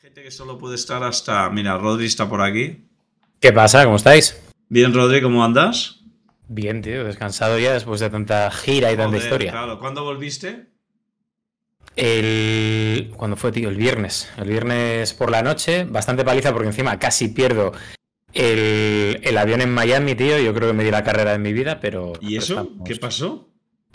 gente que solo puede estar hasta. Mira, Rodri está por aquí. ¿Qué pasa? ¿Cómo estáis? Bien, Rodri, ¿cómo andas? Bien, tío, descansado ya después de tanta gira y tanta historia. Claro, ¿cuándo volviste? El. ¿Cuándo fue, tío? El viernes. El viernes por la noche. Bastante paliza porque encima casi pierdo el, avión en Miami, tío. Yo creo que me di la carrera de mi vida, pero. ¿Y eso? ¿Qué pasó?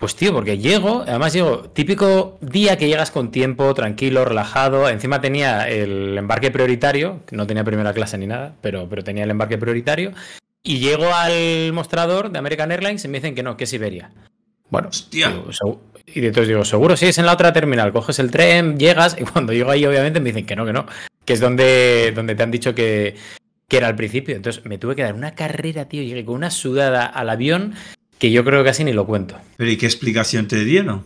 Pues tío, porque llego, además llego, típico día que llegas con tiempo, tranquilo, relajado. Encima tenía el embarque prioritario, no tenía primera clase ni nada, pero, pero tenía el embarque prioritario. Y llego al mostrador de American Airlines y me dicen que no, que es Siberia. Bueno, hostia. y entonces digo, seguro, si es en la otra terminal, coges el tren, llegas, y cuando llego ahí, obviamente, me dicen que no, que no, que es donde, donde te han dicho que, que era al principio. Entonces me tuve que dar una carrera, tío, llegué con una sudada al avión que yo creo que así ni lo cuento. ¿Pero y qué explicación te dieron?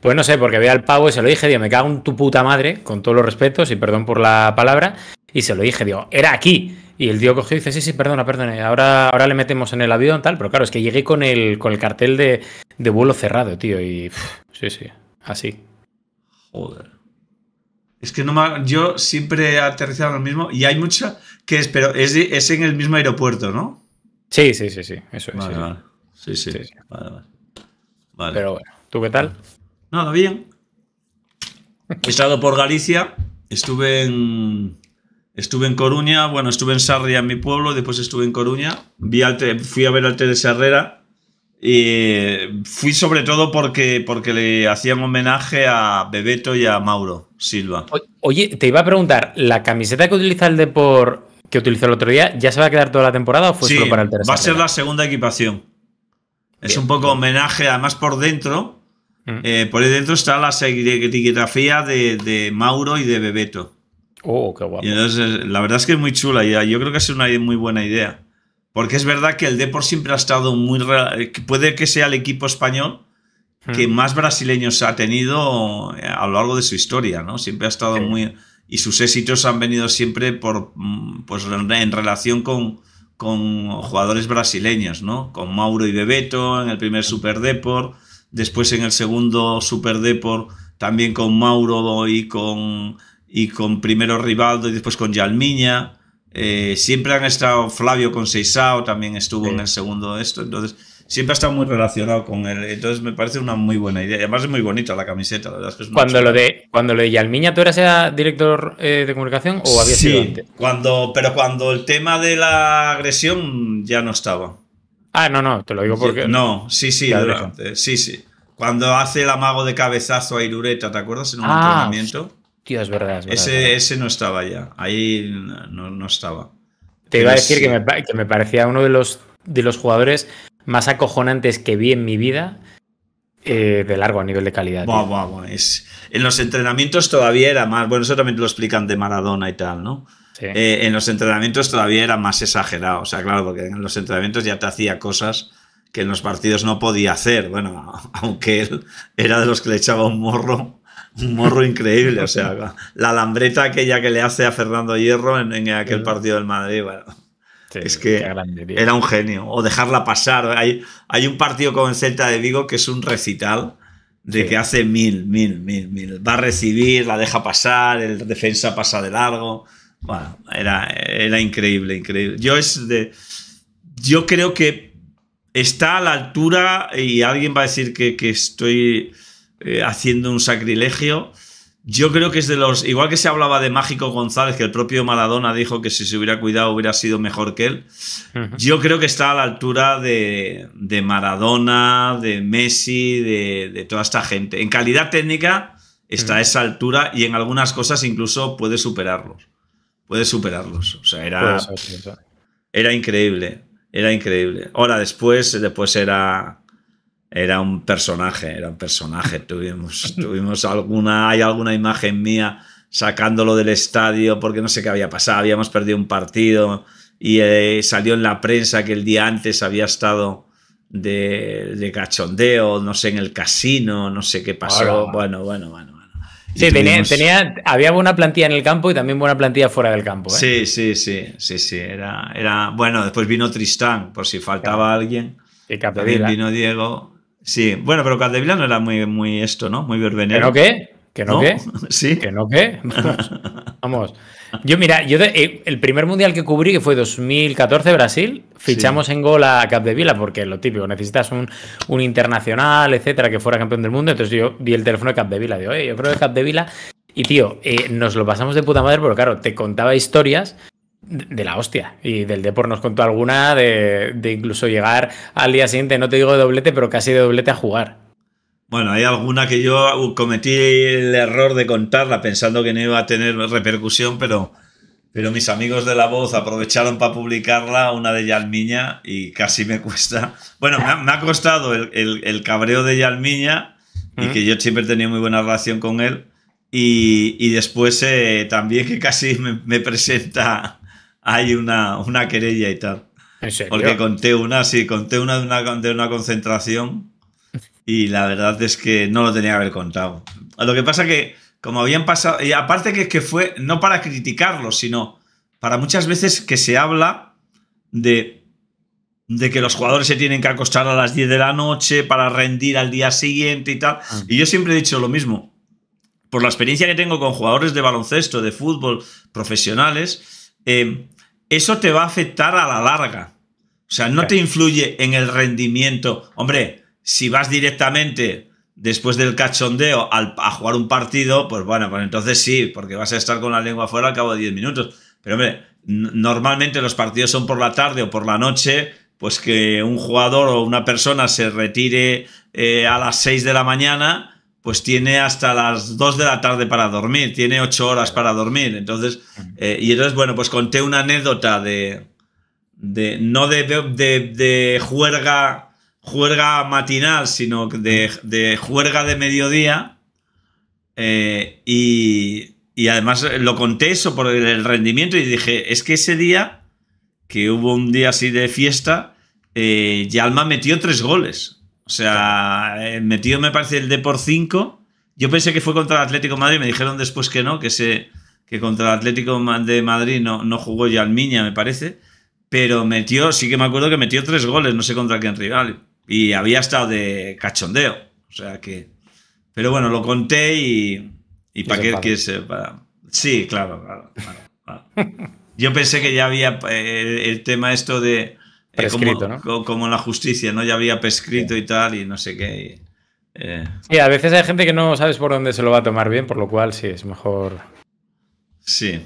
Pues no sé, porque veía al pavo y se lo dije, digo, me cago en tu puta madre, con todos los respetos y perdón por la palabra, y se lo dije, digo, era aquí. Y el tío cogió y dice, sí, sí, perdona, perdona, ahora, ahora le metemos en el avión, tal, pero claro, es que llegué con el, cartel de, vuelo cerrado, tío, y sí, sí, así. Joder. Es que no yo siempre he aterrizado en lo mismo y hay mucha que es, pero es, en el mismo aeropuerto, ¿no? Sí, sí, sí, sí, eso es. Sí, sí. Vale, Pero bueno, ¿tú qué tal? Nada, bien. He estado por Galicia, estuve en, estuve en Coruña, bueno, estuve en Sarria, en mi pueblo, después estuve en Coruña, Vi fui a ver al Teresa Herrera y eh, fui sobre todo porque, porque le hacían homenaje a Bebeto y a Mauro Silva. Oye, te iba a preguntar, ¿la camiseta que utiliza el Depor que utilizó el otro día, ¿ya se va a quedar toda la temporada o fue solo para el Teresa? Va a ser la segunda equipación. Es un poco homenaje, además por dentro. Mm. Eh, por dentro está la serigrafía de, de Mauro y de Bebeto. Oh, qué guapo. Eh, la verdad es que es muy chula. Y eh, yo creo que es una muy buena idea. Porque es verdad que el deporte siempre ha estado muy. puede que sea el equipo español que mm. más brasileños ha tenido a lo largo de su historia, ¿no? Siempre ha estado muy. Y sus éxitos han venido siempre por, mm, pues, en relación con, con jugadores brasileños, ¿no? Con Mauro y Bebeto en el primer Super Deport, después en el segundo Super Deport también con Mauro y con, y con primero Rivaldo y después con Yalmiña. Eh, siempre han estado Flavio con Seisao, también estuvo en el segundo esto. Entonces, siempre ha estado muy relacionado con él. Entonces me parece una muy buena idea. además es muy bonita la camiseta, la verdad es que es cuando, lo de, cuando lo de Yalmiña, ¿tú eras director eh, de comunicación o había sido antes? Cuando, pero cuando el tema de la agresión ya no estaba. Ah, no, no, te lo digo porque. No, sí, sí, adelante. Eh, sí, sí. Cuando hace el amago de cabezazo a Irureta, ¿te acuerdas? En un ah, entrenamiento. Tío, es verdad, verdad, ese, ese, no estaba ya. Ahí no, estaba. Te iba a decir que me, que me parecía uno de los, de los jugadores más acojonantes que vi en mi vida. Eh, de largo a nivel de calidad. Es, en los entrenamientos todavía era más. Bueno, eso también te lo explican de Maradona y tal, ¿no? Eh, en los entrenamientos todavía era más exagerado. O sea, claro, porque en los entrenamientos ya te hacía cosas que en los partidos no podía hacer. Bueno, aunque él era de los que le echaba un morro, un morro increíble. O sea, la lambreta aquella que le hace a Fernando Hierro en, en aquel partido del Madrid, bueno es que era un genio. O dejarla pasar. Hay, hay un partido con el Celta de Vigo que es un recital de que hace mil, mil, mil, mil. Va a recibir, la deja pasar, el defensa pasa de largo. Bueno, era, era increíble, increíble. Yo es de. Yo creo que está a la altura y alguien va a decir que, estoy eh, haciendo un sacrilegio yo creo que es de los. Igual que se hablaba de Mágico González, que el propio Maradona dijo que si se hubiera cuidado hubiera sido mejor que él. Yo creo que está a la altura de, de Maradona, de Messi, de, toda esta gente. En calidad técnica está a esa altura y en algunas cosas incluso puede superarlos. Puede superarlos. O sea, era. era increíble. Era increíble. Ahora después, después era era un personaje, era un personaje. Tuvimos, tuvimos alguna, hay alguna imagen mía sacándolo del estadio porque no sé qué había pasado, habíamos perdido un partido y eh, salió en la prensa que el día antes había estado de, cachondeo, no sé, en el casino, no sé qué pasó. Bueno, bueno, bueno. bueno. Sí, tenía, había buena plantilla en el campo y también buena plantilla fuera del campo. ¿eh? Sí, sí, sí, sí, sí. Era, era, bueno, después vino Tristán, por si faltaba alguien. También vino Diego Sí, bueno, pero Capdevila no era muy, muy esto, ¿no? Muy verbenero. ¿Pero qué? ¿Que no, qué? Sí. ¿Que no qué? Vamos. Yo, mira, yo eh, el primer mundial que cubrí, que fue 2014 Brasil, fichamos en gol a Capdevila, porque lo típico, necesitas un, un, internacional, etcétera, que fuera campeón del mundo. Entonces yo vi el teléfono de Capdevila, digo, oye, yo creo que Capdevila. Y tío, eh, nos lo pasamos de puta madre, pero claro, te contaba historias de la hostia. Y del Depor nos contó alguna de, de, incluso llegar al día siguiente, no te digo de doblete, pero casi de doblete a jugar. Bueno, hay alguna que yo cometí el error de contarla pensando que no iba a tener repercusión, pero, pero mis amigos de La Voz aprovecharon para publicarla, una de Yalmiña, y casi me cuesta. Bueno, me ha, costado el, el, cabreo de Yalmiña, y que yo siempre he tenido muy buena relación con él, y, y después eh, también que casi me, me presenta hay una, una querella y tal. Porque conté una, sí, conté una de, una de una concentración y la verdad es que no lo tenía que haber contado. Lo que pasa que, como habían pasado, y aparte que es que fue no para criticarlo, sino para muchas veces que se habla de, de que los jugadores se tienen que acostar a las 10 de la noche para rendir al día siguiente y tal. Ah. Y yo siempre he dicho lo mismo. Por la experiencia que tengo con jugadores de baloncesto, de fútbol, profesionales, eh, eso te va a afectar a la larga. O sea, no te influye en el rendimiento. Hombre, si vas directamente después del cachondeo a jugar un partido, pues bueno, pues entonces sí, porque vas a estar con la lengua fuera al cabo de 10 minutos. Pero hombre, normalmente los partidos son por la tarde o por la noche, pues que un jugador o una persona se retire eh, a las 6 de la mañana pues tiene hasta las 2 de la tarde para dormir, tiene 8 horas para dormir. Entonces, eh, y entonces, bueno, pues conté una anécdota de, de no de, de, juerga, juerga matinal, sino de, de juerga de mediodía. Eh, y, y, además lo conté eso por el rendimiento y dije, es que ese día, que hubo un día así de fiesta, eh, Yalma metió tres goles. O sea, eh, metió, me parece el de por cinco. Yo pensé que fue contra el Atlético Madrid, me dijeron después que no, que se que contra el Atlético de Madrid no, no jugó ya Miña, me parece, pero metió, sí que me acuerdo que metió tres goles, no sé contra quién rival, y había estado de cachondeo, o sea que... Pero bueno, lo conté y... ¿Y, para qué quieres...? Sí, claro, claro, Yo pensé que ya había eh, el tema esto de como, la justicia, ¿no? Ya había prescrito y tal, y no sé qué. Y, eh. Sí, a veces hay gente que no sabes por dónde se lo va a tomar bien, por lo cual sí, es mejor. Sí.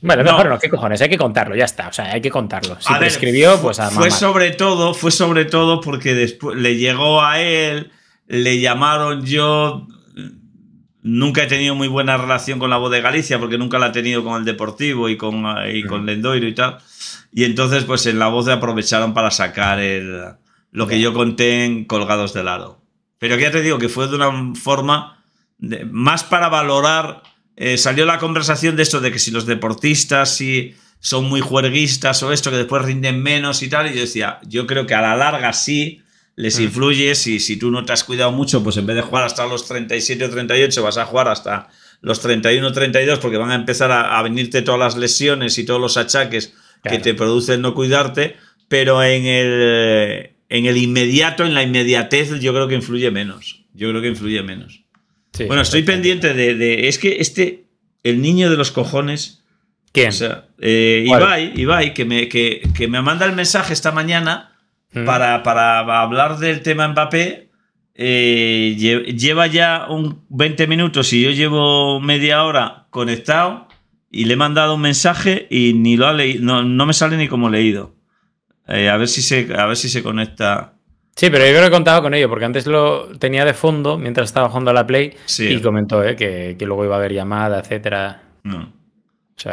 Bueno, mejor no. qué cojones, hay que contarlo, ya está, o sea, hay que contarlo. Si prescribió pues a Fue sobre todo, fue sobre todo porque después le llegó a él, le llamaron yo Nunca he tenido muy buena relación con la voz de Galicia porque nunca la he tenido con el Deportivo y con, eh, y con Lendoiro y tal. Y entonces, pues en la voz aprovecharon para sacar el, lo que yo conté en Colgados de Lado. Pero ya te digo que fue de una forma más para valorar. Eh, salió la conversación de esto de que si los deportistas si son muy juerguistas o esto, que después rinden menos y tal. Y yo decía, yo creo que a la larga sí, les influye. Si, si tú no te has cuidado mucho, pues en vez de jugar hasta los 37 o 38, vas a jugar hasta los 31 o 32 porque van a empezar a, venirte todas las lesiones y todos los achaques que te producen no cuidarte, pero en el, en el inmediato, en la inmediatez, yo creo que influye menos. Yo creo que influye menos. bueno, estoy pendiente de, Es que este, el niño de los cojones... ¿Quién? O eh, Ibai, Ibai, que me, que me manda el mensaje esta mañana para, hablar del tema Mbappé, eh, lleva ya un 20 minutos y yo llevo media hora conectado y le he mandado un mensaje y ni lo ha leído, no, me sale ni como leído. Eh, a, ver si se, a ver si se conecta. Sí, pero yo creo he contado con ello, porque antes lo tenía de fondo mientras estaba jugando a la Play y comentó eh, que, luego iba a haber llamada, etcétera. No.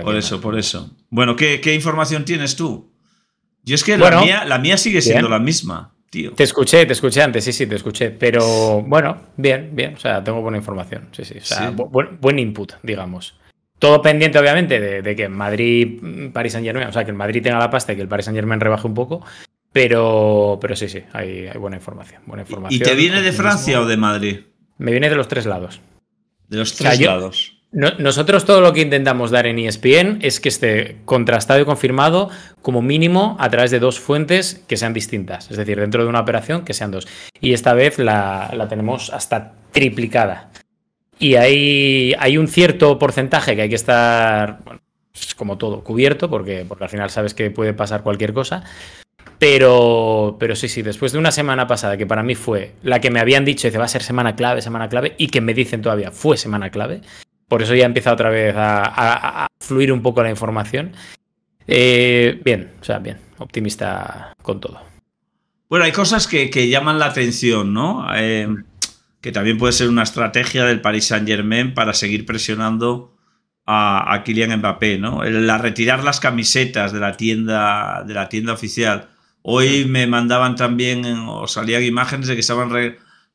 por eso, por eso. Bueno, ¿qué, ¿qué información tienes tú? Yo es que la, mía, sigue siendo la misma, tío. Te escuché, te escuché antes, sí, sí, te escuché. Pero bueno, bien, bien. O sea, tengo buena información. Sí, sí. O sea, Buen, input, digamos. Todo pendiente, obviamente, de, que Madrid, mm, París Saint Germain, o sea, que el Madrid tenga la pasta y que el Paris Saint Germain rebaje un poco. Pero, pero sí, sí, hay, hay buena información. Buena información. ¿Y te viene de Francia o de Madrid? Me viene de los tres lados. De los tres lados nosotros todo lo que intentamos dar en ESPN es que esté contrastado y confirmado como mínimo a través de dos fuentes que sean distintas, es decir, dentro de una operación que sean dos. Y esta vez la, tenemos hasta triplicada. Y hay, hay un cierto porcentaje que hay que estar, pues como todo, cubierto, porque, porque al final sabes que puede pasar cualquier cosa. Pero, pero sí, sí, después de una semana pasada, que para mí fue la que me habían dicho, que va a ser semana clave, semana clave, y que me dicen todavía, fue semana clave, por eso ya empieza otra vez a, fluir un poco la información. Eh, bien, o sea, bien, optimista con todo. Bueno, hay cosas que, llaman la atención, ¿no? Eh, que también puede ser una estrategia del Paris Saint Germain para seguir presionando a, Kylian Mbappé, ¿no? El, retirar las camisetas de la tienda, de la tienda oficial. Hoy me mandaban también, o salían imágenes de que estaban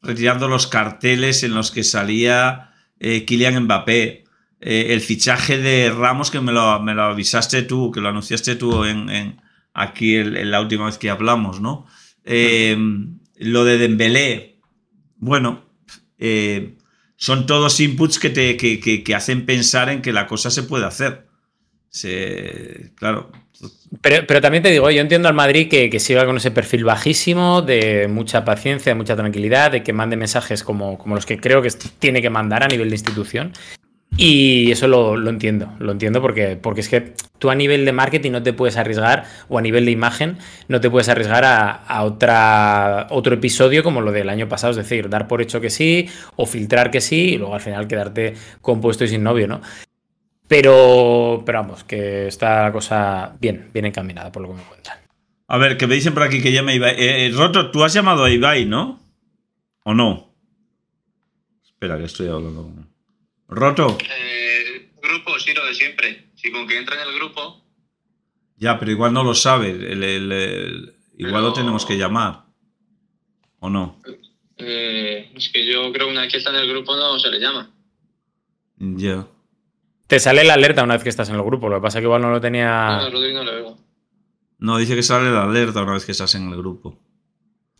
retirando los carteles en los que salía eh, Kylian Mbappé, eh, el fichaje de Ramos que me lo, avisaste tú, que lo anunciaste tú en, aquí en la última vez que hablamos, ¿no? Eh, lo de Dembélé, bueno, eh, son todos inputs que, te, que hacen pensar en que la cosa se puede hacer claro. Pero, también te digo, yo entiendo al Madrid que, que, siga con ese perfil bajísimo, de mucha paciencia, de mucha tranquilidad, de que mande mensajes como, como los que creo que tiene que mandar a nivel de institución. Y eso lo, entiendo, lo entiendo porque, porque es que tú a nivel de marketing no te puedes arriesgar, o a nivel de imagen, no te puedes arriesgar a, otra, otro episodio como lo del año pasado, es decir, dar por hecho que sí, o filtrar que sí, y luego al final quedarte compuesto y sin novio, ¿no? Pero, pero vamos, que está la cosa bien, bien encaminada por lo que me cuentan. A ver, que me dicen por aquí que llame Ibai. Eh, eh, Roto, tú has llamado a Ibai, ¿no? ¿O no? Espera, que estoy hablando con Roto. Eh, grupo, sí, lo de siempre. Si con que entra en el grupo. Ya, pero igual no lo sabe. igual lo tenemos que llamar. ¿O no? es que yo creo que una vez que está en el grupo no se le llama. Ya. Te sale la alerta una vez que estás en el grupo, lo que pasa es que igual no lo tenía. No, lo veo. No, dice que sale la alerta una vez que estás en el grupo.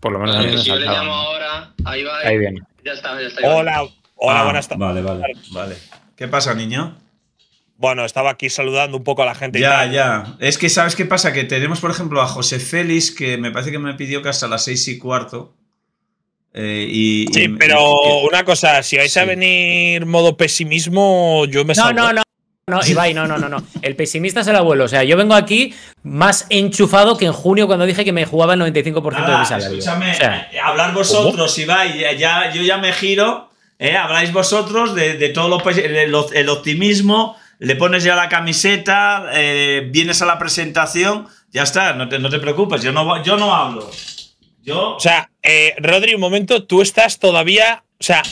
Por lo menos a mí me yo le llamo ahora, ahí va. Ahí viene. Ya está, ya está. Hola, hola, ah, buenas tardes. Vale, vale, vale. ¿Qué pasa, niño? Bueno, estaba aquí saludando un poco a la gente. Ya, ya. Es que, ¿sabes qué pasa? Que tenemos, por ejemplo, a José Félix, que me parece que me pidió que hasta las seis y cuarto eh, sí, pero una cosa, si vais a venir modo pesimismo, yo me salgo. No, no, no, Ibai, no, no, no, no. El pesimista es el abuelo. O sea, yo vengo aquí más enchufado que en junio cuando dije que me jugaba el 95% de ah, mi salario. Escúchame, eh, hablar vosotros, ¿cómo? ya, yo ya me giro. Eh, habláis vosotros de, todo el, optimismo, le pones ya la camiseta, eh, vienes a la presentación, ya está, no te, no te preocupes, yo no, yo no hablo. Yo... O sea, eh, Rodri, un momento, tú estás todavía, o sea,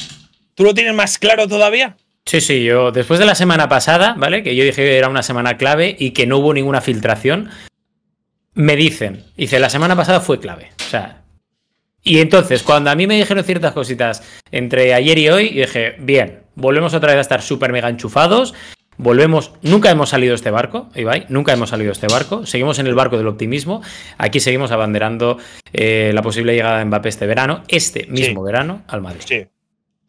¿tú lo tienes más claro todavía? Sí, sí, yo después de la semana pasada, ¿vale? Que yo dije que era una semana clave y que no hubo ninguna filtración, me dicen, dice, la semana pasada fue clave. O sea, y entonces, cuando a mí me dijeron ciertas cositas entre ayer y hoy, dije, bien, volvemos otra vez a estar súper mega enchufados volvemos, nunca hemos salido de este barco, Ibai, nunca hemos salido de este barco, seguimos en el barco del optimismo, aquí seguimos abanderando eh, la posible llegada de Mbappé este verano, este mismo verano, al Madrid. Sí.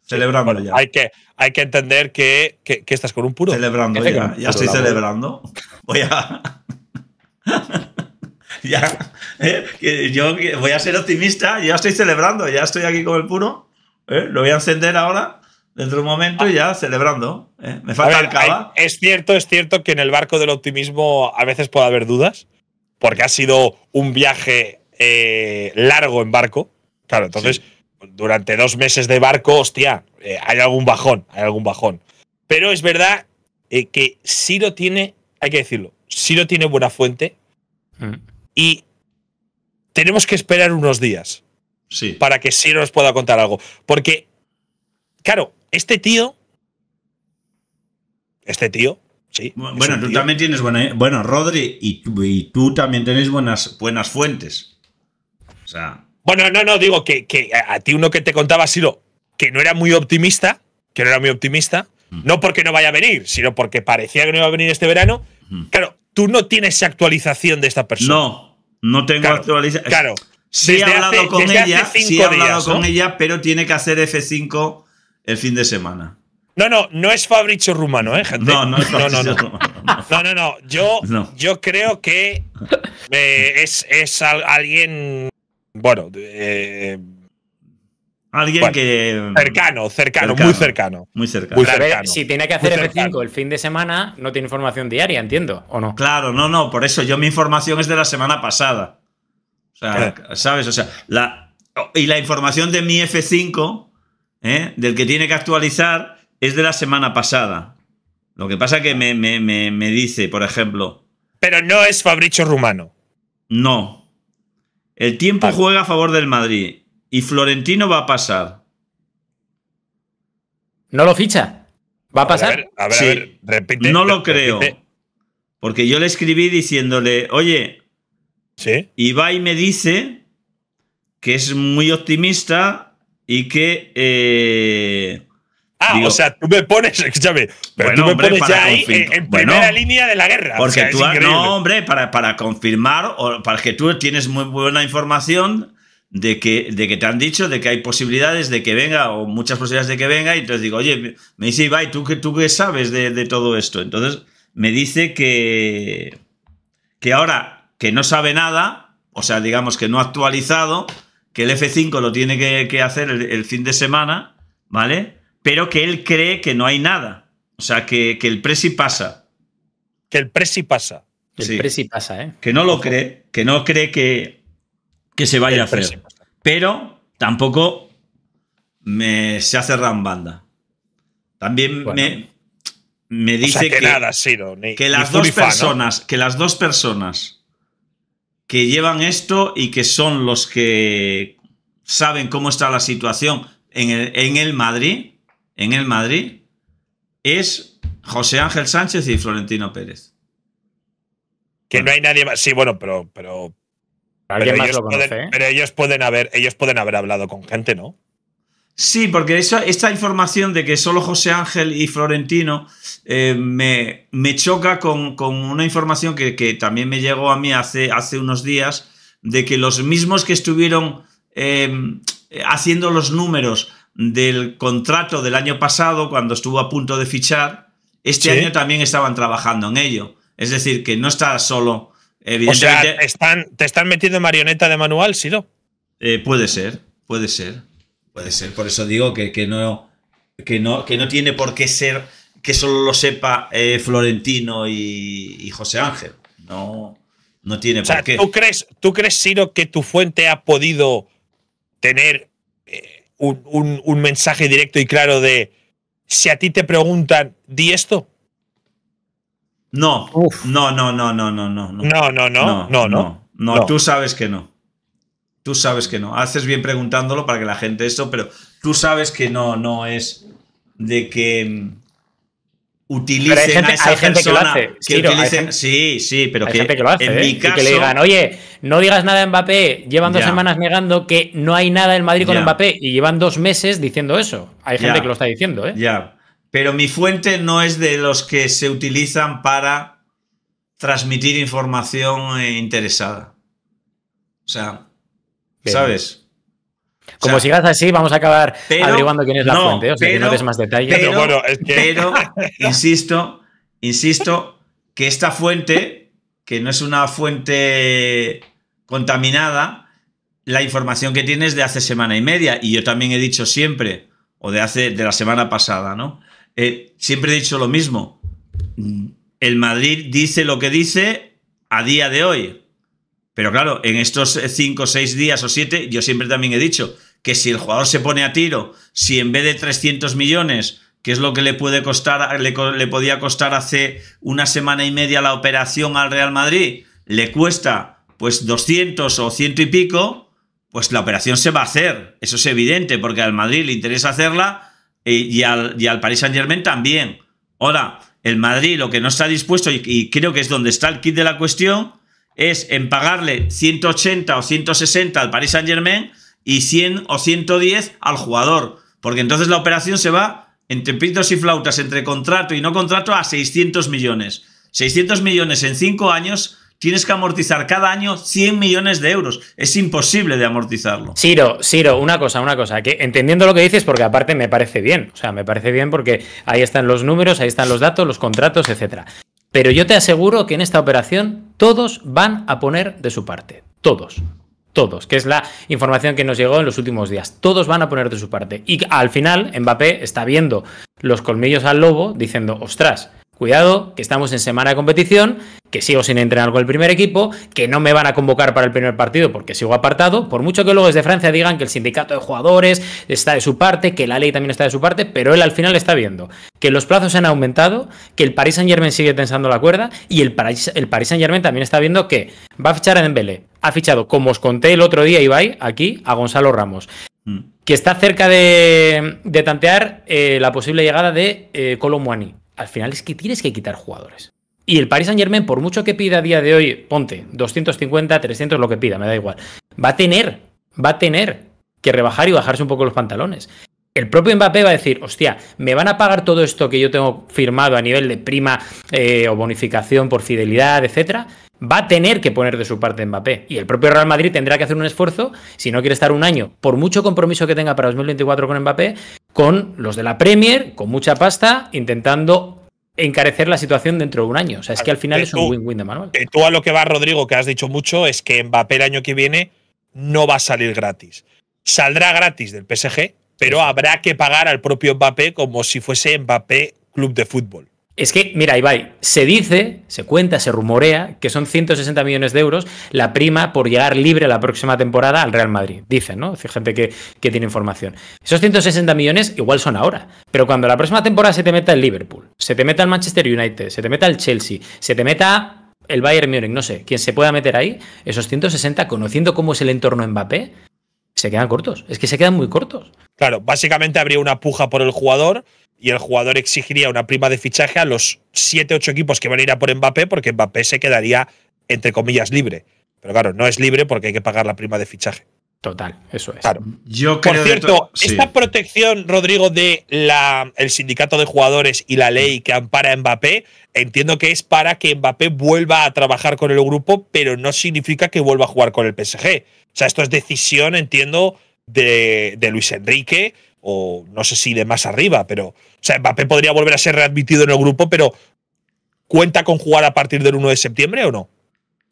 Celebramos ya. Hay que, hay que entender que, que, estás con un puro. Celebrando ya, estoy celebrando. Voy a... ¿eh? yo voy a ser optimista, ya estoy celebrando, ya estoy aquí con el puro. ¿eh? lo voy a encender ahora dentro de un momento ya celebrando. ¿eh? Me falta el cava. es cierto, es cierto que en el barco del optimismo a veces puede haber dudas, porque ha sido un viaje eh, largo en barco. Claro, entonces, durante dos meses de barco, hostia, eh, hay algún bajón, hay algún bajón. Pero es verdad que Siro tiene, hay que decirlo, Siro tiene buena fuente mm. y tenemos que esperar unos días. Sí. Para que Siro nos pueda contar algo. Porque claro, este tío. Este tío, sí. Bueno, tú también tienes buena. Eh, bueno, Rodri, y tú, también tenéis buenas, buenas fuentes. O sea. Bueno, no, no, digo que, a ti uno que te contaba ha sido que no era muy optimista, que no era muy optimista, mm. no porque no vaya a venir, sino porque parecía que no iba a venir este verano. Mm. Claro, tú no tienes actualización de esta persona. No, no tengo actualización. Claro. Sí he hablado con ella, sí he hablado con ella, pero tiene que hacer F5 el fin de semana. No, no, no es Fabricio Rumano, ¿eh, gente? No, no no, no, no. No, no, no. Yo, yo creo que eh, es, es alguien. Bueno. Eh, alguien que. Cercano, cercano, muy cercano. Muy cercano. si tiene que hacer f 5 el fin de semana, no tiene información diaria, entiendo, ¿o no? Claro, no, no. Por eso yo mi información es de la semana pasada. O sea, ¿sabes? O sea, la, y la información de mi F5 ¿eh? del que tiene que actualizar es de la semana pasada. Lo que pasa que me, me, me, me dice, por ejemplo. Pero no es Fabricio Rumano. No. El tiempo juega a favor del Madrid. Y Florentino va a pasar. ¿No lo ficha? ¿Va a pasar? A ver, repite, No lo creo. Porque yo le escribí diciéndole, oye, ¿Sí? y me dice que es muy optimista y que... Eh, ah, o sea, tú me pones, escúchame, pero tú me pones ya ahí en, primera línea de la guerra. Porque tú, no, hombre, para, para confirmar, o para que tú tienes muy buena información de que, de que te han dicho, de que hay posibilidades de que venga, o muchas posibilidades de que venga, y entonces digo, oye, me dice Ibai, ¿tú, qué, tú qué sabes de, de todo esto? Entonces me dice que, que ahora que no sabe nada, o sea, digamos que no ha actualizado, que el F5 lo tiene que, hacer el, fin de semana, ¿vale? Pero que él cree que no hay nada. O sea, que, el presi pasa. Que el presi pasa. El presi pasa, ¿eh? Que no lo cree, que no cree que, que se vaya a hacer. Pero tampoco me, se hace cerrado banda. También me, dice que, nada, las dos personas, que las dos personas que llevan esto y que son los que saben cómo está la situación en el, Madrid, en el Madrid, es José Ángel Sánchez y Florentino Pérez. Que no hay nadie más. Sí, bueno, pero, pero, ¿eh? pero ellos, pueden haber, ellos pueden haber hablado con gente, ¿no? Sí, porque esta información de que solo José Ángel y Florentino eh, me, choca con, una información que, también me llegó a mí hace, hace unos días, de que los mismos que estuvieron eh, haciendo los números del contrato del año pasado, cuando estuvo a punto de fichar, este año también estaban trabajando en ello. Es decir, que no está solo... Evidentemente, o sea, ¿te están, te están metiendo marioneta de manual, Siro? Eh, puede ser, puede ser. Puede ser, por eso digo que, que, no, que, no, que no tiene por qué ser que solo lo sepa eh, Florentino y, José Ángel. No, no tiene o sea, por qué. ¿tú crees, ¿Tú crees, Siro, que tu fuente ha podido tener eh, un, un, mensaje directo y claro de si a ti te preguntan, di esto? No, no, no, no, no, no, no, no, no, no, no, no, no, no, tú sabes que no. Tú sabes que no. Haces bien preguntándolo para que la gente esto, pero tú sabes que no, no es de que utilicen gente, a que, lo hace. sí, sí, pero que, lo hace, en ¿eh? mi caso, que le digan, oye, no digas nada a Mbappé, llevan dos semanas negando que no hay nada en Madrid con Mbappé y llevan dos meses diciendo eso. Hay gente que lo está diciendo, ¿eh? Ya. Pero mi fuente no es de los que se utilizan para transmitir información eh, interesada. O sea, ¿Sabes? Pues. Como si sea, así, vamos a acabar averiguando quién es la fuente, o sea, que no des más detalles. Pero, insisto, insisto, que esta fuente, que no es una fuente contaminada, la información que tienes de hace semana y media, y yo también he dicho siempre, o de hace de la semana pasada, ¿no? Eh, siempre he dicho lo mismo. El Madrid dice lo que dice a día de hoy. Pero claro, en estos eh, cinco, seis días o siete, yo siempre también he dicho que si el jugador se pone a tiro, si en vez de 300 millones, que es lo que le puede costar, le, podía costar hace una semana y media la operación al Real Madrid, le cuesta pues 200 o ciento y pico, pues la operación se va a hacer. Eso es evidente, porque al Madrid le interesa hacerla eh, y al, y al Paris Saint Germain también. Ahora, el Madrid lo que no está dispuesto, y, y creo que es donde está el kit de la cuestión, es en pagarle 180 o 160 al Paris Saint Germain y 100 o 110 al jugador, porque entonces la operación se va entre pitos y flautas, entre contrato y no contrato, a 600 millones. 600 millones en 5 años tienes que amortizar cada año 100 millones de euros. Es imposible de amortizarlo. Siro, Siro una cosa, una cosa, que entendiendo lo que dices, porque aparte me parece bien, o sea, me parece bien porque ahí están los números, ahí están los datos, los contratos, etcétera. Pero yo te aseguro que en esta operación todos van a poner de su parte. Todos. Todos, que es la información que nos llegó en los últimos días. Todos van a poner de su parte. Y al final, Mbappé está viendo los colmillos al lobo diciendo, ostras, cuidado, que estamos en semana de competición que sigo sin entrenar con el primer equipo, que no me van a convocar para el primer partido porque sigo apartado, por mucho que luego desde Francia digan que el sindicato de jugadores está de su parte, que la ley también está de su parte, pero él al final está viendo que los plazos han aumentado, que el Paris Saint-Germain sigue tensando la cuerda y el Paris, el Saint-Germain también está viendo que va a fichar a Dembélé, ha fichado, como os conté el otro día Ibai, aquí a Gonzalo Ramos mm. que está cerca de, tantear eh, la posible llegada de eh, Al final es que tienes que quitar jugadores. Y el Paris Saint Germain, por mucho que pida a día de hoy, ponte 250, 300, lo que pida, me da igual, va a tener, va a tener que rebajar y bajarse un poco los pantalones. El propio Mbappé va a decir, hostia, ¿me van a pagar todo esto que yo tengo firmado a nivel de prima eh, o bonificación por fidelidad, etcétera? Va a tener que poner de su parte Mbappé. Y el propio Real Madrid tendrá que hacer un esfuerzo, si no quiere estar un año, por mucho compromiso que tenga para 2024 con Mbappé, con los de la Premier, con mucha pasta, intentando encarecer la situación dentro de un año. O sea, es que al final es un win-win de Manuel. Eh, tú a lo que va, Rodrigo, que has dicho mucho, es que Mbappé el año que viene no va a salir gratis. Saldrá gratis del PSG, pero habrá que pagar al propio Mbappé como si fuese Mbappé club de fútbol. Es que, mira, y Ibai, se dice, se cuenta, se rumorea que son 160 millones de euros la prima por llegar libre la próxima temporada al Real Madrid. Dicen, ¿no? Hay gente que, que, tiene información. Esos 160 millones igual son ahora, pero cuando la próxima temporada se te meta el Liverpool, se te meta el Manchester United, se te meta el Chelsea, se te meta el Bayern Múnich, no sé, quien se pueda meter ahí, esos 160, conociendo cómo es el entorno Mbappé, se quedan cortos. Es que se quedan muy cortos. Claro, básicamente habría una puja por el jugador y el jugador exigiría una prima de fichaje a los 7-8 equipos que van a ir a por Mbappé porque Mbappé se quedaría, entre comillas, libre. Pero claro, no es libre porque hay que pagar la prima de fichaje. Total, eso es. Yo creo Por cierto, esta protección, Rodrigo, de la, el sindicato de jugadores y la ley que ampara a Mbappé, entiendo que es para que Mbappé vuelva a trabajar con el grupo, pero no significa que vuelva a jugar con el PSG. O sea, esto es decisión, entiendo, de, Luis Enrique o no sé si de más arriba, pero o Mbappé podría volver a ser readmitido en el grupo, pero ¿cuenta con jugar a partir del 1 de septiembre o no?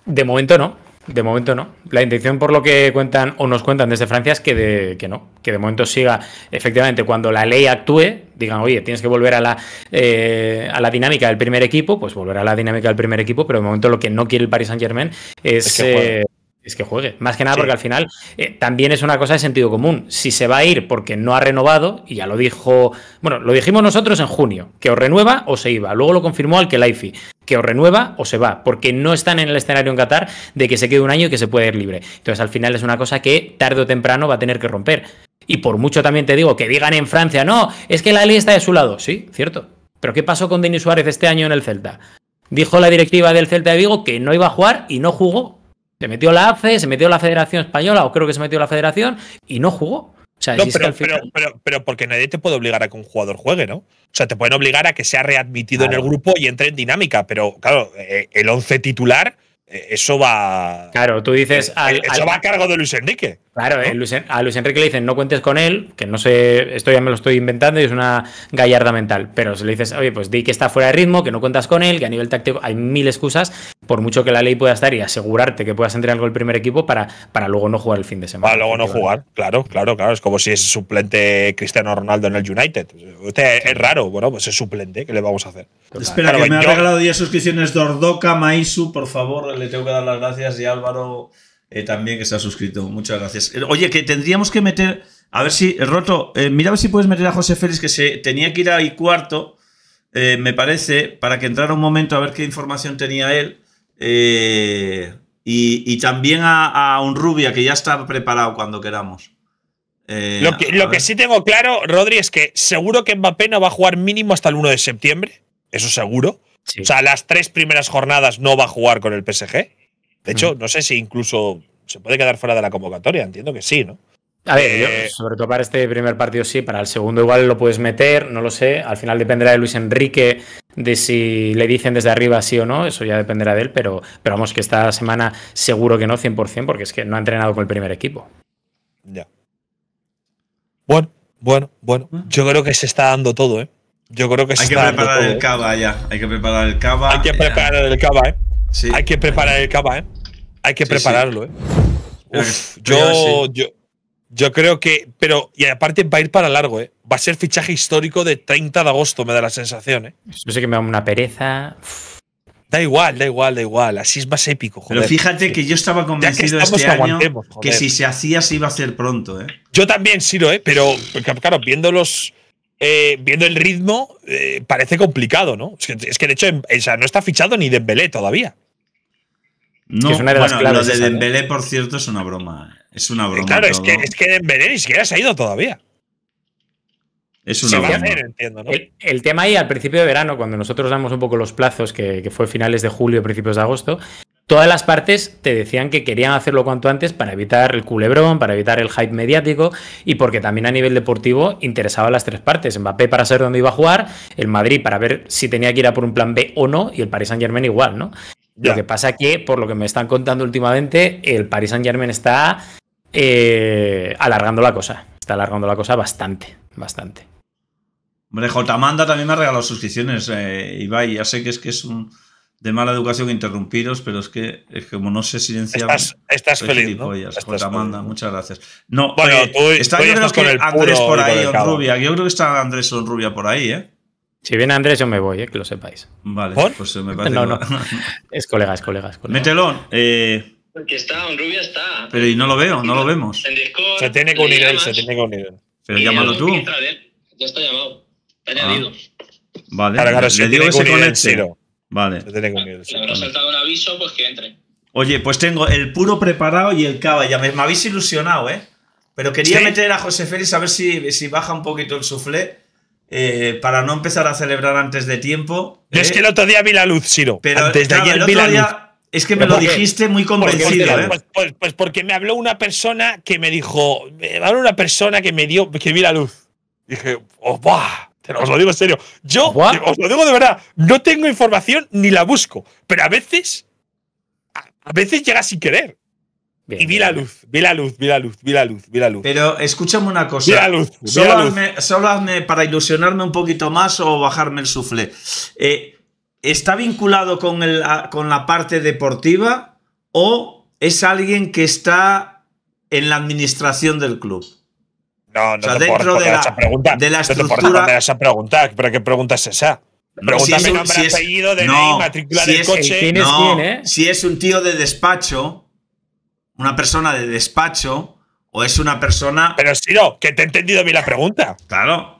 De momento no. De momento no. La intención, por lo que cuentan o nos cuentan desde Francia, es que, de, no, que de momento siga. Efectivamente, cuando la ley actúe, digan, oye, tienes que volver a la, eh, a la dinámica del primer equipo, pues volver a la dinámica del primer equipo, pero de momento lo que no quiere el Paris Saint Germain es. Eh, es que juegue. Más que nada porque al final eh, también es una cosa de sentido común. Si se va a ir porque no ha renovado, y ya lo dijo, bueno, lo dijimos nosotros en junio, que o renueva o se iba. Luego lo confirmó al Kelaifi o renueva o se va, porque no están en el escenario en Qatar de que se quede un año y que se puede ir libre. Entonces al final es una cosa que tarde o temprano va a tener que romper. Y por mucho también te digo que digan en Francia, no, es que la ley está de su lado, sí, cierto. Pero ¿qué pasó con Denis Suárez este año en el Celta? Dijo la directiva del Celta de Vigo que no iba a jugar y no jugó. Se metió la AFC se metió la Federación Española, o creo que se metió la Federación, y no jugó no, pero, porque nadie te puede obligar a que un jugador juegue, ¿no? O sea, te pueden obligar a que sea readmitido en el grupo y entre en dinámica, pero claro, eh, el 11 titular eso va. Claro, tú dices. Eh, eso va a cargo de Luis Enrique. Claro, eh, a Luis Enrique le dicen no cuentes con él, que no sé, esto ya me lo estoy inventando y es una gallarda mental. Pero si le dices, oye, pues di que está fuera de ritmo, que no cuentas con él, que a nivel táctico hay mil excusas, por mucho que la ley pueda estar y asegurarte que puedas entrar con el primer equipo para, para luego no jugar el fin de semana. Para luego no jugar, claro, claro, claro. Es como si es suplente Cristiano Ronaldo en el United. es raro, bueno, pues es suplente, ¿qué le vamos a hacer? Espera, que me ha regalado 10 suscripciones Dordoka, Maisu, por favor, le tengo que dar las gracias y Álvaro eh, también que se ha suscrito. Muchas gracias. Eh, oye, que tendríamos que meter. A ver si, eh, Roto, mira a ver si puedes meter a José Félix, que se tenía que ir ahí cuarto, me parece, para que entrara un momento a ver qué información tenía él. y, también a, un Rubia, que ya está preparado cuando queramos. lo que, lo que sí tengo claro, Rodri, es que seguro que Mbappé no va a jugar mínimo hasta el 1 de septiembre. Eso seguro. O sea, las tres primeras jornadas no va a jugar con el PSG. De hecho, mm. no sé si incluso se puede quedar fuera de la convocatoria. Entiendo que sí, ¿no? A ver, eh, sobre todo para este primer partido sí, para el segundo igual lo puedes meter, no lo sé. Al final dependerá de Luis Enrique, de si le dicen desde arriba sí o no, eso ya dependerá de él, pero, pero vamos que esta semana seguro que no, 100%, porque es que no ha entrenado con el primer equipo. Ya. Bueno, bueno, bueno. Ah. Yo creo que se está dando todo, ¿eh? Yo creo que Hay que preparar el cava ya. Hay que preparar el cava. Hay que preparar el cava, eh. Sí. Hay que preparar el cava, eh. Hay que prepararlo, eh. yo, yo, creo que. Pero, y aparte va a ir para largo, ¿eh? Va a ser fichaje histórico de 30 de agosto, me da la sensación, ¿eh? No sé que me da una pereza. Da igual, da igual, da igual. Así es más épico, joder. Pero fíjate que yo estaba convencido de este año que si se hacía se iba a hacer pronto, ¿eh? Yo también, lo ¿eh? Pero, claro, viendo los, eh, viendo el ritmo, eh, parece complicado, ¿no? Es que, de hecho, no está fichado ni Dembélé todavía. No, bueno, lo de Dembélé, por cierto, es una broma. Eh. Es una broma. Claro, es que, es que Dembélé ni siquiera se ha ido todavía. Es una broma. el, tema ahí al principio de verano, cuando nosotros damos un poco los plazos, que, que fue finales de julio, principios de agosto, todas las partes te decían que querían hacerlo cuanto antes para evitar el culebrón, para evitar el hype mediático y porque también a nivel deportivo interesaba las tres partes. Mbappé para saber dónde iba a jugar, el Madrid para ver si tenía que ir a por un plan B o no y el Paris Saint Germain igual, ¿no? Lo que pasa que, por lo que me están contando últimamente, el Paris Saint Germain está eh, alargando la cosa. Está alargando la cosa bastante, bastante. Hombre, J. Manda también me ha regalado suscripciones, eh, Ibai. Ya sé que es que es un de mala educación interrumpiros, pero es que, es como no se silenciaba. Estás, feliz. ¿no? muchas gracias. No, bueno, está, tú con Andrés por ahí, Rubia. Yo creo que está Andrés o Rubia por ahí, ¿eh? Si viene Andrés, yo me voy, ¿eh? que lo sepáis. Vale, pues eh, me parece. es colega, es colega. Mételo. Eh... está, Rubia está. Pero y no lo veo, no lo vemos. se tiene que unir él, se tiene que unir él. Pero llámalo tú. Ya está llamado. Está ah. añadido. Vale, le, le digo que se conecte. Vale. Se tiene miedo habrá saltado un aviso, pues que entre. Oye, pues tengo el puro preparado y el cava. Ya me, habéis ilusionado, ¿eh? Pero quería meter a José Félix a ver si, si baja un poquito el suflé. Eh, para no empezar a celebrar antes de tiempo. es ¿eh? que el otro día vi la luz, Siro. Pero antes de ayer vi la día, luz. Es que me lo dijiste muy convencido. Pues, ¿eh? pues, pues, pues, porque me habló una persona que me dijo, me habló una persona que me dio, que vi la luz. Dije, oh, bah, os lo digo en serio. Yo, os lo digo de verdad, no tengo información ni la busco. Pero a veces, a, veces llega sin querer. y vi la luz, vi la luz, vi la luz, vi la luz, vi la luz. Pero escúchame una cosa. Vi la luz. solo, para ilusionarme un poquito más o bajarme el suflé. Eh, ¿Está vinculado con, con la parte deportiva o es alguien que está en la administración del club? No, no o sea, te dentro de la, esa pregunta. De la estructura, no esa pregunta. ¿Pero qué pregunta es esa? Pregúntame si es un, nombre, apellido, DNI, no, matrícula no, coche. ¿quién es no, quién, eh? Si es un tío de despacho, una persona de despacho, o es una persona. Pero no que te he entendido bien la pregunta. Claro.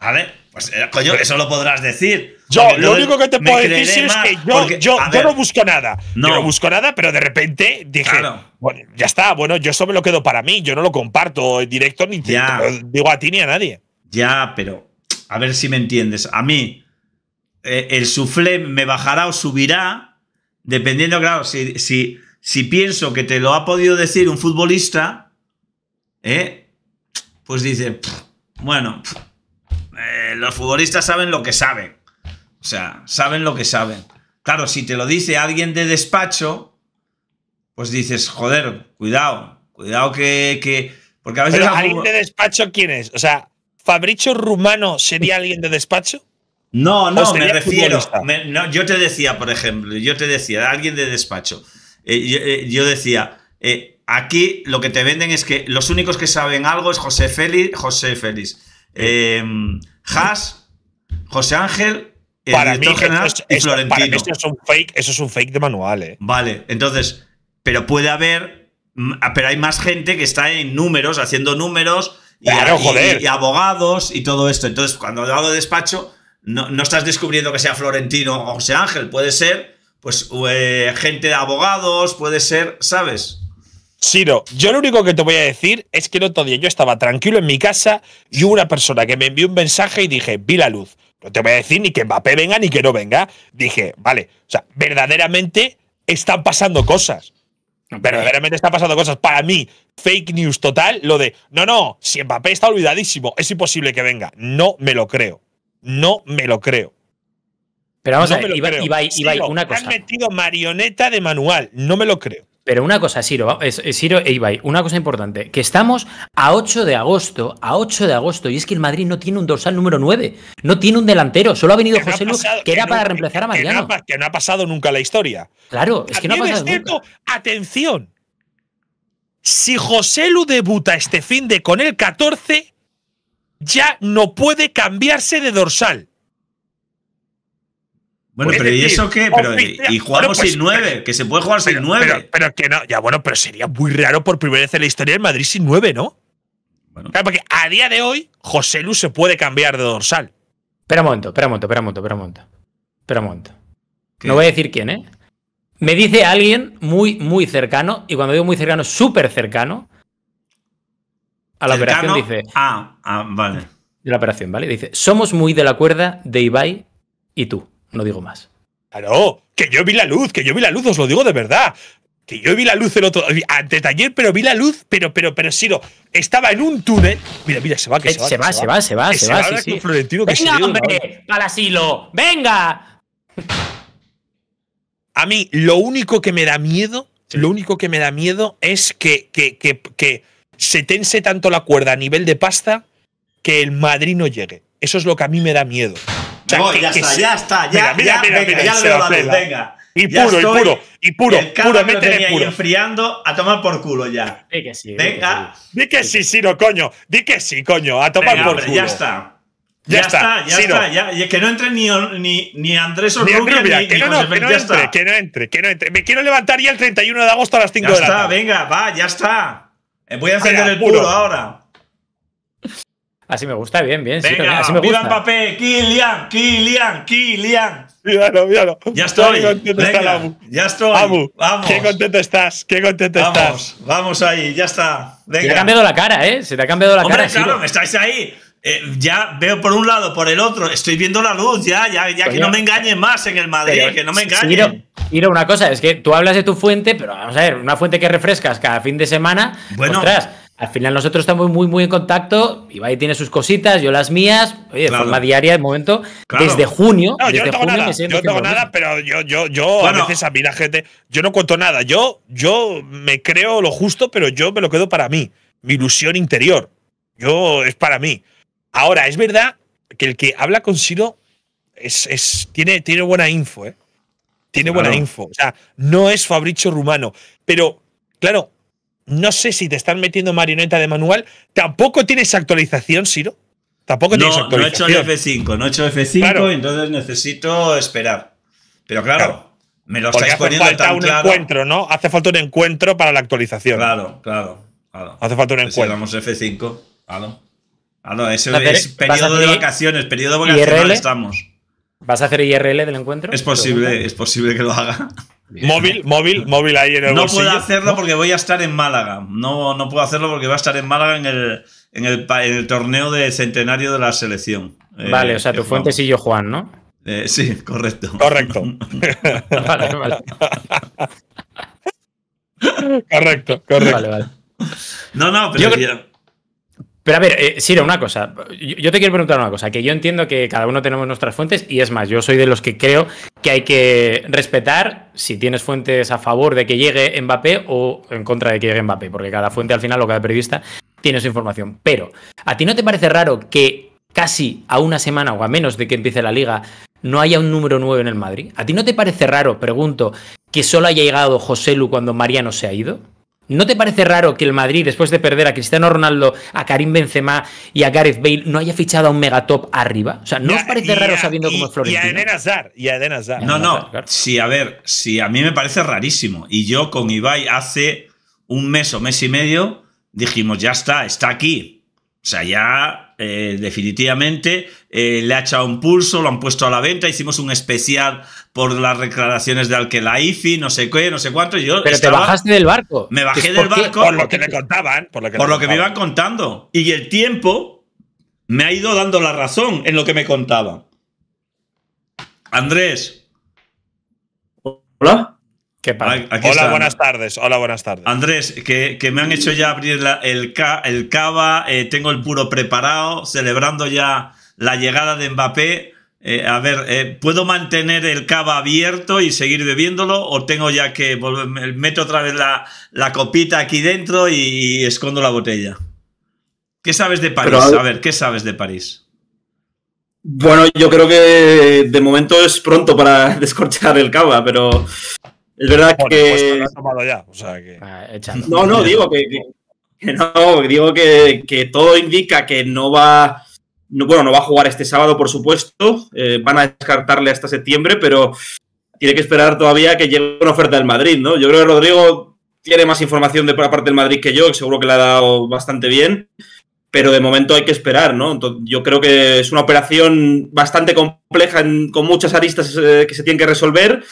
¿Vale? Pues eh, coño, eso lo podrás decir. Yo, lo único que te puedo decir es que yo, no busco nada. No. Yo no busco nada, pero de repente dije, bueno, ya está, bueno, yo eso me lo quedo para mí, yo no lo comparto en directo ni digo a ti ni a nadie. Ya, pero a ver si me entiendes. A mí, eh, el suflé me bajará o subirá, dependiendo, claro, si, si, pienso que te lo ha podido decir un futbolista, eh, pues dice, bueno. Eh, los futbolistas saben lo que saben. O sea, saben lo que saben. Claro, si te lo dice alguien de despacho, pues dices, joder, cuidado, cuidado que. que... Porque a veces. ¿Alguien de despacho quién es? O sea, ¿Fabricio Rumano sería alguien de despacho? No, no, me refiero. no, yo te decía, por ejemplo, yo te decía, alguien de despacho. Eh, eh, yo, decía, aquí lo que te venden es que los únicos que saben algo es José Félix, José Félix, em, Has, José Ángel, el y Florentino. es un fake, eso es un fake de manual, ¿eh? Vale, entonces, pero puede haber, mm, ah, pero hay más gente que está en números, haciendo números y, abogados y todo esto. Entonces, cuando hablo de despacho, no, estás descubriendo que sea Florentino o José Ángel, puede ser, pues, eh, gente de abogados, puede ser, ¿sabes? Siro, yo lo único que te voy a decir es que el otro día yo estaba tranquilo en mi casa y hubo una persona que me envió un mensaje y dije, vi la luz. No te voy a decir ni que Mbappé venga ni que no venga. Dije, vale, o sea, verdaderamente están pasando cosas. Verdaderamente están pasando cosas. Para mí, fake news total, lo de, no, no, si Mbappé está olvidadísimo, es imposible que venga. No me lo creo. No me lo creo. Pero vamos a ver, Ibai, Ibai, Ibai, una cosa. Me han metido marioneta de manual. No me lo creo. Pero una cosa, Siro, Siro e una cosa importante, que estamos a 8 de agosto, a 8 de agosto, y es que el Madrid no tiene un dorsal número 9, no tiene un delantero, solo ha venido José que, era para reemplazar a Mariano. Que no, ha, pasado nunca la historia. Claro, es que no ha pasado Atención, si José Lu debuta este fin de con el 14, ya no puede cambiarse de dorsal. Bueno, pues pero ¿y eso qué? Pero, oh, y jugamos pues sin nueve, que se puede jugar sin nueve. Pero, que no, ya bueno, pero sería muy raro por primera vez en la historia el Madrid sin nueve, ¿no? Bueno. Claro, porque a día de hoy José Lu se puede cambiar de dorsal. Espera un momento, espera un momento, espera un momento, espera un momento. Espera un momento. No voy a decir quién, ¿eh? Me dice alguien muy, muy cercano, y cuando digo muy cercano, súper cercano, a la operación dice... Ah, ah, vale. la operación, ¿vale? Dice, somos muy de la cuerda de Ibai y tú. No digo más. Ah, que yo vi la luz, que yo vi la luz, os lo digo de verdad. Que yo vi la luz el otro antes de ayer, pero vi la luz, pero, pero, pero Siro, estaba en un túnel. Mira, mira, se va, que eh, se, va, se, va, se va, se va, se va, se Sí, Venga, hombre, Venga. A mí, lo único que me da miedo, lo único que me da miedo es que, que, que se tense tanto la cuerda a nivel de pasta que el Madrid no llegue. Eso es lo que a mí me da miedo. No, ya, está, ya, está, ya mira, mira, venga, ya lo venga. Y puro, y puro, y puro, el puramente lo puro. Ahí enfriando a tomar por culo ya. Di que sí. Venga. Di que sí, Siro, coño. Di que sí, coño. A tomar por culo. Ya está. Ya, está, ya está. Ya, que no entre ni, ni, Andrés Orrubia ni, ni, que, no, que, no entre, que no entre, Me quiero levantar ya el 31 de agosto a las 5 de la tarde. Ya está, venga, va, ya está. Eh, voy a encender el puro ahora. Así me gusta, bien, bien. Venga, sí, así me gusta. Mbappé, Kylian, Kylian, Kylian. Míralo, míralo. Ya estoy. Qué contento Ya estoy. Abu, vamos. Qué contento estás, qué contento estás. Vamos vamos ahí, ya está. Venga. Se te ha cambiado la cara, ¿eh? Se te ha cambiado la cara. Hombre, claro, me estáis ahí. Eh, ya veo por un lado, por el otro, estoy viendo la luz, ya, ya, ya que no me engañen más en el Madrid, que no me engañen. Mira, una cosa, es que tú hablas de tu fuente, pero vamos a ver, una fuente que refrescas cada fin de semana. Bueno. Al final nosotros estamos muy, muy en contacto. Ibai tiene sus cositas, yo las mías. de forma diaria, de momento. Desde junio. No, yo no tengo nada, pero yo, yo, yo a veces a mí la gente… Yo no cuento nada. Yo, yo me creo lo justo, pero yo me lo quedo para mí. Mi ilusión interior. Yo… Es para mí. Ahora, es verdad que el que habla con Siro es, tiene, tiene buena info, ¿eh? Tiene buena info. O sea, no es Fabricio Rumano. Pero, claro, no sé si te están metiendo marioneta de manual. Tampoco tienes actualización, Siro. Tampoco no, tienes actualización. No he hecho el F5, no he hecho F5, entonces necesito esperar. Pero claro, me lo Porque estáis poniendo falta un encuentro, ¿no? Hace falta un encuentro para la actualización. Claro, claro. claro. Hace falta un pues encuentro. Si damos F5, claro. Claro, Ese es periodo de vacaciones, periodo vacacional IRL? estamos. ¿Vas a hacer IRL del encuentro? Es posible, es posible que lo haga. Móvil, móvil, móvil ahí en el No puedo hacerlo porque voy a estar en Málaga. No, no puedo hacerlo porque voy a estar en Málaga en el, en el, torneo de centenario de la selección. Eh, vale, o sea, tu eh, fuente es yo Juan, ¿no? Eh, sí, correcto. Correcto. vale, vale. correcto, correcto. Vale, vale. No, no, pero pero a ver, eh, Sira, una cosa. Yo, te quiero preguntar una cosa, que yo entiendo que cada uno tenemos nuestras fuentes y es más, yo soy de los que creo que hay que respetar si tienes fuentes a favor de que llegue Mbappé o en contra de que llegue Mbappé, porque cada fuente al final o cada periodista tiene su información. Pero, ¿a ti no te parece raro que casi a una semana o a menos de que empiece la liga no haya un número 9 en el Madrid? ¿A ti no te parece raro, pregunto, que solo haya llegado José Lu cuando Mariano se ha ido? ¿No te parece raro que el Madrid, después de perder a Cristiano Ronaldo, a Karim Benzema y a Gareth Bale, no haya fichado a un megatop arriba? O sea, ¿no os parece raro sabiendo cómo es Florentino? Y a Eden y No, no, sí, a ver, sí, a mí me parece rarísimo. Y yo con Ibai hace un mes o mes y medio dijimos, ya está, está aquí. O sea, ya eh, definitivamente eh, le ha echado un pulso, lo han puesto a la venta, hicimos un especial por las declaraciones de Alkelaifi, no sé qué, no sé cuánto. Yo Pero te bajaste del barco. Me bajé del barco. Por lo que me contaban. por lo que me iban contando. Y el tiempo me ha ido dando la razón en lo que me contaban. Andrés. Hola. Hola, buenas tardes. Hola, buenas tardes. Andrés, que, me han hecho ya abrir el, cava, eh, tengo el puro preparado, celebrando ya la llegada de Mbappé. Eh, a ver, eh, ¿puedo mantener el cava abierto y seguir bebiéndolo o tengo ya que volver, meto otra vez la, copita aquí dentro y, escondo la botella? ¿Qué sabes de París? a ver, ¿qué sabes de París? Bueno, yo creo que de momento es pronto para descorchar el cava, pero es verdad que. no, no, digo que, no, digo que, todo indica que no va. bueno, no va a jugar este sábado, por supuesto. Eh, van a descartarle hasta septiembre, pero tiene que esperar todavía que llegue una oferta del Madrid, ¿no? Yo creo que Rodrigo tiene más información de por la parte del Madrid que yo, seguro que le ha dado bastante bien, pero de momento hay que esperar, ¿no? yo creo que es una operación bastante compleja, con muchas aristas eh, que se tienen que resolver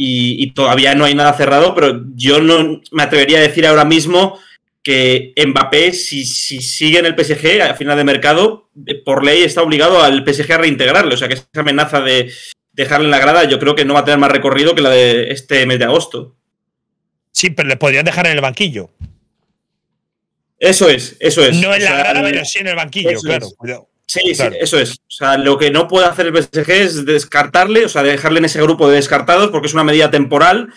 y, todavía no hay nada cerrado, pero yo no me atrevería a decir ahora mismo que Mbappé, si, sigue en el PSG a final de mercado, eh, por ley está obligado al PSG a reintegrarle. O sea que esa amenaza de dejarle en la grada yo creo que no va a tener más recorrido que la de este mes de agosto. Sí, pero le podrían dejar en el banquillo. Eso es, eso es. No en la grada, pero sí en el banquillo, claro. Cuidado. Sí, eso es. O sea, lo que no puede hacer el PSG es descartarle, o sea, dejarle en ese grupo de descartados porque es una medida temporal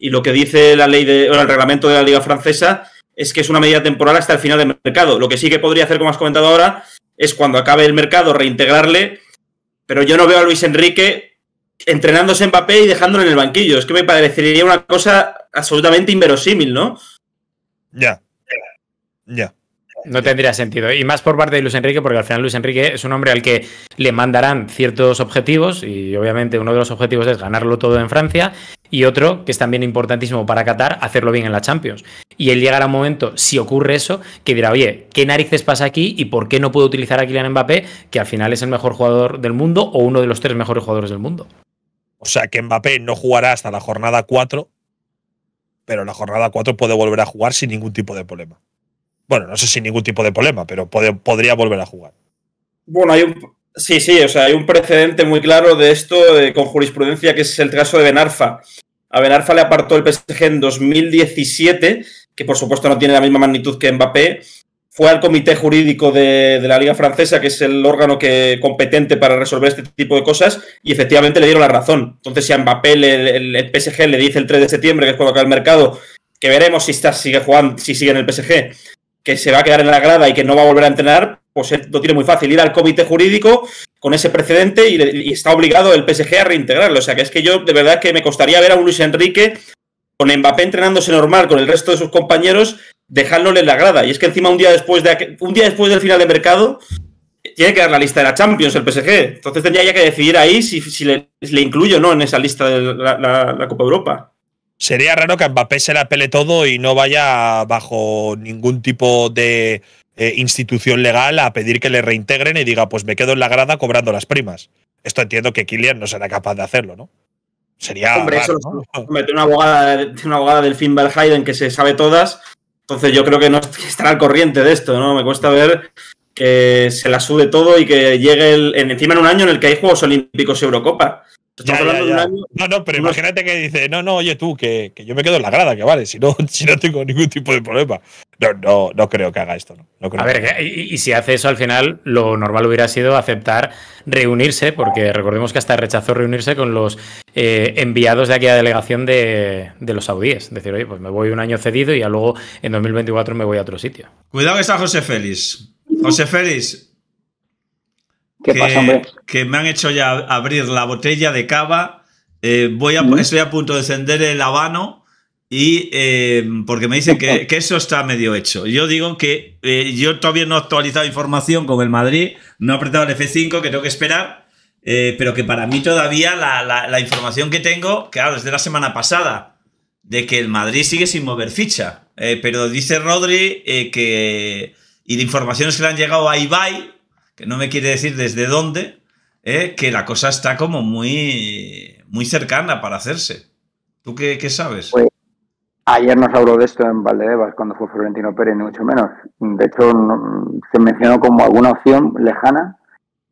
y lo que dice la ley de, o el reglamento de la Liga Francesa es que es una medida temporal hasta el final del mercado. Lo que sí que podría hacer, como has comentado ahora, es cuando acabe el mercado reintegrarle, pero yo no veo a Luis Enrique entrenándose en papel y dejándolo en el banquillo. Es que me parecería una cosa absolutamente inverosímil, ¿no? Ya. Ya. No tendría sentido. Y más por parte de Luis Enrique, porque al final Luis Enrique es un hombre al que le mandarán ciertos objetivos, y obviamente uno de los objetivos es ganarlo todo en Francia, y otro, que es también importantísimo para Qatar, hacerlo bien en la Champions. Y él llegará un momento, si ocurre eso, que dirá, oye, ¿qué narices pasa aquí y por qué no puedo utilizar a Kylian Mbappé, que al final es el mejor jugador del mundo o uno de los tres mejores jugadores del mundo? O sea, que Mbappé no jugará hasta la jornada 4, pero la jornada 4 puede volver a jugar sin ningún tipo de problema. Bueno, no sé si ningún tipo de problema, pero podría volver a jugar. Bueno, hay un, sí, sí, o sea, hay un precedente muy claro de esto eh, con jurisprudencia, que es el caso de Benarfa. A Benarfa le apartó el PSG en 2017, que por supuesto no tiene la misma magnitud que Mbappé. Fue al comité jurídico de, la Liga Francesa, que es el órgano que, competente para resolver este tipo de cosas, y efectivamente le dieron la razón. Entonces, si a Mbappé el, PSG le dice el 3 de septiembre, que es cuando acaba el mercado, que veremos si está, sigue jugando, si sigue en el PSG, que se va a quedar en la grada y que no va a volver a entrenar, pues no tiene muy fácil. Ir al comité jurídico con ese precedente y, está obligado el PSG a reintegrarlo. O sea que es que yo de verdad que me costaría ver a un Luis Enrique con Mbappé entrenándose normal con el resto de sus compañeros, dejándole en la grada. Y es que encima un día después de un día después del final de mercado tiene que dar la lista de la Champions el PSG. Entonces tendría ya que decidir ahí si, le, incluyo o no en esa lista de la Copa Europa. Sería raro que Mbappé se la pele todo y no vaya bajo ningún tipo de eh, institución legal a pedir que le reintegren y diga, pues me quedo en la grada cobrando las primas. Esto entiendo que Kylian no será capaz de hacerlo, ¿no? Sería. Hombre, raro, ¿no? hombre, tiene una abogada, tiene una abogada del Finn Hayden que se sabe todas. Entonces yo creo que no estará al corriente de esto, ¿no? Me cuesta ver que se la sube todo y que llegue encima en un año en el que hay Juegos Olímpicos y Eurocopa no, no, pero imagínate que dice, no, no, oye tú, que, yo me quedo en la grada, que vale, si no, si no tengo ningún tipo de problema. No, no, no creo que haga esto. No, A ver, y, si hace eso al final, lo normal hubiera sido aceptar reunirse, porque recordemos que hasta rechazó reunirse con los eh, enviados de aquella delegación de, de los saudíes. Decir, oye, pues me voy un año cedido y ya luego en 2024 me voy a otro sitio. Cuidado que está José Félix. José Félix, que, me han hecho ya abrir la botella de cava. Eh, voy Estoy a punto de encender el habano. Y eh, porque me dicen que, eso está medio hecho. Yo digo que eh, yo todavía no he actualizado información con el Madrid, no he apretado el F5, que tengo que esperar, pero que para mí todavía la, información que tengo, claro, es de la semana pasada, de que el Madrid sigue sin mover ficha. pero dice Rodri que. Y de informaciones que le han llegado a Ibai, que no me quiere decir desde dónde, eh, que la cosa está como muy, muy cercana para hacerse. ¿Tú qué, qué sabes? Pues, ayer nos habló de esto en Valdebebas cuando fue Florentino Pérez, ni mucho menos. De hecho, se mencionó como alguna opción lejana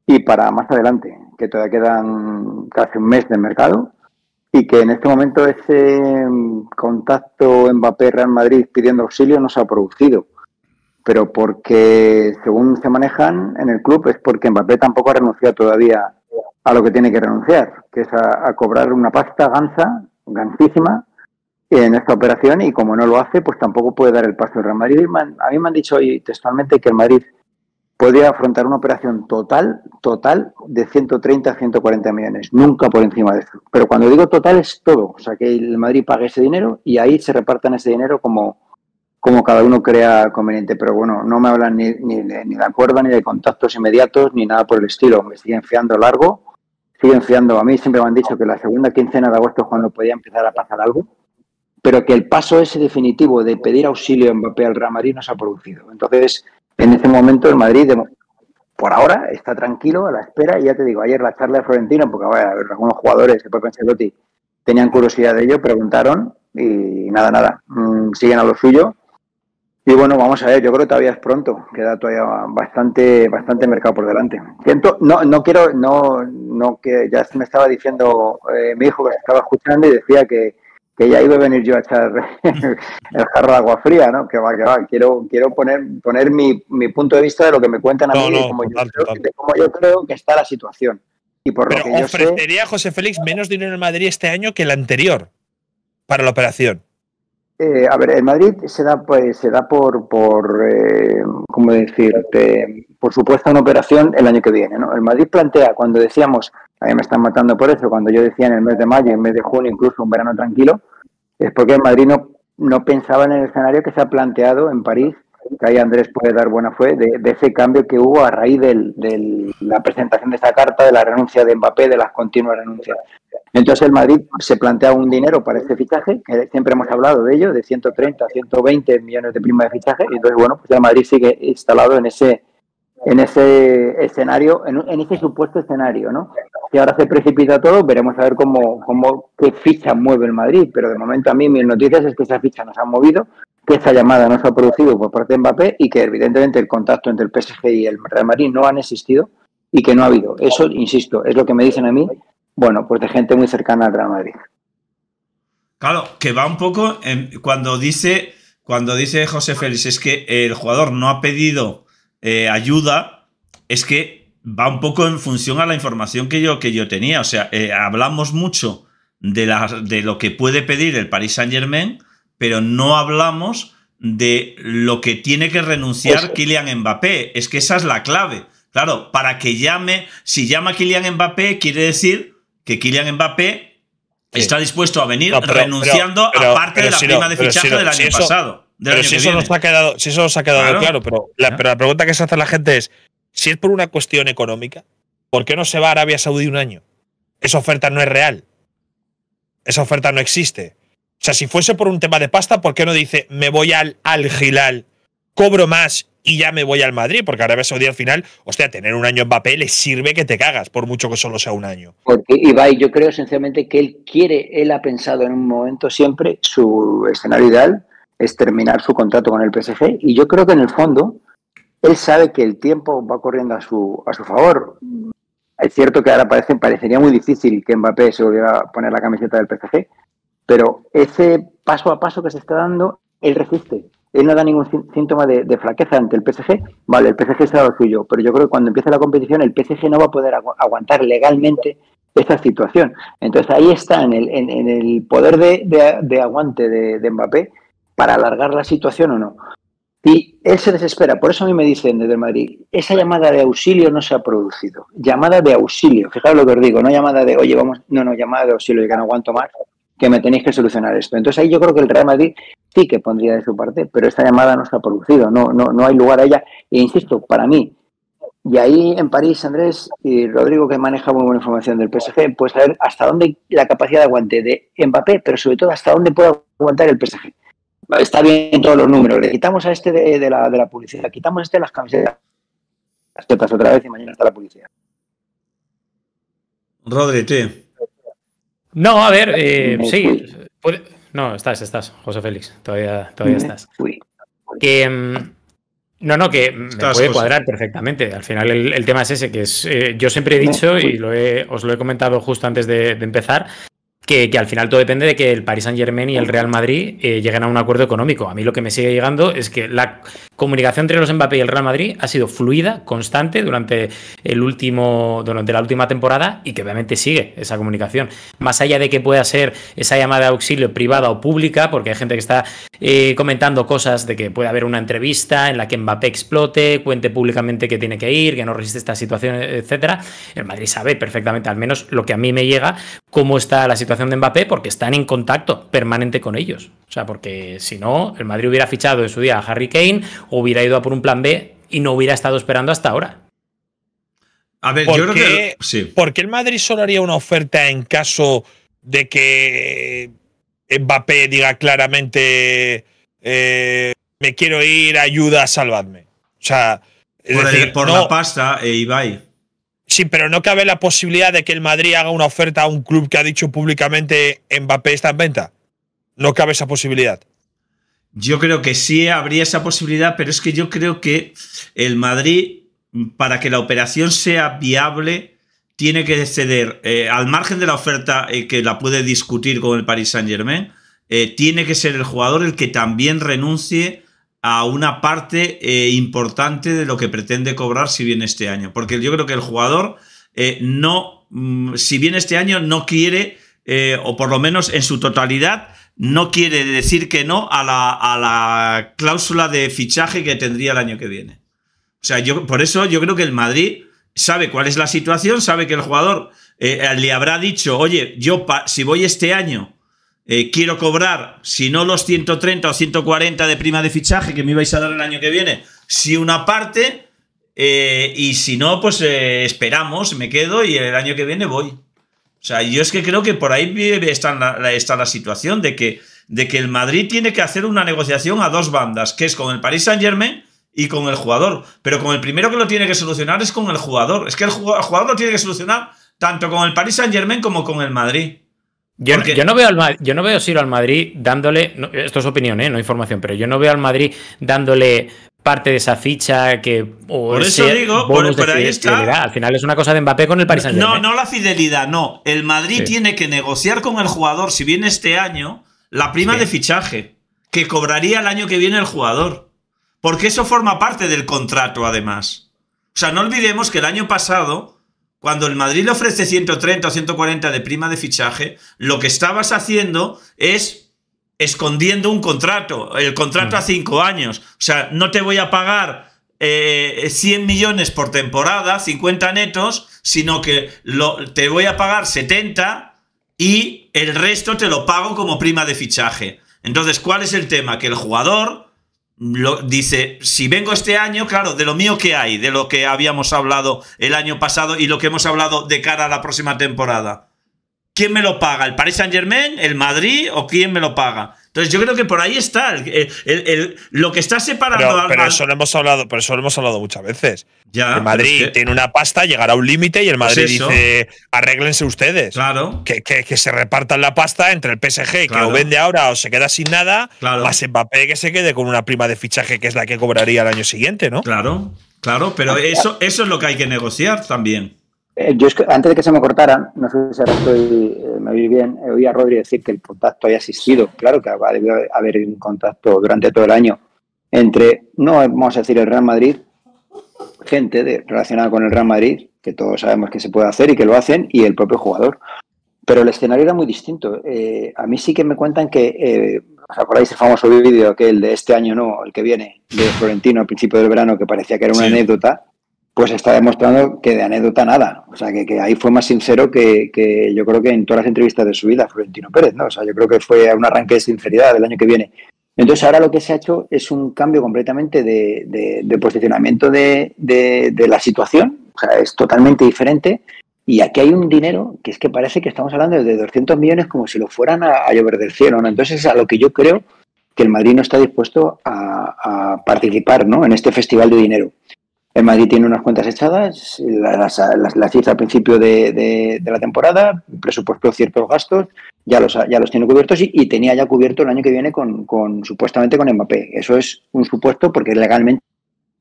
y para más adelante, que todavía quedan casi un mes de mercado y que en este momento ese contacto Mbappé-Real Madrid pidiendo auxilio no se ha producido pero porque según se manejan en el club es porque Mbappé tampoco ha renunciado todavía a lo que tiene que renunciar, que es a, cobrar una pasta gansa, gansísima, en esta operación y como no lo hace, pues tampoco puede dar el paso al Real Madrid. A mí me han dicho hoy textualmente que el Madrid podría afrontar una operación total, total, de 130 a 140 millones, nunca por encima de eso. Pero cuando digo total es todo, o sea, que el Madrid pague ese dinero y ahí se repartan ese dinero como, como cada uno crea conveniente, pero bueno, no me hablan ni, ni, de, ni de acuerdo, ni de contactos inmediatos, ni nada por el estilo. Me siguen fiando largo, siguen fiando. A mí siempre me han dicho que la segunda quincena de agosto es cuando podía empezar a pasar algo, pero que el paso ese definitivo de pedir auxilio en Mbappé al Real Madrid no se ha producido. Entonces, en ese momento, el Madrid, por ahora, está tranquilo, a la espera. Y ya te digo, ayer la charla de Florentino, porque algunos jugadores que por tenían curiosidad de ello, preguntaron y nada, nada, mm, siguen a lo suyo y bueno, vamos a ver, yo creo que todavía es pronto, queda todavía bastante, bastante mercado por delante. Siento, no, no quiero, no, no que ya me estaba diciendo eh, mi hijo que estaba escuchando y decía que, ya iba a venir yo a echar el jarro de agua fría, ¿no? Que va, que va. Quiero, quiero poner, poner mi, punto de vista de lo que me cuentan a mí como yo creo, que está la situación. Y por lo que ofrecería José Félix menos dinero en Madrid este año que el anterior para la operación. Eh, a ver, el Madrid se da, pues, se da por, por eh, ¿cómo decirte? Por supuesto, una operación el año que viene. ¿no? El Madrid plantea, cuando decíamos, a mí me están matando por eso, cuando yo decía en el mes de mayo, en el mes de junio, incluso un verano tranquilo, es porque el Madrid no pensaba en el escenario que se ha planteado en París que ahí Andrés puede dar buena fe, de, ese cambio que hubo a raíz de la presentación de esta carta, de la renuncia de Mbappé, de las continuas renuncias. Entonces el Madrid se plantea un dinero para este fichaje, que siempre hemos hablado de ello, de 130 120 millones de prima de fichaje, y entonces bueno, pues el Madrid sigue instalado en ese en ese escenario, en, ese supuesto escenario, ¿no? Si ahora se precipita todo, veremos a ver cómo, cómo qué ficha mueve el Madrid, pero de momento a mí mis noticias es que esas fichas nos han movido, que esta llamada no se ha producido por parte de Mbappé y que evidentemente el contacto entre el PSG y el Real Madrid no han existido y que no ha habido. Eso, insisto, es lo que me dicen a mí, bueno, pues de gente muy cercana al Real Madrid. Claro, que va un poco cuando dice cuando dice José Félix es que el jugador no ha pedido eh, ayuda, es que va un poco en función a la información que yo, que yo tenía. O sea, eh, hablamos mucho de, de lo que puede pedir el Paris Saint Germain, pero no hablamos de lo que tiene que renunciar pues, Kylian Mbappé. Es que esa es la clave. Claro, para que llame, si llama Kylian Mbappé, quiere decir que Kylian Mbappé está dispuesto a venir renunciando a parte de la prima de fichaje del año pasado. pero si, eso nos ha quedado, si ha quedado claro, pero, la, pero la pregunta que se hace la gente es: si es por una cuestión económica, ¿por qué no se va a Arabia Saudí un año? Esa oferta no es real. Esa oferta no existe. O sea, si fuese por un tema de pasta, ¿por qué no dice me voy al, Gilal, cobro más y ya me voy al Madrid? Porque Arabia Saudí al final, hostia, tener un año en Mbappé le sirve que te cagas, por mucho que solo sea un año. Porque Ibai, yo creo sencillamente que él quiere, él ha pensado en un momento siempre, su escenario ideal es terminar su contrato con el PSG y yo creo que en el fondo él sabe que el tiempo va corriendo a su, a su favor. Es cierto que ahora parecería muy difícil que Mbappé se volviera a poner la camiseta del PSG, pero ese paso a paso que se está dando, él resiste. Él no da ningún síntoma de, fraqueza ante el PSG. Vale, el PSG está lo suyo, pero yo creo que cuando empiece la competición el PSG no va a poder aguantar legalmente esta situación. Entonces ahí está, en el, poder de, aguante de Mbappé para alargar la situación o no. Y él se desespera. Por eso a mí me dicen desde Madrid, esa llamada de auxilio no se ha producido. Llamada de auxilio, fijaros lo que os digo, no llamada de, oye, vamos, no, no, llamada de auxilio, que no aguanto más, que me tenéis que solucionar esto. Entonces ahí yo creo que el Real Madrid sí que pondría de su parte, pero esta llamada no se ha producido, no, no, no hay lugar a ella. E insisto, para mí, y ahí en París, Andrés y Rodrigo, que maneja muy buena información del PSG, pues saber hasta dónde la capacidad de aguante de Mbappé, pero sobre todo hasta dónde puede aguantar el PSG. Está bien todos los números. Le quitamos a este de, la, de la publicidad, quitamos este de las camisetas. Las otra vez y mañana está la publicidad. Rodri, no, a ver, eh, sí. Pues, no, estás, estás, José Félix, todavía, todavía estás. Que, mm, no, no, que me puede cuadrar perfectamente. Al final el, tema es ese, que es, eh, yo siempre he dicho y os lo he comentado justo antes de empezar, que, al final todo depende de que el Paris Saint Germain y el Real Madrid eh, lleguen a un acuerdo económico. A mí lo que me sigue llegando es que la comunicación entre los Mbappé y el Real Madrid ha sido fluida, constante durante el último, durante la última temporada y que obviamente sigue esa comunicación. Más allá de que pueda ser esa llamada de auxilio privada o pública, porque hay gente que está eh, comentando cosas de que puede haber una entrevista en la que Mbappé explote, cuente públicamente que tiene que ir, que no resiste esta situación, etcétera. El Madrid sabe perfectamente, al menos lo que a mí me llega, cómo está la situación de Mbappé porque están en contacto permanente con ellos. O sea, porque si no, el Madrid hubiera fichado en su día a Harry Kane, hubiera ido a por un plan B y no hubiera estado esperando hasta ahora. A ver, yo creo que. Sí. ¿Por qué el Madrid solo haría una oferta en caso de que Mbappé diga claramente eh, me quiero ir, ayuda, salvadme? O sea. por, decir, por la pasta, eh, Ibai. Sí, pero no cabe la posibilidad de que el Madrid haga una oferta a un club que ha dicho públicamente Mbappé está en venta. No cabe esa posibilidad. Yo creo que sí habría esa posibilidad, pero es que yo creo que el Madrid, para que la operación sea viable, tiene que ceder, eh, al margen de la oferta eh, que la puede discutir con el Paris Saint Germain, eh, tiene que ser el jugador el que también renuncie a una parte eh, importante de lo que pretende cobrar si viene este año. Porque yo creo que el jugador eh, no, mm, si viene este año, no quiere, eh, o por lo menos en su totalidad, no quiere decir que no a la, a la, cláusula de fichaje que tendría el año que viene. O sea, yo, por eso yo creo que el Madrid sabe cuál es la situación, sabe que el jugador le habrá dicho, oye, yo si voy este año eh, quiero cobrar, si no los 130 o 140 de prima de fichaje que me ibais a dar el año que viene, si una parte, eh, y si no, pues eh, esperamos, me quedo y el año que viene voy. O sea, yo es que creo que por ahí está la, está la situación de que, de que el Madrid tiene que hacer una negociación a dos bandas, que es con el Paris Saint Germain y con el jugador. Pero con el primero que lo tiene que solucionar es con el jugador. Es que el jugador lo tiene que solucionar tanto con el Paris Saint Germain como con el Madrid. Yo, no veo al, yo no veo al Madrid dándole, esto es opinión, ¿eh? no información, pero yo no veo al Madrid dándole parte de esa ficha que... por eso digo, por, ahí está. Al final es una cosa de Mbappé con el Paris Saint Germain. No, no la fidelidad, no. El Madrid tiene que negociar con el jugador, si viene este año, la prima de fichaje, que cobraría el año que viene el jugador. Porque eso forma parte del contrato, además. O sea, no olvidemos que el año pasado cuando el Madrid le ofrece 130 o 140 de prima de fichaje, lo que estabas haciendo es escondiendo un contrato, el contrato a mm. cinco años. O sea, no te voy a pagar 100 eh, millones por temporada, 50 netos, sino que te voy a pagar 70 y el resto te lo pago como prima de fichaje. Entonces, ¿cuál es el tema? Que el jugador lo, dice, si vengo este año, claro, de lo mío que hay, de lo que habíamos hablado el año pasado y lo que hemos hablado de cara a la próxima temporada. ¿Quién me lo paga? ¿El Paris Saint Germain? ¿El Madrid? ¿O quién me lo paga? Entonces yo creo que por ahí está lo que está separado… pero, pero eso lo hemos hablado, pero eso lo hemos hablado muchas veces. Ya, Madrid tiene una pasta, llegará un límite y el pues Madrid dice arréglense ustedes. Claro. Que, que, se repartan la pasta entre el PSG que o vende ahora o se queda sin nada, claro. más Mbappé que se quede con una prima de fichaje que es la que cobraría el año siguiente, ¿no? Claro, claro, pero eso, eso es lo que hay que negociar también. Eh, antes de que se me cortara, no sé si eh, me oí bien, oí a Rodri decir que el contacto haya existido. Claro que ha habido haber un contacto durante todo el año entre, no vamos a decir el Real Madrid, gente relacionada con el Real Madrid, que todos sabemos que se puede hacer y que lo hacen, y el propio jugador. Pero el escenario era muy distinto. Eh, a mí sí que me cuentan que, eh, ¿os acordáis el famoso vídeo aquel de este año no, el que viene, de Florentino al principio del verano, que parecía que era una anécdota? pues está demostrando que de anécdota nada. O sea, que, ahí fue más sincero que, yo creo que en todas las entrevistas de su vida, Florentino Pérez, ¿no? O sea, yo creo que fue un arranque de sinceridad del año que viene. Entonces, ahora lo que se ha hecho es un cambio completamente de, posicionamiento de, la situación. O sea, es totalmente diferente. Y aquí hay un dinero que es que parece que estamos hablando de 200 millones como si lo fueran a, llover del cielo, ¿no? Entonces, a lo que yo creo que el Madrid no está dispuesto a, a participar, ¿no? En este festival de dinero. El Madrid tiene unas cuentas echadas, las, las, al principio de, la temporada, presupuestó ciertos gastos, ya los, ya los tiene cubiertos y, tenía ya cubierto el año que viene con, con, supuestamente con Mbappé. Eso es un supuesto porque legalmente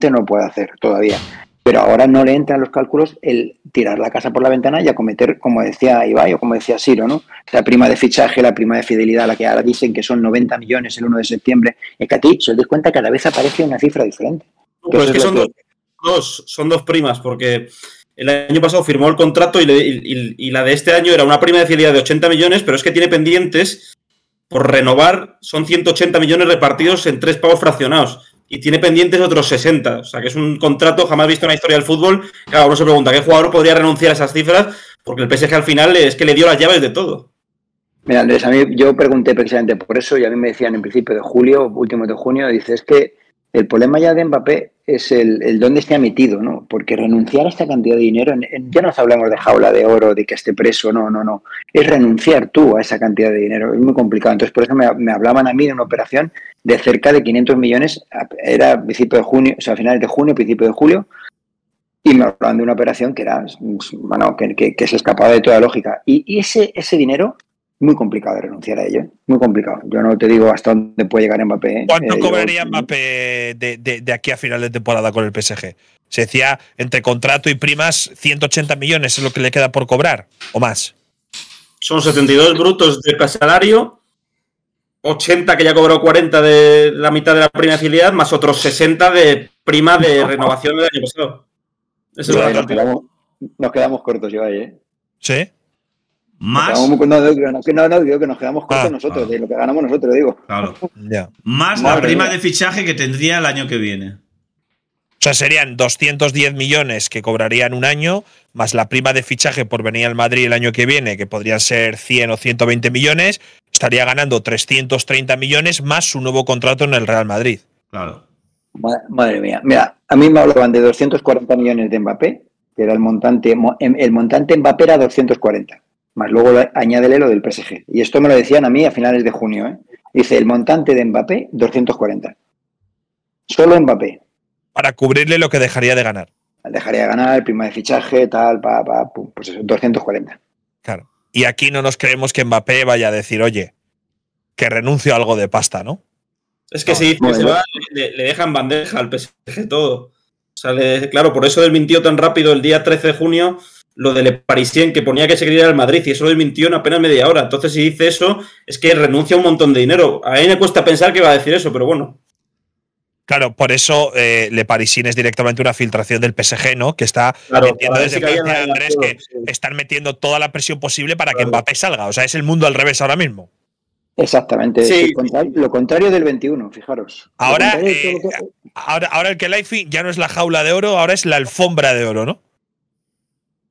no lo puede hacer todavía. Pero ahora no le entran los cálculos el tirar la casa por la ventana y acometer, como decía Ibai o como decía Siro, ¿no? La prima de fichaje, la prima de fidelidad, la que ahora dicen que son 90 millones el 1 de septiembre. Es que a ti, si os cuenta, cada vez aparece una cifra diferente. Pues que son, dos, son dos primas, porque el año pasado firmó el contrato y, la de este año era una prima de fidelidad de 80 millones, pero es que tiene pendientes por renovar, son 180 millones repartidos en tres pagos fraccionados. Y tiene pendientes otros 60. O sea, que es un contrato jamás visto en la historia del fútbol. Claro, uno se pregunta, ¿qué jugador podría renunciar a esas cifras? Porque el PSG al final es que le dio las llaves de todo. Mira, Andrés, a mí yo pregunté precisamente por eso y a mí me decían en principio de julio, último de junio, dice, es que el problema ya de Mbappé es el, el dónde ha metido, ¿no? Porque renunciar a esta cantidad de dinero, ya no hablamos de jaula de oro, de que esté preso, no, no, no. Es renunciar tú a esa cantidad de dinero. Es muy complicado. Entonces, por eso me, hablaban a mí de una operación de cerca de 500 millones, era principio de junio, o finales de junio, principio de julio, y me hablaban de una operación que era, que, se escapaba de toda lógica. Y, ese, ese dinero muy complicado renunciar a ello, muy complicado. Yo no te digo hasta dónde puede llegar Mbappé. ¿eh? ¿Cuánto eh, cobraría Mbappé de, aquí a final de temporada con el PSG? Se decía entre contrato y primas 180 millones es lo que le queda por cobrar o más. Son 72 brutos de salario, 80 que ya cobró 40 de la mitad de la prima filial, más otros 60 de prima de renovación del año pasado. nos, quedamos, nos quedamos cortos, yo ahí, ¿eh? Sí. Más. no, no, digo que nos quedamos cortos ah, nosotros, ah. de lo que ganamos nosotros, digo. Claro. Más la prima de fichaje que tendría el año que viene. O sea, serían 210 millones que cobrarían un año, más la prima de fichaje por venir al Madrid el año que viene, que podrían ser 100 o 120 millones, estaría ganando 330 millones más su nuevo contrato en el Real Madrid. Claro. Madre mía, mira, a mí me hablaban de 240 millones de Mbappé, pero el montante, em, el montante Mbappé era 240. Más luego añádele lo del PSG. Y esto me lo decían a mí a finales de junio. ¿eh? Dice, el montante de Mbappé, 240. Solo Mbappé. Para cubrirle lo que dejaría de ganar. Dejaría de ganar, prima de fichaje, tal, pa, pa, pum, pues eso, 240. Claro. Y aquí no nos creemos que Mbappé vaya a decir, oye, que renuncio a algo de pasta, ¿no? Es que sí, le, dejan bandeja al PSG todo. claro, por eso desmintió tan rápido el día 13 de junio lo Le Parisien, que ponía que se quería ir al Madrid y eso lo desmintió en apenas media hora. Entonces, si dice eso, es que renuncia a un montón de dinero. A mí me cuesta pensar que va a decir eso, pero bueno. Claro, por eso eh, Le Parisien es directamente una filtración del PSG, ¿no? Que está metiendo desde que Andrés, que están metiendo toda la presión posible para que Mbappé salga. O sea, es el mundo al revés ahora mismo. Exactamente. Sí. Lo, contrario, del 21, fijaros. Ahora, eh, ahora, ahora el que Life ya no es la jaula de oro, ahora es la alfombra de oro, ¿no?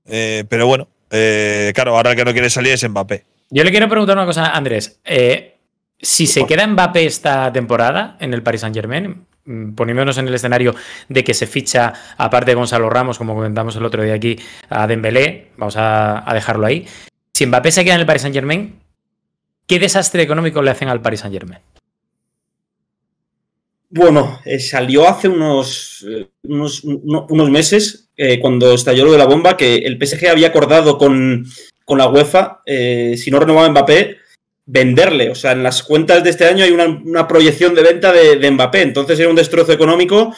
Eh, pero bueno, eh, claro, ahora el que no quiere salir es Mbappé. Yo le quiero preguntar una cosa, Andrés. Eh, si se queda Mbappé esta temporada en el Paris Saint Germain, mm, poniéndonos en el escenario de que se ficha, aparte de Gonzalo Ramos, como comentamos el otro día aquí, a Dembélé, vamos a, a dejarlo ahí. Si Mbappé se queda en el Paris Saint Germain, ¿qué desastre económico le hacen al Paris Saint Germain? Bueno, eh, salió hace unos, eh, unos, meses, eh, cuando estalló lo de la bomba, que el PSG había acordado con, la UEFA, si no renovaba Mbappé, venderle. O sea, en las cuentas de este año hay una, proyección de venta de, de, Mbappé. Entonces era un destrozo económico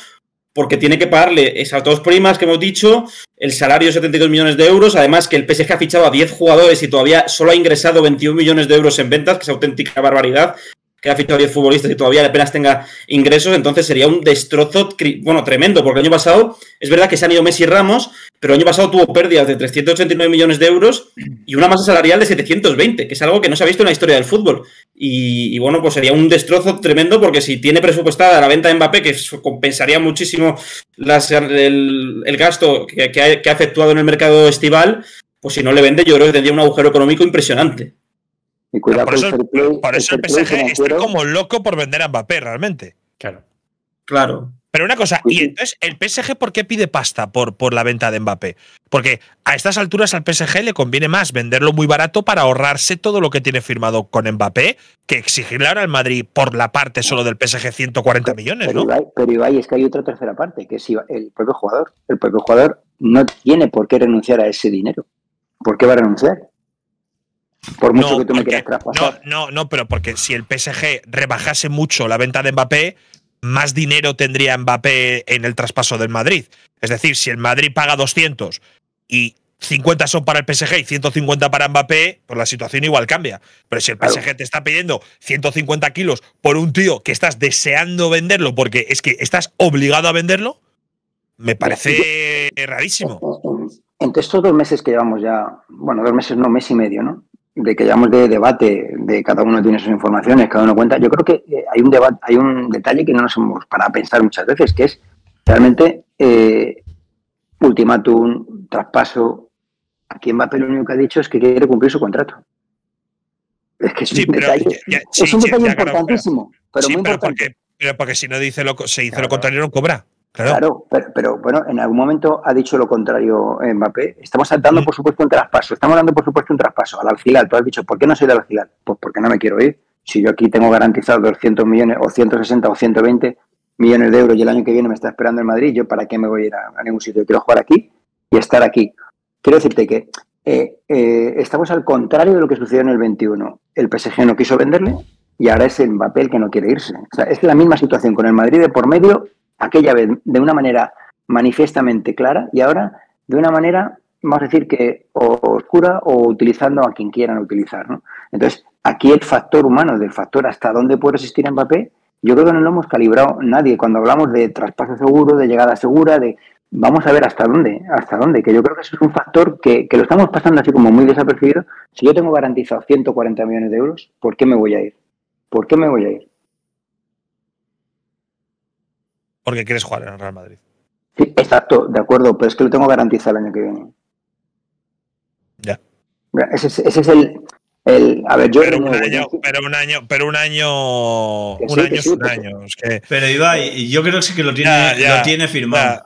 porque tiene que pagarle esas dos primas que hemos dicho, el salario de 72 millones de euros, además que el PSG ha fichado a 10 jugadores y todavía solo ha ingresado 21 millones de euros en ventas, que es auténtica barbaridad que ha fichado 10 futbolistas y todavía apenas tenga ingresos, entonces sería un destrozo, bueno, tremendo, porque el año pasado es verdad que se han ido Messi y Ramos, pero el año pasado tuvo pérdidas de 389 millones de euros y una masa salarial de 720, que es algo que no se ha visto en la historia del fútbol. Y, bueno, pues sería un destrozo tremendo, porque si tiene presupuestada la venta de Mbappé, que compensaría muchísimo el, gasto que, ha, que ha efectuado en el mercado estival, pues si no le vende, yo creo que tendría un agujero económico impresionante por, eso, el, PSG está como loco por vender a Mbappé, realmente. Claro. Claro. Pero una cosa, ¿y entonces el PSG por qué pide pasta por, por la venta de Mbappé? Porque a estas alturas al PSG le conviene más venderlo muy barato para ahorrarse todo lo que tiene firmado con Mbappé que exigirle ahora al Madrid por la parte solo del PSG 140 millones, pero ¿no? Ibai, es que hay otra tercera parte, que es el propio jugador. El propio jugador no tiene por qué renunciar a ese dinero. ¿Por qué va a renunciar? Por mucho no, que tú me quieras No, no, pero porque si el PSG rebajase mucho la venta de Mbappé, más dinero tendría Mbappé en el traspaso del Madrid. Es decir, si el Madrid paga 200 y 50 son para el PSG y 150 para Mbappé, pues la situación igual cambia. Pero si el PSG te está pidiendo 150 kilos por un tío que estás deseando venderlo porque es que estás obligado a venderlo, me parece rarísimo. Entre estos dos meses que llevamos ya, bueno, dos meses, no, mes y medio, ¿no? de que llamamos de debate, de cada uno tiene sus informaciones, cada uno cuenta, yo creo que eh, hay un debate, hay un detalle que no nos hemos para pensar muchas veces, que es realmente eh, ultimátum, traspaso. Aquí pero lo único que ha dicho es que quiere cumplir su contrato. Es que es un detalle, es un detalle importantísimo, pero, muy importante. Porque, si no dice lo, se dice lo contrario, no cobra. Claro, pero, bueno, en algún momento ha dicho lo contrario Mbappé. Estamos dando, por supuesto, un traspaso. Estamos dando, por supuesto, un traspaso al alfilal. Tú has dicho, ¿por qué no soy del alfilar, Pues porque no me quiero ir. Si yo aquí tengo garantizado 200 millones, o 160 o 120 millones de euros, y el año que viene me está esperando el Madrid, ¿yo para qué me voy a ir a, ningún sitio? Yo quiero jugar aquí y estar aquí. Quiero decirte que eh, eh, estamos al contrario de lo que sucedió en el 21. El PSG no quiso venderle y ahora es el Mbappé el que no quiere irse. O sea, es la misma situación con el Madrid de por medio aquella vez de una manera manifiestamente clara y ahora de una manera, vamos a decir que oscura o utilizando a quien quieran utilizar. ¿no? Entonces, aquí el factor humano, del factor hasta dónde puede resistir Mbappé, yo creo que no lo hemos calibrado nadie. Cuando hablamos de traspaso seguro, de llegada segura, de vamos a ver hasta dónde, hasta dónde, que yo creo que eso es un factor que, que lo estamos pasando así como muy desapercibido. Si yo tengo garantizado 140 millones de euros, ¿por qué me voy a ir? ¿Por qué me voy a ir? porque quieres jugar en el Real Madrid. Sí, exacto, de acuerdo, pero es que lo tengo garantizado el año que viene. Ya. Ese es, el, a ver, yo pero, un año, pero un año, un año, es un pero Ibai, yo creo que sí que lo tiene, lo tiene firmado.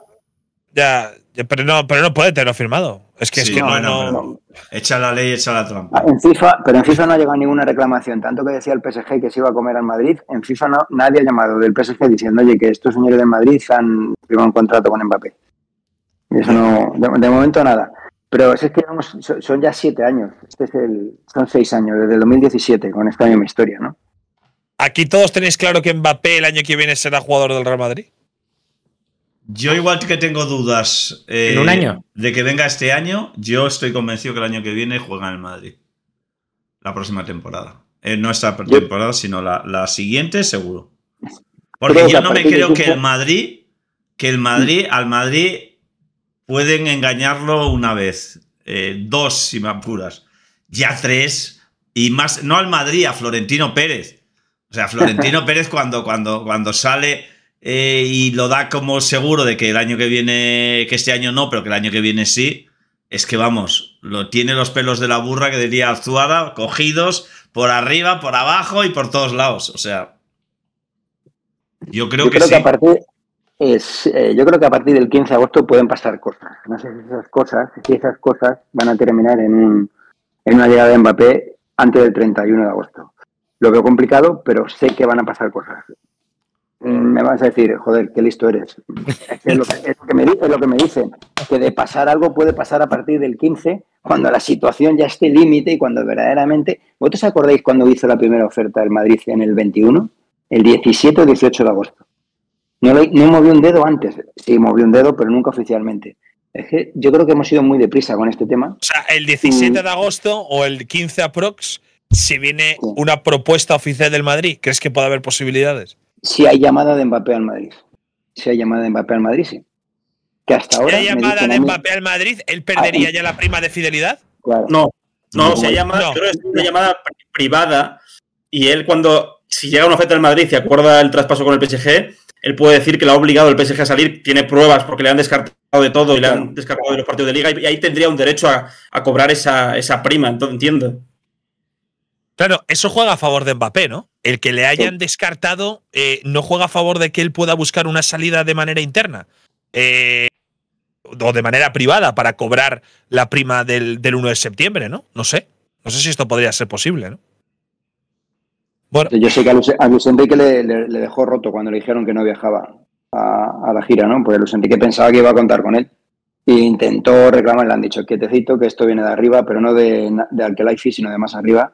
ya, pero no, pero no puede tenerlo firmado. Es que, es que no, Echa la ley, echa la trampa. Ah, en FIFA, pero en FIFA no ha llegado ninguna reclamación. Tanto que decía el PSG que se iba a comer al Madrid, en FIFA nadie ha llamado del PSG diciendo, oye, que estos señores de Madrid han firmado un contrato con Mbappé. Y eso no, de, momento nada. Pero es que son ya siete años. Este es el, son seis años, desde el 2017, con esta misma historia, ¿no? Aquí todos tenéis claro que Mbappé el año que viene será jugador del Real Madrid. Yo igual que tengo dudas eh, ¿En un año? de que venga este año, yo estoy convencido que el año que viene juega en el Madrid. La próxima temporada. Eh, no esta temporada, sino la, siguiente, seguro. Porque yo no me creo que el Madrid, que el Madrid, mm. al Madrid pueden engañarlo una vez, eh, dos si me apuras, ya tres, y más, no al Madrid, a Florentino Pérez. O sea, Florentino Pérez cuando, cuando, cuando sale eh, y lo da como seguro de que el año que viene, que este año no, pero que el año que viene sí, es que vamos, lo tiene los pelos de la burra que diría Azuara, cogidos por arriba, por abajo y por todos lados. O sea, yo creo que sí. a partir, es, eh, yo creo que a partir del 15 de agosto pueden pasar cosas. No sé si esas cosas, si esas cosas van a terminar en, en una llegada de Mbappé antes del 31 de agosto. Lo veo complicado, pero sé que van a pasar cosas. Mm, me vas a decir, joder, qué listo eres. Es lo, que, es lo que, me, es lo que me dicen, que de pasar algo puede pasar a partir del 15, cuando la situación ya esté límite y cuando verdaderamente... ¿Vosotros acordáis cuando hizo la primera oferta el Madrid en el 21? El 17 o 18 de agosto. No, lo, no un dedo antes, sí, movió un dedo, pero nunca oficialmente. Es que yo creo que hemos ido muy deprisa con este tema. O sea, el 17 mm. de agosto o el 15 aprox, si viene una propuesta oficial del Madrid, ¿crees que puede haber posibilidades? Si hay llamada de Mbappé al Madrid. Si hay llamada de Mbappé al Madrid, sí. Que hasta ahora. Si hay llamada de Mbappé al Madrid, ¿él perdería ah, ya la prima de fidelidad? No, no, si se llama, es una llamada privada y él cuando, si llega una oferta al Madrid y acuerda el traspaso con el PSG, él puede decir que le ha obligado el PSG a salir, tiene pruebas porque le han descartado de todo y le han descartado de los partidos de liga y, ahí tendría un derecho a, cobrar esa, esa prima, entonces entiendo. Claro, eso juega a favor de Mbappé, ¿no? El que le hayan descartado eh, no juega a favor de que él pueda buscar una salida de manera interna. Eh, o de manera privada para cobrar la prima del, 1 de septiembre, ¿no? No sé. No sé si esto podría ser posible, ¿no? Bueno. Yo sé que a Luis, Enrique le, dejó roto cuando le dijeron que no viajaba a, la gira, ¿no? Porque Luis Enrique pensaba que iba a contar con él. E intentó reclamar, le han dicho, quietecito, que esto viene de arriba, pero no de, de Alkelaifi, sino de más arriba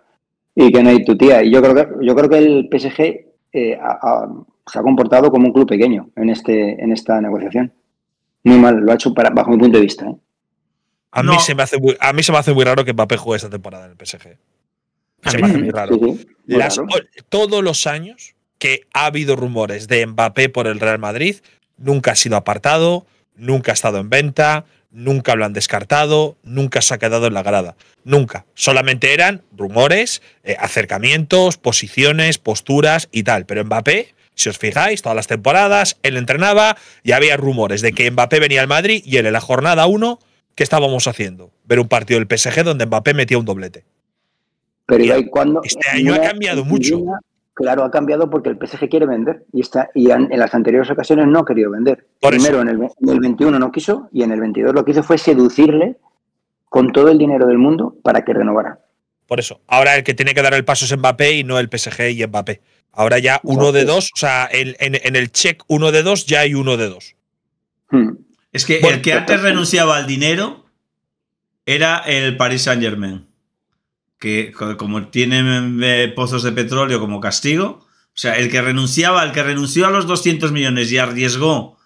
y que no hay tu tía. Y yo creo que, yo creo que el PSG eh, se ha comportado como un club pequeño en, este, en esta negociación. Muy mal, lo ha hecho bajo mi punto de vista. ¿eh? A, mí se me hace muy, raro que Mbappé juegue esta temporada en el PSG. Se me hace muy raro. Todos los años que ha habido rumores de Mbappé por el Real Madrid, nunca ha sido apartado, nunca ha estado en venta, nunca lo han descartado, nunca se ha quedado en la grada, nunca. Solamente eran rumores, eh, acercamientos, posiciones, posturas y tal. Pero Mbappé, si os fijáis, todas las temporadas, él entrenaba y había rumores de que Mbappé venía al Madrid y él en la jornada 1, ¿qué estábamos haciendo? Ver un partido del PSG donde Mbappé metía un doblete. Pero y cuando este año ha cambiado mucho. Claro, ha cambiado porque el PSG quiere vender y está y en, las anteriores ocasiones no ha querido vender. Primero en el, 21 no quiso y en el 22 lo que hizo fue seducirle con todo el dinero del mundo para que renovara. Por eso, ahora el que tiene que dar el paso es Mbappé y no el PSG y Mbappé. Ahora ya uno de dos, o sea, en, el check uno de dos ya hay uno de dos. Hmm. Es que el que antes renunciaba al dinero era el Paris Saint Germain que como tiene eh, pozos de petróleo como castigo, o sea, el que renunciaba, el que renunció a los 200 millones y arriesgó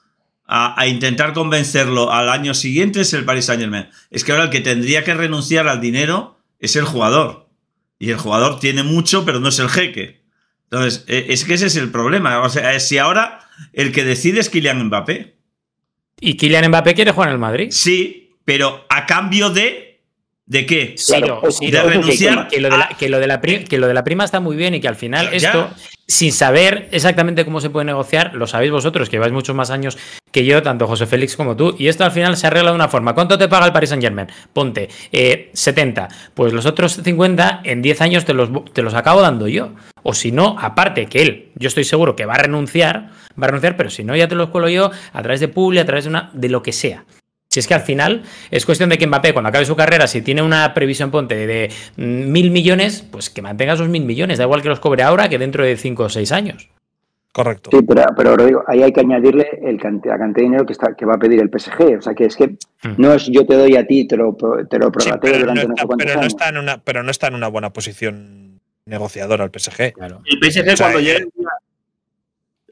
a, intentar convencerlo al año siguiente es el Paris Saint Germain. Es que ahora el que tendría que renunciar al dinero es el jugador. Y el jugador tiene mucho, pero no es el jeque. Entonces, e, es que ese es el problema. O sea, si ahora el que decide es Kylian Mbappé. ¿Y Kylian Mbappé quiere jugar en el Madrid? Sí, pero a cambio de ¿De qué? Sí, pues, de renunciar. Que, lo de la, prima, está muy bien y que al final esto, sin saber exactamente cómo se puede negociar, lo sabéis vosotros, que lleváis muchos más años que yo, tanto José Félix como tú, y esto al final se arregla de una forma. ¿Cuánto te paga el Paris Saint Germain? Ponte, eh, 70. Pues los otros 50 en 10 años te los, te los acabo dando yo. O si no, aparte que él, yo estoy seguro que va a renunciar, va a renunciar, pero si no, ya te los cuelo yo a través de Publi, a través de, una, de lo que sea. Si es que al final es cuestión de que Mbappé, cuando acabe su carrera, si tiene una previsión, ponte, de mm, mil millones, pues que mantenga esos mil millones. Da igual que los cobre ahora que dentro de cinco o seis años. Correcto. Sí, pero, pero ahí hay que añadirle el cantidad, la de dinero que, está, que va a pedir el PSG. O sea, que es que hmm. no es yo te doy a ti, te te lo pero durante no, está, pero no Está en una, pero no está en una buena posición negociadora el PSG. El PSG cuando eh,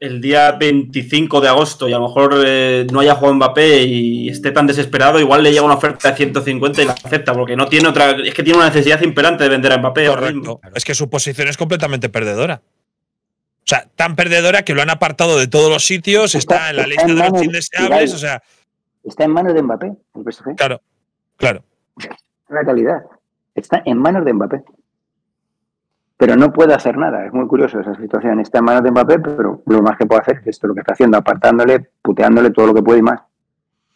el día 25 de agosto y a lo mejor eh, no haya jugado Mbappé y esté tan desesperado, igual le llega una oferta de 150 y la acepta, porque no tiene otra. Es que tiene una necesidad imperante de vender a Mbappé. Es que su posición es completamente perdedora. O sea, tan perdedora que lo han apartado de todos los sitios, está, en la lista de los indeseables, o sea. Está en manos de Mbappé, el Claro, claro. La calidad. Está en manos de Mbappé pero no puede hacer nada. Es muy curioso esa situación. Está en manos de Mbappé, pero lo más que puede hacer es esto lo que está haciendo, apartándole, puteándole todo lo que puede y más.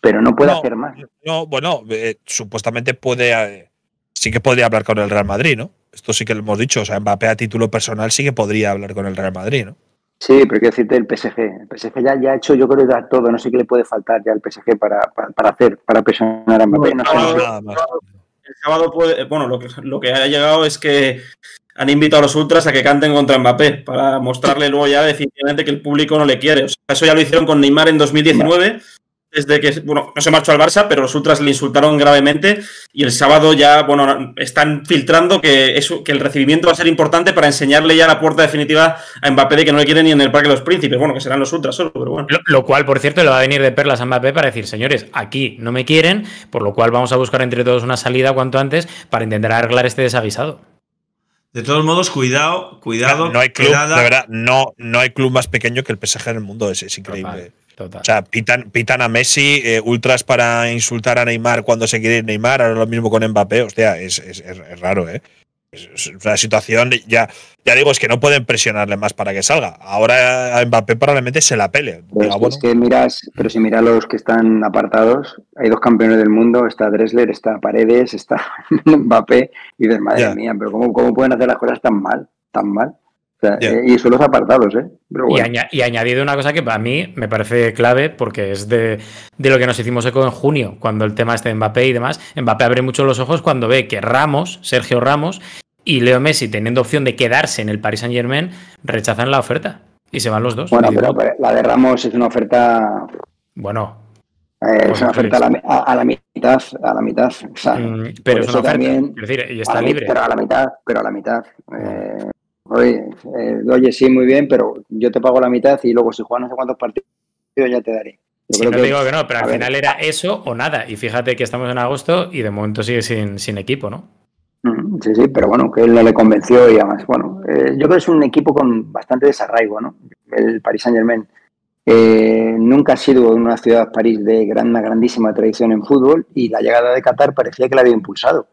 Pero no puede hacer más. No, bueno, eh, supuestamente puede. Eh, sí que podría hablar con el Real Madrid, ¿no? Esto sí que lo hemos dicho. O sea, Mbappé a título personal sí que podría hablar con el Real Madrid, ¿no? Sí, pero quiero decirte el PSG. El PSG ya, ya ha hecho, yo creo, ya todo. No sé qué le puede faltar ya al PSG para, hacer, para presionar a Mbappé. No, El sábado, puede, bueno, lo lo que ha llegado es que han invitado a los ultras a que canten contra Mbappé para mostrarle luego ya definitivamente que el público no le quiere. O sea, eso ya lo hicieron con Neymar en 2019, desde que, bueno, no se marchó al Barça, pero los ultras le insultaron gravemente y el sábado ya, bueno, están filtrando que, que el recibimiento va a ser importante para enseñarle ya la puerta definitiva a Mbappé de que no le quieren ni en el Parque de los Príncipes, bueno, que serán los ultras solo, pero bueno. Lo, cual, por cierto, le va a venir de perlas a Mbappé para decir, señores, aquí no me quieren, por lo cual vamos a buscar entre todos una salida cuanto antes para intentar arreglar este desavisado. De todos modos, cuidado, cuidado. No hay club, verdad, no, no hay club más pequeño que el PSG en el mundo, es, es increíble. Total, O sea, pitan, pitan a Messi, eh, ultras para insultar a Neymar cuando se quiere Neymar, ahora lo mismo con Mbappé, hostia, es, es raro, ¿eh? la situación, ya, ya digo, es que no pueden presionarle más para que salga. Ahora a Mbappé probablemente se la pele. Pero, es que miras, pero si miras los que están apartados, hay dos campeones del mundo, está Dresler está Paredes, está Mbappé, y dices, madre mía, pero cómo, ¿cómo pueden hacer las cosas tan mal? Tan mal. Eh, y son los apartados, ¿eh? y, añadido una cosa que para mí me parece clave porque es de, lo que nos hicimos eco en junio, cuando el tema este de Mbappé y demás. Mbappé abre mucho los ojos cuando ve que Ramos, Sergio Ramos y Leo Messi, teniendo opción de quedarse en el Paris Saint Germain, rechazan la oferta y se van los dos. Bueno, pero, la de Ramos es una oferta. Bueno. Eh, es una oferta a la, mitad, a la mitad. Mm, pero es una oferta, también, decir, y está libre. Pero a la mitad, pero a la mitad. Mm. Eh, eh, oye, sí, muy bien, pero yo te pago la mitad y luego si juegas no sé cuántos partidos ya te daré. digo que no, pero al final era eso o nada. Y fíjate que estamos en agosto y de momento sigue sin, equipo, ¿no? Mm, sí, sí, pero bueno, que él no le convenció y además, bueno, eh, yo creo que es un equipo con bastante desarraigo, ¿no? El Paris Saint Germain nunca ha sido una ciudad, París, de gran, grandísima tradición en fútbol y la llegada de Qatar parecía que la había impulsado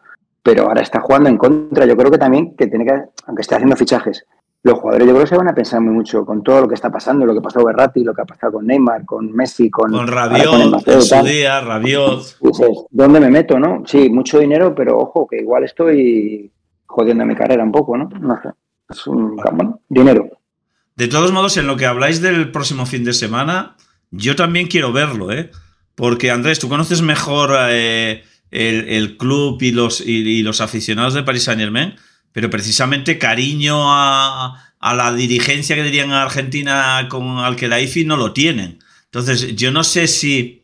pero ahora está jugando en contra. Yo creo que también que tiene que, aunque esté haciendo fichajes, los jugadores yo creo que se van a pensar muy mucho con todo lo que está pasando, lo que pasó con Berratti, lo que ha pasado con Neymar, con Messi, con, con Rabiot, con en su día, Rabiot. ¿dónde me meto, no? Sí, mucho dinero, pero ojo, que igual estoy jodiendo mi carrera un poco, ¿no? No sé. Es un dinero. De todos modos, en lo que habláis del próximo fin de semana, yo también quiero verlo, ¿eh? Porque Andrés, tú conoces mejor eh, el, club y los, los aficionados de Paris Saint Germain, pero precisamente cariño a, la dirigencia que dirían a Argentina con al IFI no lo tienen. Entonces, yo no sé si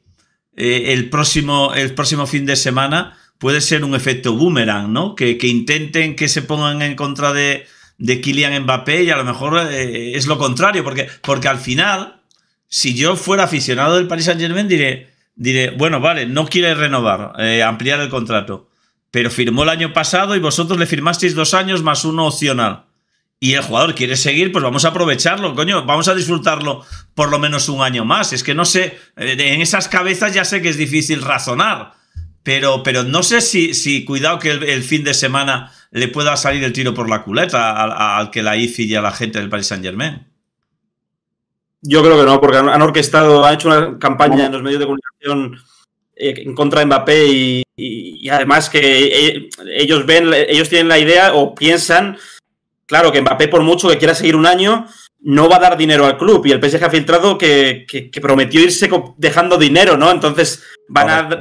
eh, el, próximo, el próximo fin de semana puede ser un efecto boomerang, ¿no? Que, intenten que se pongan en contra de, de Kylian Mbappé y a lo mejor eh, es lo contrario, porque, porque al final, si yo fuera aficionado del Paris Saint-Germain, diré, diré, bueno, vale, no quiere renovar, eh, ampliar el contrato, pero firmó el año pasado y vosotros le firmasteis dos años más uno opcional. Y el jugador quiere seguir, pues vamos a aprovecharlo, coño, vamos a disfrutarlo por lo menos un año más. Es que no sé, eh, en esas cabezas ya sé que es difícil razonar, pero, pero no sé si, si cuidado que el, fin de semana le pueda salir el tiro por la culeta al, que la IFI y a la gente del Paris Saint Germain. Yo creo que no, porque han orquestado, han hecho una campaña en los medios de comunicación eh, en contra de Mbappé y, además que eh, ellos ven, ellos tienen la idea o piensan, claro, que Mbappé por mucho que quiera seguir un año, no va a dar dinero al club y el PSG ha filtrado que, prometió irse dejando dinero, ¿no? Entonces van a,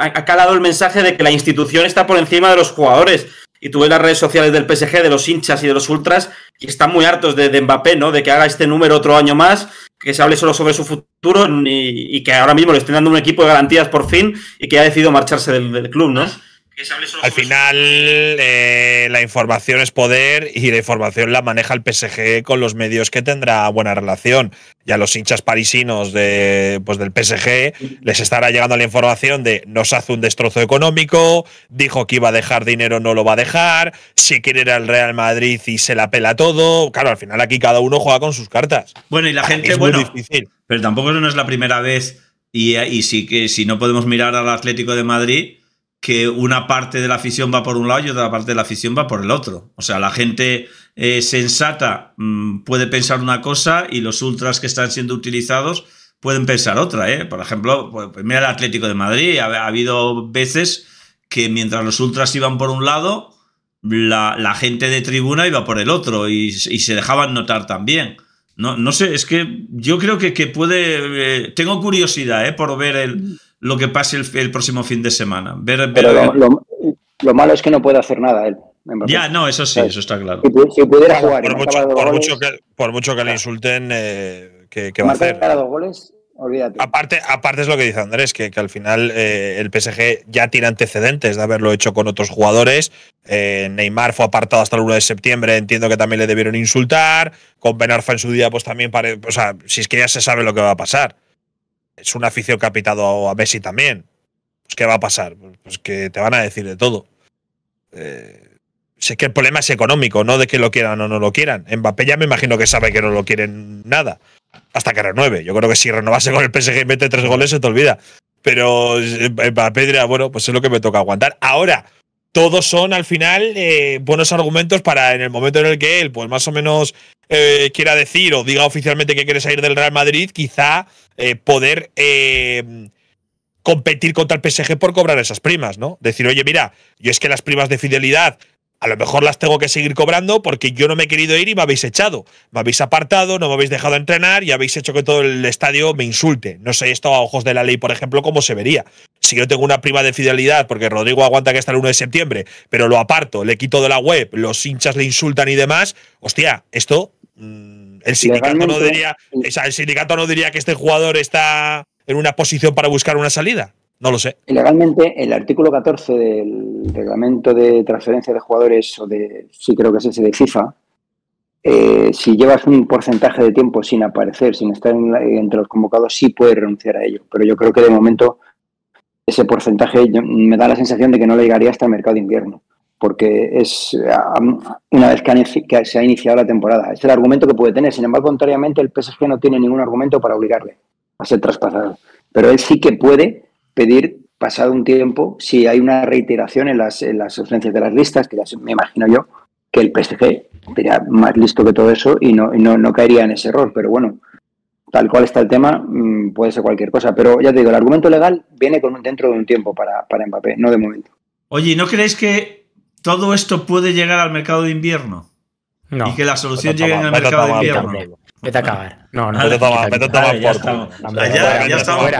ha calado el mensaje de que la institución está por encima de los jugadores y tú ves las redes sociales del PSG, de los hinchas y de los ultras, y están muy hartos de, Mbappé, ¿no? De que haga este número otro año más, que se hable solo sobre su futuro y, que ahora mismo le estén dando un equipo de garantías por fin y que ha decidido marcharse del, del club, ¿no? Al final, eh, la información es poder y la información la maneja el PSG con los medios que tendrá buena relación. Y a los hinchas parisinos de, pues, del PSG les estará llegando la información de nos hace un destrozo económico, dijo que iba a dejar dinero, no lo va a dejar, si quiere ir al Real Madrid y se la pela todo. Claro, al final aquí cada uno juega con sus cartas. Bueno, y la gente, es muy difícil. pero tampoco eso no es la primera vez. Y, y sí que si no podemos mirar al Atlético de Madrid que una parte de la afición va por un lado y otra parte de la afición va por el otro. O sea, la gente eh, sensata mm, puede pensar una cosa y los ultras que están siendo utilizados pueden pensar otra. ¿eh? Por ejemplo, pues, pues mira el Atlético de Madrid. Ha, habido veces que mientras los ultras iban por un lado, la, gente de tribuna iba por el otro y, se dejaban notar también. No, no sé, es que yo creo que, que puede... Eh, tengo curiosidad ¿eh? por ver el lo que pase el, próximo fin de semana. Pero lo, malo es que no puede hacer nada él. Ya, no, eso sí, eso está claro. Si, pudiera jugar. Por, mucho, que, por mucho que le insulten, eh, que, va a hacer? goles, olvídate. Aparte, aparte es lo que dice Andrés, que, al final eh, el PSG ya tiene antecedentes de haberlo hecho con otros jugadores. Eh, Neymar fue apartado hasta el 1 de septiembre, entiendo que también le debieron insultar. Con Benarfa en su día, pues también, o sea, si es que ya se sabe lo que va a pasar es un afición que ha pitado a Messi también. Pues, ¿qué va a pasar? Pues que te van a decir de todo. Eh, sé que el problema es económico, no de que lo quieran o no lo quieran. Mbappé ya me imagino que sabe que no lo quieren nada. Hasta que renueve. Yo creo que si renovase con el PSG y mete tres goles se te olvida. Pero eh, Mbappé bueno, pues es lo que me toca aguantar. Ahora, todos son al final eh, buenos argumentos para en el momento en el que él, pues más o menos eh, quiera decir o diga oficialmente que quiere salir del Real Madrid, quizá eh, poder competir contra el PSG por cobrar esas primas, ¿no? Decir, oye, mira, yo es que las primas de fidelidad a lo mejor las tengo que seguir cobrando porque yo no me he querido ir y me habéis echado. Me habéis apartado, no me habéis dejado entrenar y habéis hecho que todo el estadio me insulte. No sé esto a ojos de la ley, por ejemplo, cómo se vería. Si yo tengo una prima de fidelidad porque Rodrigo aguanta que está el 1 de septiembre, pero lo aparto, le quito de la web, los hinchas le insultan y demás, hostia, esto mm, el sindicato diría, el sindicato no diría que este jugador está en una posición para buscar una salida. No lo sé. Legalmente, el artículo 14 del reglamento de transferencia de jugadores, o de, sí creo que es ese de FIFA, eh, si llevas un porcentaje de tiempo sin aparecer, sin estar entre los convocados, sí puedes renunciar a ello. Pero yo creo que de momento ese porcentaje me da la sensación de que no le llegaría hasta el mercado de invierno, porque es una vez que, que, se ha iniciado la temporada. Es el argumento que puede tener. Sin embargo, contrariamente, el PSG no tiene ningún argumento para obligarle a ser traspasado. Pero él sí que puede pedir pasado un tiempo, si hay una reiteración en las, en ausencias de las listas, que me imagino yo, que el PSG sería más listo que todo eso y no, caería en ese error. Pero bueno, tal cual está el tema, mm, puede ser cualquier cosa. Pero ya te digo, el argumento legal viene con, dentro de un tiempo para, para Mbappé, no de momento. Oye, ¿no creéis que todo esto puede llegar al mercado de invierno? No. Y que la solución llegue en el mercado de invierno. Vete a cagar. No, no. Vete a tomar, vete a ya estamos. ya, estamos.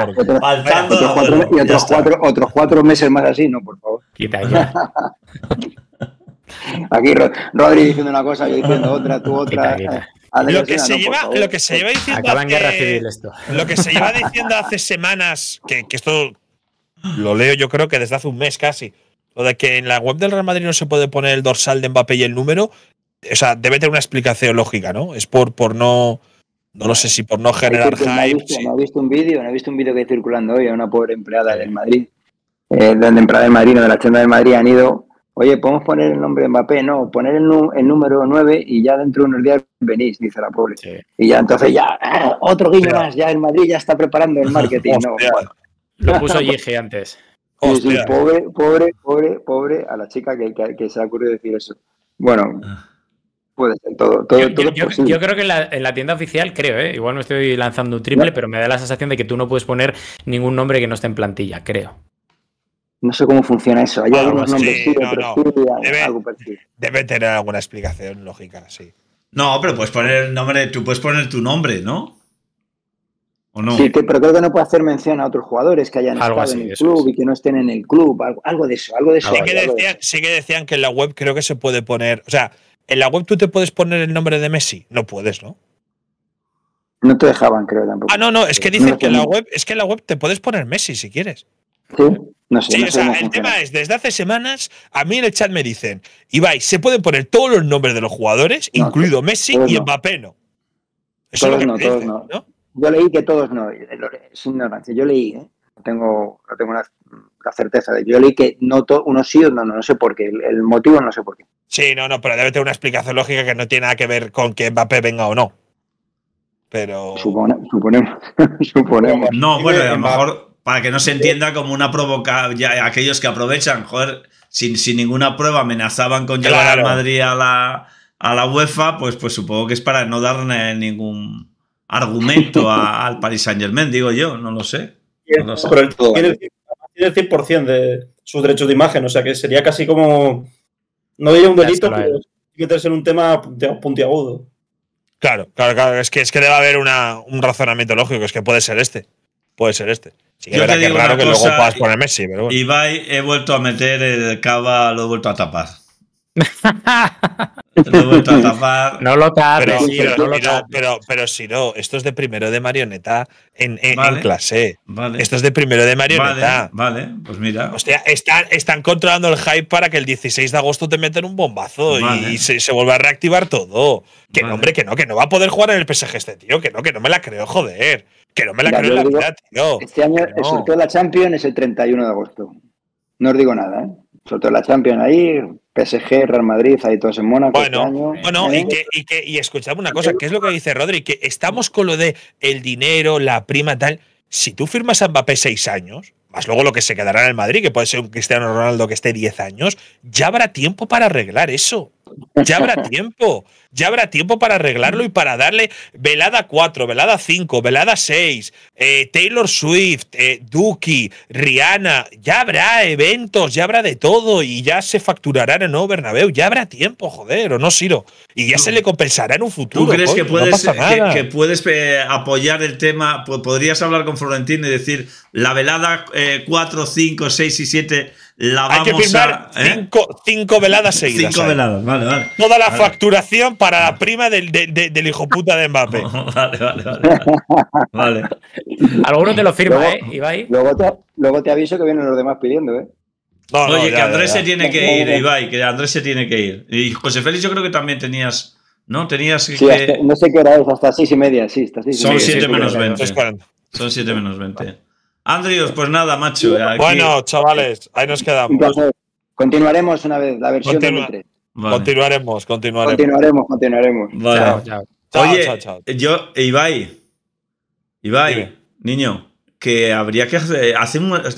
Faltando otros y otros cuatro, otros meses más así, no, por favor. Quita ya. Aquí Rodri diciendo una cosa, yo diciendo otra, tú otra. lo, que se lleva, lo que se lleva diciendo. Acaba guerra civil esto. Lo que se lleva diciendo hace semanas, que, que esto lo leo yo creo que desde hace un mes casi. Lo de que en la web del Real Madrid no se puede poner el dorsal de Mbappé y el número, o sea, debe tener una explicación lógica, ¿no? Es por, por no. No lo sé si por no generar hype. No he visto, un vídeo, he visto un vídeo que circulando hoy a una pobre empleada del Madrid, eh, de la empleada del Madrid, de la tienda del Madrid, han ido. Oye, podemos poner el nombre de Mbappé, no, poner el, número 9 y ya dentro de unos días venís, dice la pobre. Y ya entonces ya, otro guiño más, ya el Madrid ya está preparando el marketing. no, Lo puso Gige antes. pobre, pobre, pobre, pobre a la chica que, se ha ocurrido decir eso. Bueno, ah. Puede ser todo. yo, creo que en la, tienda oficial, creo, ¿eh? igual no estoy lanzando un triple, pero me da la sensación de que tú no puedes poner ningún nombre que no esté en plantilla, creo. No sé cómo funciona eso. Hay algunos nombres, debe, tener alguna explicación lógica, sí. No, pero puedes poner el nombre, tú puedes poner tu nombre, ¿no? no? Sí, pero creo que no puede hacer mención a otros jugadores que hayan estado en el club y que no estén en el club, algo, de eso, algo de eso. Sí que, decían, que en la web creo que se puede poner, o sea, ¿En la web tú te puedes poner el nombre de Messi? No puedes, ¿no? No te dejaban, creo tampoco. Ah, no, no, es que dicen que en la web, es que la web te puedes poner Messi si quieres. Sí, no sé. el tema es, desde hace semanas, a mí en el chat me dicen, Ibai, se pueden poner todos los nombres de los jugadores, incluido Messi y Mbappé no. todos no, todos no. Yo leí que todos no, es ignorancia, yo leí, ¿eh? tengo, la, certeza de yo leí que no uno sí o no, no, sé por qué, el, motivo no sé por qué. Sí, no, no, pero debe tener una explicación lógica que no tiene nada que ver con que Mbappé venga o no. Pero. suponemos, suponemos. No, bueno, a lo mejor para que no se entienda como una provoca aquellos que aprovechan, joder, sin, sin ninguna prueba amenazaban con llevar a Madrid a la, a la UEFA, pues, pues supongo que es para no dar ningún argumento al Paris Saint Germain, digo yo, no lo sé tiene el, 100% de sus derechos de imagen, o sea que sería casi como. No diría un delito, pero tiene que ser un tema puntiagudo. Claro, claro, claro. Es que, es que debe haber un razonamiento lógico, es que puede ser este. Puede ser este. es raro que Messi, Ibai, he vuelto a meter el cava, lo he vuelto a tapar. No lo tapes, pero, si no, esto es de primero de marioneta en, clase. Esto es de primero de marioneta. Vale, pues mira. están, están, controlando el hype para que el 16 de agosto te meten un bombazo y se, vuelva a reactivar todo. Que no, hombre, que no, que no va a poder jugar en el PSG este tío, que no, que no me la creo, joder. Que no me la creo la tío. Este año el de la Champions es el 31 de agosto. No os digo nada, ¿eh? la Champions ahí, PSG, Real Madrid, hay todos en Mónaco. Este bueno, bueno, ¿Eh? y, que, y, una cosa, ¿Qué es lo que dice Rodri, que estamos con lo de el dinero, la prima, tal. Si tú firmas a Mbappé seis años, más luego lo que se quedará en el Madrid, que puede ser un Cristiano Ronaldo que esté diez años, ya habrá tiempo para arreglar eso. Ya habrá tiempo, ya habrá tiempo para arreglarlo y para darle velada 4, velada 5, velada 6, eh, Taylor Swift, eh, Duki, Rihanna, ya habrá eventos, ya habrá de todo y ya se facturarán. en el Bernabéu, ya habrá tiempo, joder, o no, Siro, y ya se le compensará en un futuro. ¿Tú crees que que puedes eh, apoyar el tema? Podrías hablar con Florentino y decir, la velada 4, 5, 6 y 7 la vamos Hay que firmar ¿eh? cinco, veladas seguidas. Cinco veladas, vale, vale. Toda la facturación para la prima del, hijo puta de Mbappé. vale, vale, vale, vale. Alguno te lo firma, ¿eh, Ibai? Luego te, aviso que vienen los demás pidiendo, ¿eh? No, Oye, que Andrés se tiene que ir, Ibai, que Andrés se tiene que ir. Y José Félix, yo creo que también tenías. ¿No? Tenías que. no sé qué hora es, hasta seis y media, sí, hasta seis y Son siete menos veinte. Son siete menos veinte. Andrius, pues nada, macho. Bueno, chavales, ahí nos quedamos. continuaremos una vez la versión de vale. Continuaremos, continuaremos. Continuaremos, continuaremos. Vale. Chao, chao. Oye, yo, Ibai, Ibai, niño, que habría que hacer,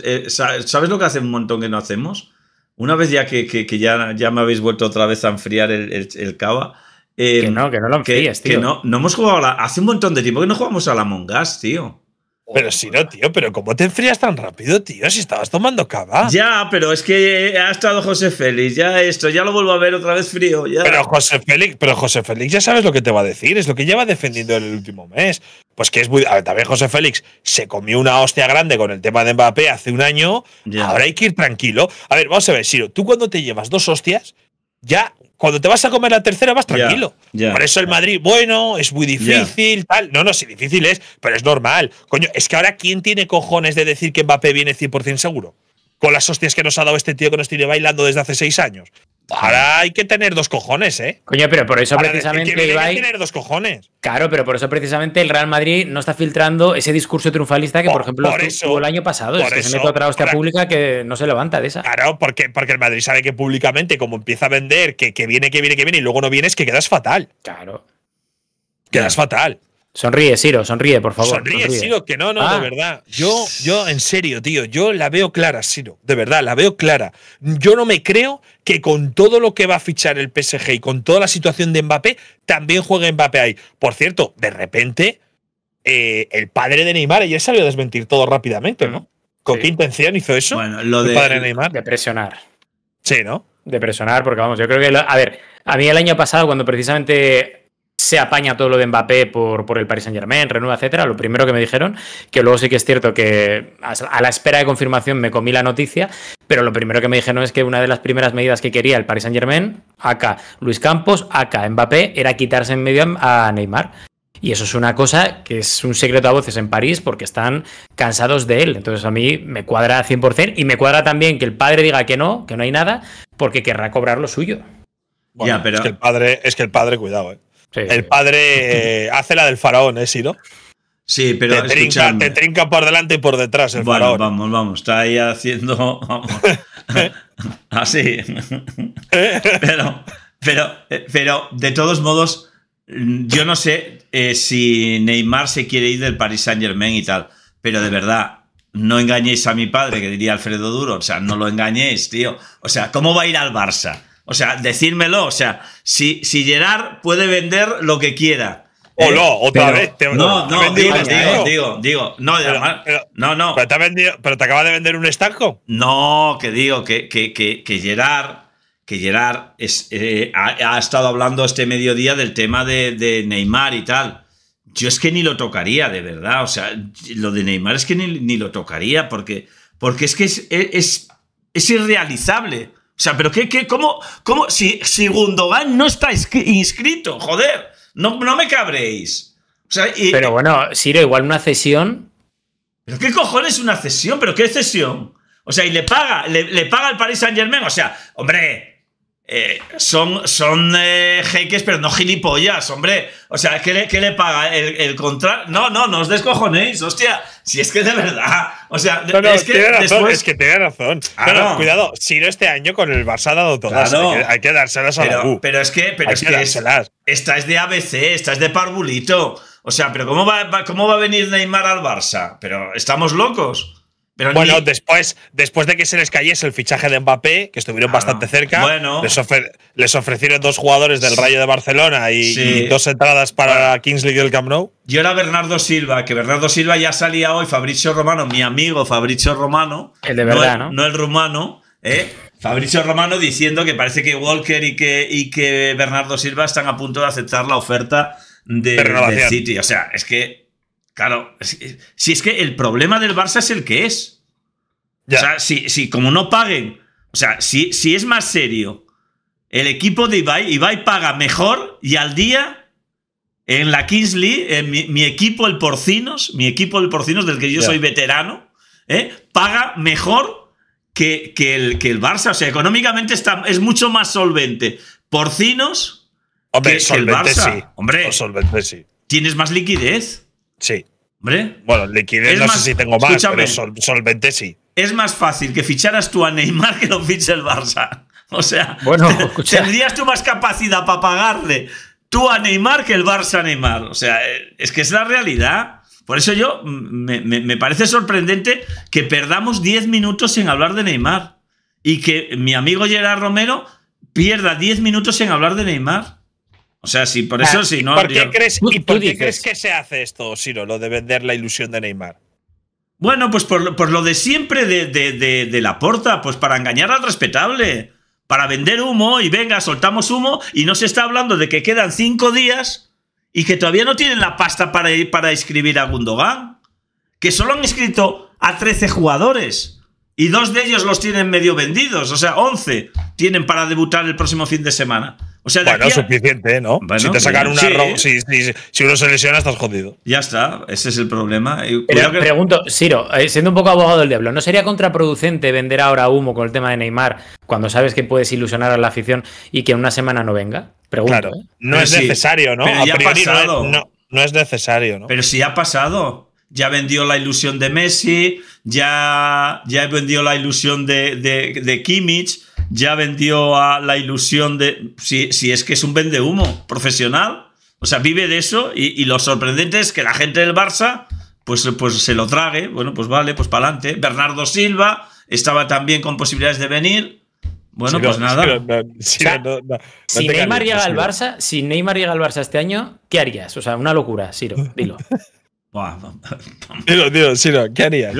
eh, ¿sabes lo que hace un montón que no hacemos? Una vez ya que, ya, ya me habéis vuelto otra vez a enfriar el, el, cava. Eh, que no, que no lo enfríes, tío. Que no, no hemos jugado, la, hace un montón de tiempo que no jugamos a la Among Us, tío. Pero si no, tío, pero ¿cómo te enfrías tan rápido, tío? Si estabas tomando cava. Ya, pero es que ha estado José Félix, ya esto, ya lo vuelvo a ver otra vez frío. Ya. Pero José Félix, pero José Félix ya sabes lo que te va a decir, es lo que lleva defendiendo en el último mes. Pues que es muy. A ver, también José Félix se comió una hostia grande con el tema de Mbappé hace un año. Ahora hay que ir tranquilo. A ver, vamos a ver, Siro, tú cuando te llevas dos hostias, ya cuando te vas a comer la tercera vas tranquilo. Por eso el Madrid, bueno, es muy difícil, tal. No, no, si difícil es, pero es normal. Coño, es que ahora ¿quién tiene cojones de decir que Mbappé viene 100% seguro? con las hostias que nos ha dado este tío que nos tiene bailando desde hace seis años. Ahora hay que tener dos cojones, ¿eh? Coño, pero por eso precisamente hay que, tener dos cojones. Claro, pero por eso precisamente el Real Madrid no está filtrando ese discurso triunfalista que, por, ejemplo, tuvo el año pasado. Es que se mete otra hostia pública que no se levanta de esa. Claro, porque, porque el Madrid sabe que públicamente, como empieza a vender, que, que viene, que viene, que viene, y luego no vienes, que quedas fatal. Claro. Quedas fatal. Sonríe, Siro, sonríe, por favor. Sonríe, Siro, que no, no, de ah. verdad. Yo, yo, en serio, tío, yo la veo clara, Siro. De verdad, la veo clara. Yo no me creo que con todo lo que va a fichar el PSG y con toda la situación de Mbappé, también juegue Mbappé ahí. Por cierto, de repente, eh, el padre de Neymar ya salió a desmentir todo rápidamente, ¿no? ¿Con qué intención hizo eso? Bueno, lo de, padre Neymar. De presionar. Sí, ¿no? De presionar, porque vamos, yo creo que. a ver, a mí el año pasado, cuando precisamente se apaña todo lo de Mbappé por, por el Paris Saint Germain, renueva, etcétera. Lo primero que me dijeron, que luego sí que es cierto que a la espera de confirmación me comí la noticia, pero lo primero que me dijeron es que una de las primeras medidas que quería el Paris Saint Germain, acá Luis Campos, acá Mbappé, era quitarse en medio a Neymar. Y eso es una cosa que es un secreto a voces en París porque están cansados de él. Entonces a mí me cuadra 100% y me cuadra también que el padre diga que no, que no hay nada, porque querrá cobrar lo suyo. Bueno, pero... es, que el padre, es que el padre, cuidado, ¿eh? El padre eh, hace la del faraón, ¿eh, Sido? Sí, pero te trinca, por delante y por detrás el bueno, Vamos, vamos, está ahí haciendo así. pero, pero, pero de todos modos, yo no sé eh, si Neymar se quiere ir del Paris Saint Germain y tal, pero de verdad, no engañéis a mi padre, que diría Alfredo Duro. O sea, no lo engañéis, tío. O sea, ¿cómo va a ir al Barça? O sea, decírmelo. O sea, si, si Gerard puede vender lo que quiera. O ¿eh? no, otra vez. no, no, digo, digo, No, pero, no, Pero te, vendido, pero te, acaba de vender un estanco. No, que digo, que, que, que, que Gerard, que Gerard es, eh, ha, estado hablando este mediodía del tema de, Neymar y tal. Yo es que ni lo tocaría, de verdad. O sea, lo de Neymar es que ni, lo tocaría, porque, porque es que es, es irrealizable. O sea, pero ¿qué, qué, cómo, cómo, si, si Gundogan no está inscrito, joder, no, me cabréis. O sea, y, pero bueno, era igual una cesión. ¿Pero qué cojones una cesión? ¿Pero qué cesión? O sea, y le paga, le, paga al Paris Saint Germain. O sea, hombre, eh, son son eh, jeques, pero no gilipollas, hombre. O sea, ¿qué le, le paga? ¿El, el contrato? No, no, no os descojonéis, hostia. Si es que de verdad. O sea, es, que tiene razón, después... es que tiene razón. pero, No, cuidado, no este año con el Barça ha dado todas. Hay, que, hay, que, dárselas pero, a la Pero es que, pero es que, Es, esta es de ABC, esta es de Parvulito. O sea, pero ¿cómo va, ¿cómo va a venir Neymar al Barça? Pero estamos locos bueno, después, después de que se les cayese el fichaje de Mbappé, que estuvieron bastante cerca, les, ofrecieron dos jugadores del Rayo de Barcelona y, dos entradas para Kingsley Kings League del Camp Nou. Yo era Bernardo Silva, que Bernardo Silva ya salía hoy, Fabricio Romano, mi amigo Fabricio Romano. El de verdad, ¿no? El, ¿no? rumano, ¿eh? Fabricio Romano diciendo que parece que Walker y que, y que Bernardo Silva están a punto de aceptar la oferta de, de City. O sea, es que Claro, si es que el problema del Barça es el que es. O sea, si, si, como no paguen, o sea, si, si es más serio, el equipo de Ibai, Ibai paga mejor y al día en la Kingsley en mi, equipo el Porcinos, mi equipo el Porcinos del que yo soy veterano, ¿eh? paga mejor que, el, que el Barça. O sea, económicamente está, es mucho más solvente. Porcinos que, el Barça. Hombre, tienes más liquidez. Sí. Bueno, liquidez no sé si tengo más, pero sí. Es más fácil que ficharas tú a Neymar que lo fiche el Barça. O sea, bueno, tendrías tú más capacidad para pagarle tú a Neymar que el Barça a Neymar. O sea, eh, es que es la realidad. Por eso yo mm, me, me parece sorprendente que perdamos 10 minutos en hablar de Neymar y que mi amigo Gerard Romero pierda 10 minutos en hablar de Neymar. O sea, sí, por eso sí, ¿no? ¿Por qué, crees, ¿y por qué crees que se hace esto, Siro, lo de vender la ilusión de Neymar? Bueno, pues por, lo de siempre de, la porta, pues para engañar al respetable, para vender humo y venga, soltamos humo y no se está hablando de que quedan cinco días y que todavía no tienen la pasta para, ir, para escribir a Gundogan, que solo han escrito a 13 jugadores y dos de ellos los tienen medio vendidos, o sea, 11 tienen para debutar el próximo fin de semana bueno, suficiente, ¿no? si te sacan una si, uno se lesiona, estás jodido. Ya está, ese es el problema. que... pregunto, Siro, eh, siendo un poco abogado del diablo, ¿no sería contraproducente vender ahora humo con el tema de Neymar cuando sabes que puedes ilusionar a la afición y que en una semana no venga? Pregunto. ¿eh? No es necesario, ¿no? Pero ya ha pasado. No, no, es necesario, ¿no? Pero si ha pasado ya vendió la ilusión de Messi, ya, ya vendió la ilusión de, de, de, Kimmich ya vendió a la ilusión de. Si, es que es un vende humo profesional. O sea, vive de eso y, lo sorprendente es que la gente del Barça pues, pues se lo trague. Bueno, pues vale, pues para adelante. Bernardo Silva estaba también con posibilidades de venir. Bueno, pues nada. si Neymar llega pues al Barça, si Neymar llega al Barça este año, ¿qué harías? O sea, una locura, Siro, dilo. dilo, dilo, ¿qué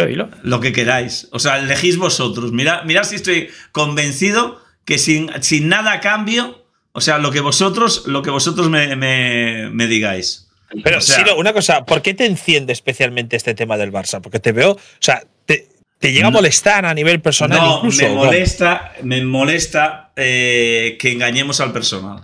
Lo, que queráis. O sea, elegís vosotros. Mira, mira, si estoy convencido que sin, sin nada cambio, o sea, lo que vosotros, lo que vosotros me, digáis. Pero, si una cosa, ¿por qué te enciende especialmente este tema del Barça? Porque te veo, o sea, te, llega a molestar a nivel personal no, Me molesta, me molesta eh, que engañemos al personal.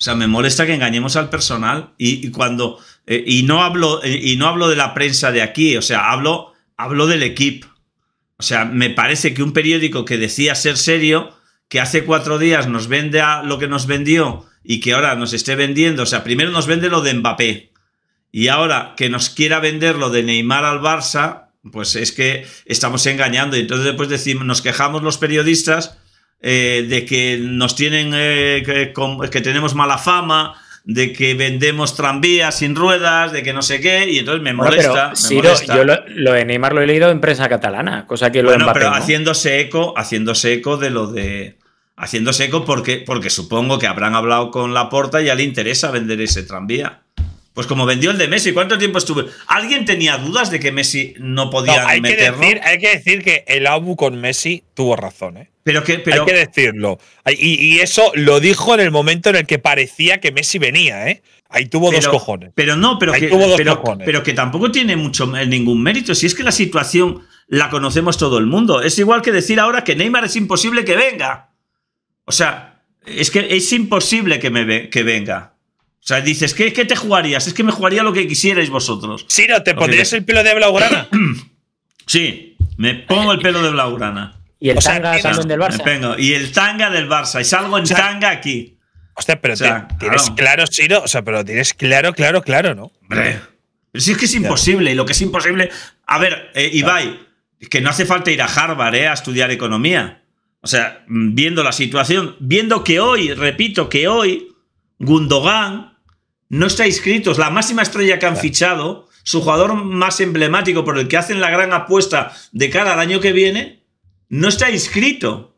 O sea, me molesta que engañemos al personal y cuando eh, y, no hablo, eh, y no hablo de la prensa de aquí, o sea, hablo, hablo del equipo. O sea, me parece que un periódico que decía ser serio, que hace cuatro días nos vende a lo que nos vendió y que ahora nos esté vendiendo, o sea, primero nos vende lo de Mbappé y ahora que nos quiera vender lo de Neymar al Barça, pues es que estamos engañando. Y entonces después decimos, nos quejamos los periodistas eh, de que nos tienen, que tenemos mala fama, de que vendemos tranvías sin ruedas, de que no sé qué, y entonces me molesta. yo lo, de Neymar lo he leído en prensa catalana, cosa que lo Bueno, pero haciéndose eco, haciéndose eco de lo de haciéndose eco porque, porque supongo que habrán hablado con Laporta y ya le interesa vender ese tranvía. Pues como vendió el de Messi, ¿cuánto tiempo estuvo? ¿Alguien tenía dudas de que Messi no podía hay meterlo? Que decir, hay que decir que el ABU con Messi tuvo razón, ¿eh? Pero Hay que decirlo. Y, eso lo dijo en el momento en el que parecía que Messi venía, ¿eh? Ahí tuvo dos cojones. Pero no, pero que, pero que tampoco tiene mucho eh, ningún mérito. Si es que la situación la conocemos todo el mundo. Es igual que decir ahora que Neymar es imposible que venga. O sea, es que es imposible que, que venga. O sea, dices, ¿qué, te jugarías? Es que me jugaría lo que quisierais vosotros. Sí, no, te pondrías el pelo de Blaugrana. sí, me pongo el pelo de Blaugrana. Y el tanga también del Barça. Y el tanga del Barça. Y salgo en tanga aquí. Hostia, o sea, pero tienes claro. Siro, O sea, pero tienes claro, claro, claro, ¿no? Hombre. Pero si es que es imposible. Y lo que es imposible. A ver, eh, Ibai, es que no hace falta ir a Harvard eh, a estudiar economía. O sea, mm, viendo la situación, viendo que hoy, repito, que hoy Gundogan no está Es La máxima estrella que han fichado, su jugador más emblemático por el que hacen la gran apuesta de cara al año que viene, no está inscrito.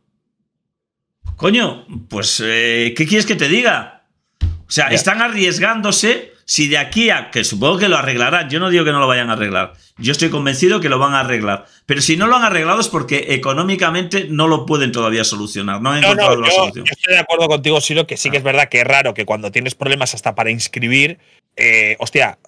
Coño, pues, eh, ¿qué quieres que te diga? O sea, están arriesgándose si de aquí a, que supongo que lo arreglarán, yo no digo que no lo vayan a arreglar, yo estoy convencido que lo van a arreglar, pero si no lo han arreglado es porque económicamente no lo pueden todavía solucionar, no han encontrado la solución. estoy de acuerdo contigo, Silo, que sí que ah. es verdad que es raro que cuando tienes problemas hasta para inscribir, eh, hostia,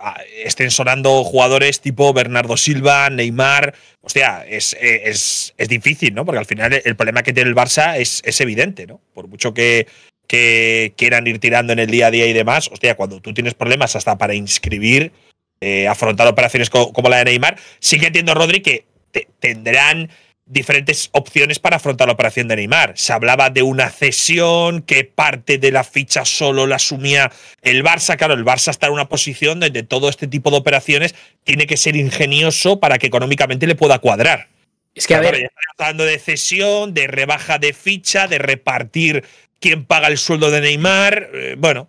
estén sonando jugadores tipo Bernardo Silva, Neymar. Hostia, es, eh, es, es, difícil, ¿no? Porque al final el problema que tiene el Barça es, es evidente, ¿no? Por mucho que, que quieran ir tirando en el día a día y demás, hostia, cuando tú tienes problemas hasta para inscribir, eh, afrontar operaciones como la de Neymar, sí que entiendo, Rodri, que tendrán diferentes opciones para afrontar la operación de Neymar. Se hablaba de una cesión, que parte de la ficha solo la asumía el Barça. Claro, el Barça está en una posición donde todo este tipo de operaciones tiene que ser ingenioso para que económicamente le pueda cuadrar. Es que, a ver. hablando de cesión, de rebaja de ficha, de repartir quién paga el sueldo de Neymar. Eh, bueno.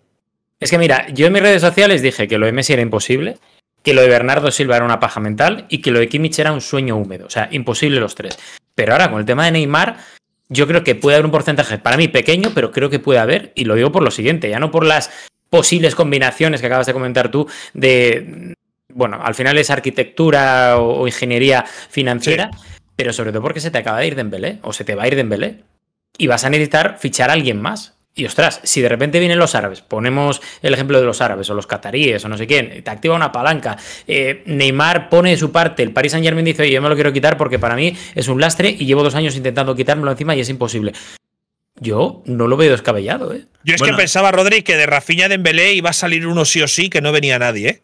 Es que mira, yo en mis redes sociales dije que lo de Messi era imposible, que lo de Bernardo Silva era una paja mental y que lo de Kimmich era un sueño húmedo. O sea, imposible los tres. Pero ahora con el tema de Neymar, yo creo que puede haber un porcentaje para mí pequeño, pero creo que puede haber, y lo digo por lo siguiente, ya no por las posibles combinaciones que acabas de comentar tú de, bueno, al final es arquitectura o, ingeniería financiera, pero sobre todo porque se te acaba de ir Dembélé o se te va a ir Dembélé y vas a necesitar fichar a alguien más. Y ostras, si de repente vienen los árabes, ponemos el ejemplo de los árabes o los cataríes o no sé quién, te activa una palanca, eh, Neymar pone de su parte, el Paris Saint Germain dice, oye, yo me lo quiero quitar porque para mí es un lastre y llevo dos años intentando quitármelo encima y es imposible. Yo no lo veo descabellado, ¿eh? Yo es que pensaba, Rodri, que de Rafinha Dembélé iba a salir uno sí o sí, que no venía nadie, ¿eh?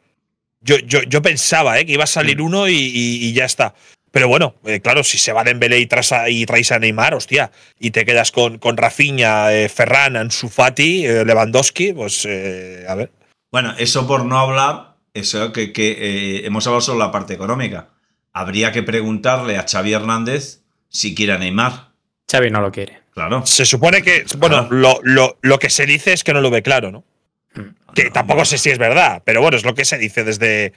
Yo, yo, pensaba, ¿eh? Que iba a salir mm. uno y ya está. Pero bueno, eh, claro, si se va Dembélé y, y traes a Neymar, hostia, y te quedas con, con Rafinha, eh, Ferran, Ansu Fati, eh, Lewandowski, pues a ver. Bueno, eso por no hablar, eso que, hemos hablado sobre la parte económica. Habría que preguntarle a Xavi Hernández si quiere a Neymar. Xavi no lo quiere. Claro. Se supone que, bueno, lo, que se dice es que no lo ve claro, ¿no? Mm. Que tampoco sé si es verdad, pero bueno, es lo que se dice desde,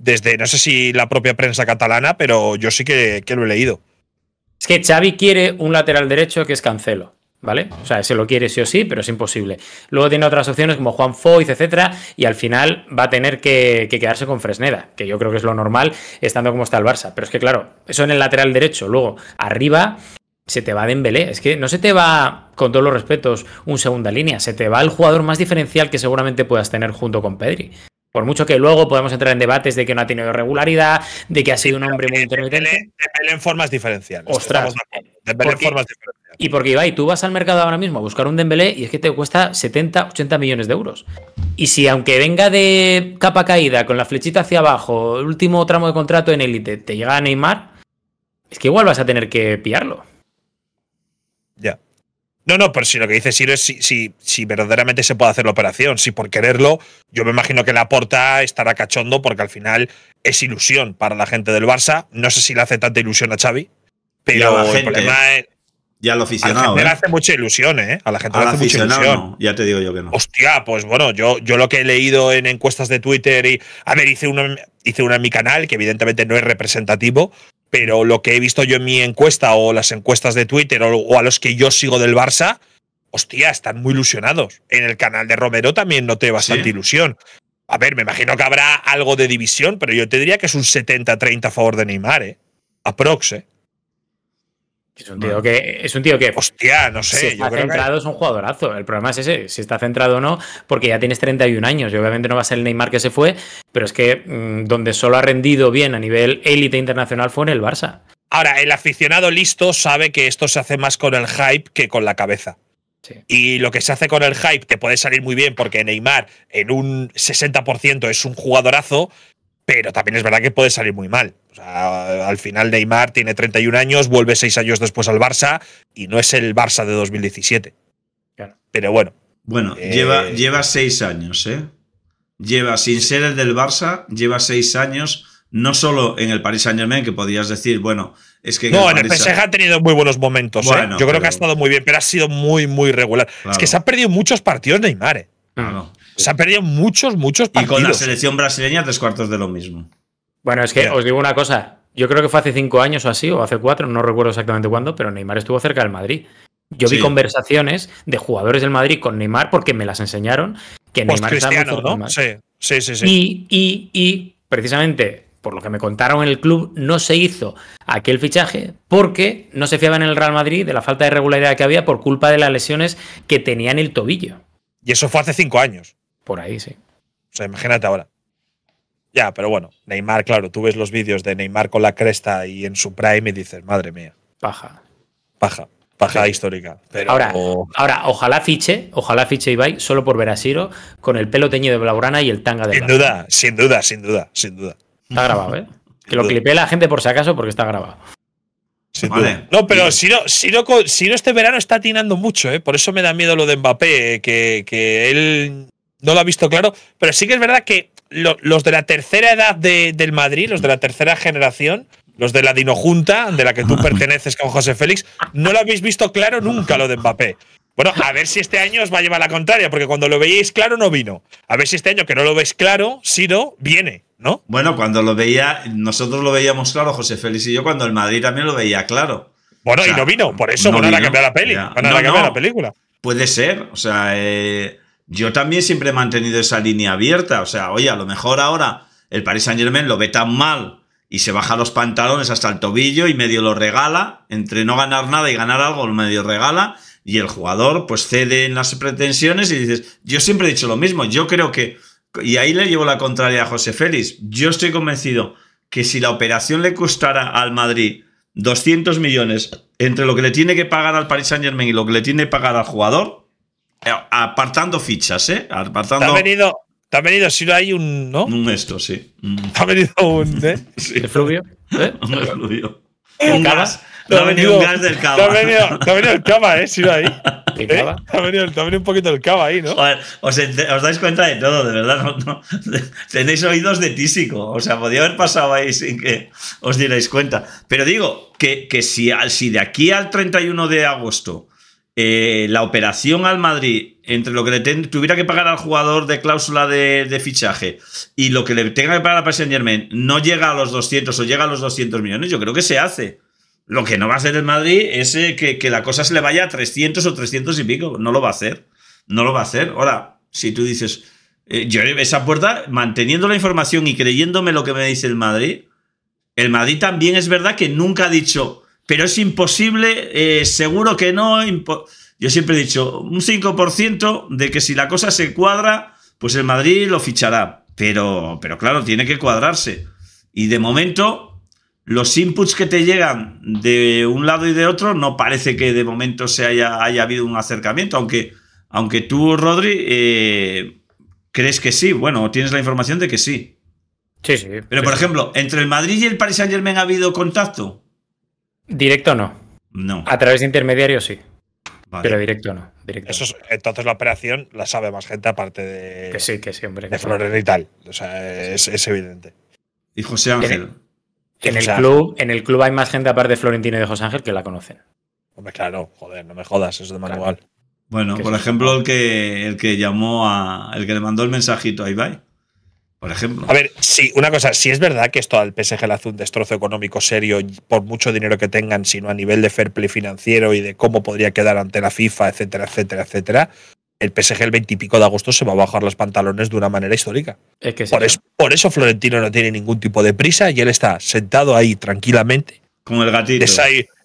desde, no sé si la propia prensa catalana, pero yo sí que, lo he leído. Es que Xavi quiere un lateral derecho que es Cancelo. ¿Vale? O sea, se lo quiere sí o sí, pero es imposible. Luego tiene otras opciones como Juan Foiz, etcétera, y al final va a tener que, que, quedarse con Fresneda, que yo creo que es lo normal, estando como está el Barça. Pero es que, claro, eso en el lateral derecho. Luego, arriba se te va Dembélé. Es que no se te va, con todos los respetos, un segunda línea. Se te va el jugador más diferencial que seguramente puedas tener junto con Pedri. Por mucho que luego podamos entrar en debates de que no ha tenido regularidad, de que ha sido un hombre muy intermitente. Depende en formas diferenciales. Ostras. Depende en formas diferenciales. Y porque, Ibai, tú vas al mercado ahora mismo a buscar un Dembélé y es que te cuesta 70, 80 millones de euros. Y si aunque venga de capa caída, con la flechita hacia abajo, el último tramo de contrato en élite, te llega a Neymar, es que igual vas a tener que pillarlo. Ya. No, no, pero si lo que dice es si, verdaderamente se puede hacer la operación, si por quererlo, yo me imagino que la porta estará cachondo porque al final es ilusión para la gente del Barça. No sé si le hace tanta ilusión a Xavi, pero el problema ¿eh? es. Ya lo aficionado. ¿eh? ¿eh? A la gente le hace mucha ilusión, A la gente ya te digo yo que no. Hostia, pues bueno, yo, yo lo que he leído en encuestas de Twitter y. A ver, hice una, hice una en mi canal, que evidentemente no es representativo, pero lo que he visto yo en mi encuesta o las encuestas de Twitter o, a los que yo sigo del Barça, hostia, están muy ilusionados. En el canal de Romero también noté bastante ilusión. A ver, me imagino que habrá algo de división, pero yo te diría que es un 70-30 a favor de Neymar, ¿eh? Aprox, ¿eh? Es un tío que. Es un tío que Hostia, no sé. Si está centrado, es un jugadorazo. El problema es ese, si está centrado o no, porque ya tienes 31 años. Y obviamente no va a ser el Neymar que se fue, pero es que mm, donde solo ha rendido bien a nivel élite internacional fue en el Barça. Ahora, el aficionado listo sabe que esto se hace más con el hype que con la cabeza. Y lo que se hace con el hype te puede salir muy bien porque Neymar en un 60% es un jugadorazo, pero también es verdad que puede salir muy mal. al final Neymar tiene 31 años, vuelve seis años después al Barça y no es el Barça de 2017. Pero bueno. Bueno, lleva, eh, lleva 6 años, ¿eh? Lleva, sin ser el del Barça, lleva seis años no solo en el Paris Saint Germain, que podrías decir, bueno, es que. no, en el PSG ha tenido muy buenos momentos. ¿eh? Yo creo que ha estado muy bien, pero ha sido muy, muy regular. Es que se ha perdido muchos partidos Neymar. ¿eh? Se han perdido muchos, muchos partidos. Y con la selección brasileña, tres cuartos de lo mismo. Bueno, es que os digo una cosa. Yo creo que fue hace cinco años o así, o hace cuatro, no recuerdo exactamente cuándo, pero Neymar estuvo cerca del Madrid. Yo vi conversaciones de jugadores del Madrid con Neymar porque me las enseñaron. Que Neymar estaba ¿no? Sí, sí, sí. sí. Y, y, y precisamente por lo que me contaron en el club, no se hizo aquel fichaje porque no se fiaban en el Real Madrid de la falta de regularidad que había por culpa de las lesiones que tenía en el tobillo. Y eso fue hace cinco años. Por ahí, sí. O sea, imagínate ahora. Ya, pero bueno, Neymar, claro, tú ves los vídeos de Neymar con la cresta y en su prime y dices, madre mía. Paja. Paja. Paja histórica. Ahora, ahora, ojalá fiche, ojalá fiche Ibai solo por ver a Siro con el pelo teñido de Blaugrana y el tanga de Sin duda, sin duda, sin duda, sin duda. Está grabado, ¿eh? que lo clipee la gente por si acaso porque está grabado. Sin vale. duda. No, pero Siro, Siro, este verano está atinando mucho, ¿eh? por eso me da miedo lo de Mbappé, eh, que él no lo ha visto claro, pero sí que es verdad que los de la tercera edad de, del Madrid, los de la tercera generación, los de la Dinojunta, de la que tú perteneces con José Félix, no lo habéis visto claro nunca lo de Mbappé. Bueno, a ver si este año os va a llevar la contraria, porque cuando lo veíais claro no vino. A ver si este año que no lo veis claro, si no, viene, ¿no? Bueno, cuando lo veía, nosotros lo veíamos claro, José Félix y yo, cuando el Madrid también lo veía claro. Bueno, y no vino, por eso van a cambiar la peli, van a cambiar la película. Puede ser, o sea, eh, yo también siempre he mantenido esa línea abierta. O sea, oye, a lo mejor ahora el Paris Saint Germain lo ve tan mal y se baja los pantalones hasta el tobillo y medio lo regala. Entre no ganar nada y ganar algo, lo medio regala. Y el jugador pues cede en las pretensiones y dices, yo siempre he dicho lo mismo. Yo creo que, y ahí le llevo la contraria a José Félix. Yo estoy convencido que si la operación le costara al Madrid 200 millones entre lo que le tiene que pagar al Paris Saint Germain y lo que le tiene que pagar al jugador, eh, apartando fichas, ¿eh? Apartando. Te ha venido, te ha venido si no hay un. ¿no? Un esto, sí. Te mm. ha venido un. ¿eh? ¿Eh? ¿Eh? Un efluvio. Un gas. Te ha venido un gas del cava. Te ha venido, te ha venido el cava, ¿eh? Si no hay. Te, ¿Eh? ha venido, ha venido, un poquito el cava ahí, ¿no? Joder, os, dais cuenta de todo, de verdad. No, no. tenéis oídos de tísico. O sea, podía haber pasado ahí sin que os dierais cuenta. Pero digo que, que si, si de aquí al 31 de agosto eh, la operación al Madrid, entre lo que le tuviera que pagar al jugador de cláusula de, fichaje y lo que le tenga que pagar a Paris no llega a los 200 o llega a los 200 millones, yo creo que se hace. Lo que no va a hacer el Madrid es eh, que, la cosa se le vaya a 300 o 300 y pico. No lo va a hacer. No lo va a hacer. Ahora, si tú dices, eh, yo esa puerta, manteniendo la información y creyéndome lo que me dice el Madrid, el Madrid también es verdad que nunca ha dicho, pero es imposible, eh, seguro que no. Yo siempre he dicho, un 5% de que si la cosa se cuadra, pues el Madrid lo fichará. Pero, pero claro, tiene que cuadrarse. Y de momento, los inputs que te llegan de un lado y de otro, no parece que de momento se haya, haya habido un acercamiento, aunque, aunque tú, Rodri, eh, crees que sí. Bueno, tienes la información de que sí. Sí, sí. Pero, por ejemplo, ¿entre el Madrid y el Paris Saint Germain ha habido contacto? Directo no. No. A través de intermediarios sí. Pero directo no. entonces la operación la sabe más gente aparte de. Que sí, que sí, De y tal. O sea, es, evidente. Y José Ángel. En el, club, en el club hay más gente aparte de Florentino y de José Ángel que la conocen. Hombre, claro, joder, no me jodas, eso de manual. Bueno, por ejemplo, el que, el que llamó a. el que le mandó el mensajito a Ibai ejemplo. A ver, sí, una cosa, si es verdad que esto al PSG le hace un destrozo económico serio, por mucho dinero que tengan, sino a nivel de fair play financiero y de cómo podría quedar ante la FIFA, etcétera, etcétera, etcétera, el PSG el 20 de agosto se va a bajar los pantalones de una manera histórica. por, eso, Florentino no tiene ningún tipo de prisa y él está sentado ahí tranquilamente. Como el gatito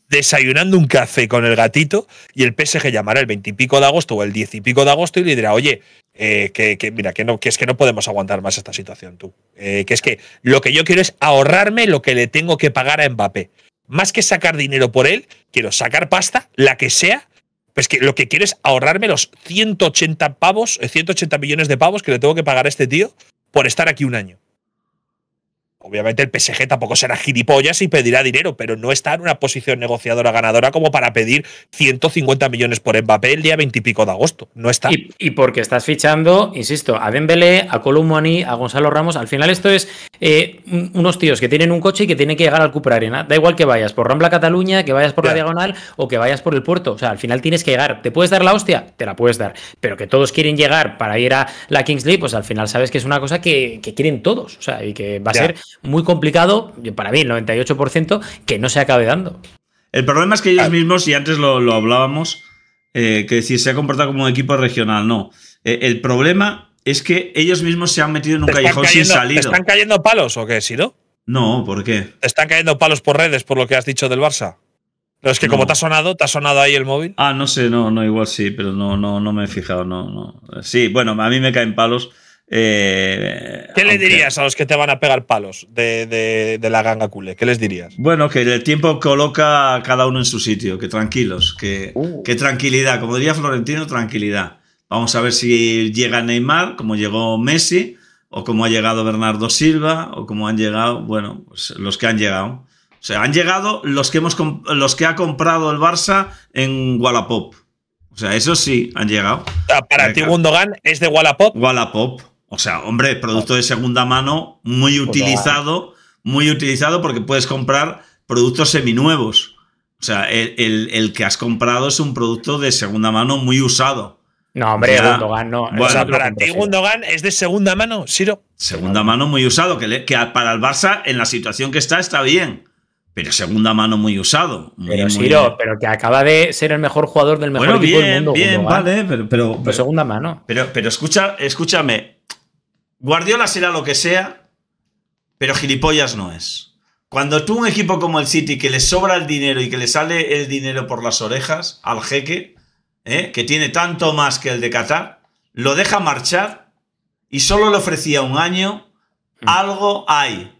desayunando un café con el gatito y el PSG llamará el 20 y pico de agosto o el 10 y pico de agosto y le dirá, oye, eh, que, mira, que, no, que es que no podemos aguantar más esta situación tú. Eh, que es que lo que yo quiero es ahorrarme lo que le tengo que pagar a Mbappé. Más que sacar dinero por él, quiero sacar pasta, la que sea, pues que lo que quiero es ahorrarme los 180 pavos, 180 eh, millones de pavos que le tengo que pagar a este tío por estar aquí un año. Obviamente el PSG tampoco será gilipollas y pedirá dinero, pero no está en una posición negociadora ganadora como para pedir 150 millones por Mbappé el día 20 y pico de agosto. No está. Y, porque estás fichando, insisto, a Dembélé, a Columbani a Gonzalo Ramos. Al final esto es eh, unos tíos que tienen un coche y que tienen que llegar al Cooper Arena. Da igual que vayas por Rambla Cataluña, que vayas por la Diagonal o que vayas por el puerto. O sea, al final tienes que llegar. ¿Te puedes dar la hostia? Te la puedes dar. Pero que todos quieren llegar para ir a la Kingsley pues al final sabes que es una cosa que, quieren todos. O sea, y que va a ser muy complicado, para mí el 98%, que no se acabe dando. El problema es que ellos ah. mismos, y antes lo, hablábamos, eh, que si se ha comportado como un equipo regional, no. Eh, el problema es que ellos mismos se han metido en un callejón sin salida. están cayendo palos o qué, Sido? No, ¿por qué? están cayendo palos por redes por lo que has dicho del Barça? Pero es que como te ha sonado, ¿te ha sonado ahí el móvil? Ah, no sé, no, no, igual sí, pero no, no, no me he fijado, no, no. Sí, bueno, a mí me caen palos eh, ¿Qué le dirías a los que te van a pegar palos de, la ganga culé? ¿Qué les dirías? Bueno, que el tiempo coloca a cada uno en su sitio, que tranquilos, uh. que, tranquilidad. Como diría Florentino, tranquilidad. Vamos a ver si llega Neymar, como llegó Messi, o como ha llegado Bernardo Silva, o como han llegado, bueno, pues, los que han llegado. O sea, han llegado los que, hemos, los que ha comprado el Barça en Wallapop. O sea, eso sí, han llegado. Para eh, ti, Gundogan es de Wallapop. Wallapop. O sea, hombre, producto de segunda mano muy pues utilizado, muy utilizado porque puedes comprar productos seminuevos. O sea, el, que has comprado es un producto de segunda mano muy usado. No, hombre, Gundogan no. o sea, para ti Gundogan es de segunda mano, Siro. Segunda mano muy usado, que, que, para el Barça en la situación que está está bien. Pero segunda mano muy usado. pero Siro, pero que acaba de ser el mejor jugador del mejor equipo bien, del mundo. Bien, vale, pero, segunda mano. Pero, pero escucha, escúchame, Guardiola será lo que sea, pero gilipollas no es. Cuando tú un equipo como el City, que le sobra el dinero y que le sale el dinero por las orejas al jeque, ¿eh? que tiene tanto más que el de Qatar, lo deja marchar y solo le ofrecía un año, mm. algo hay.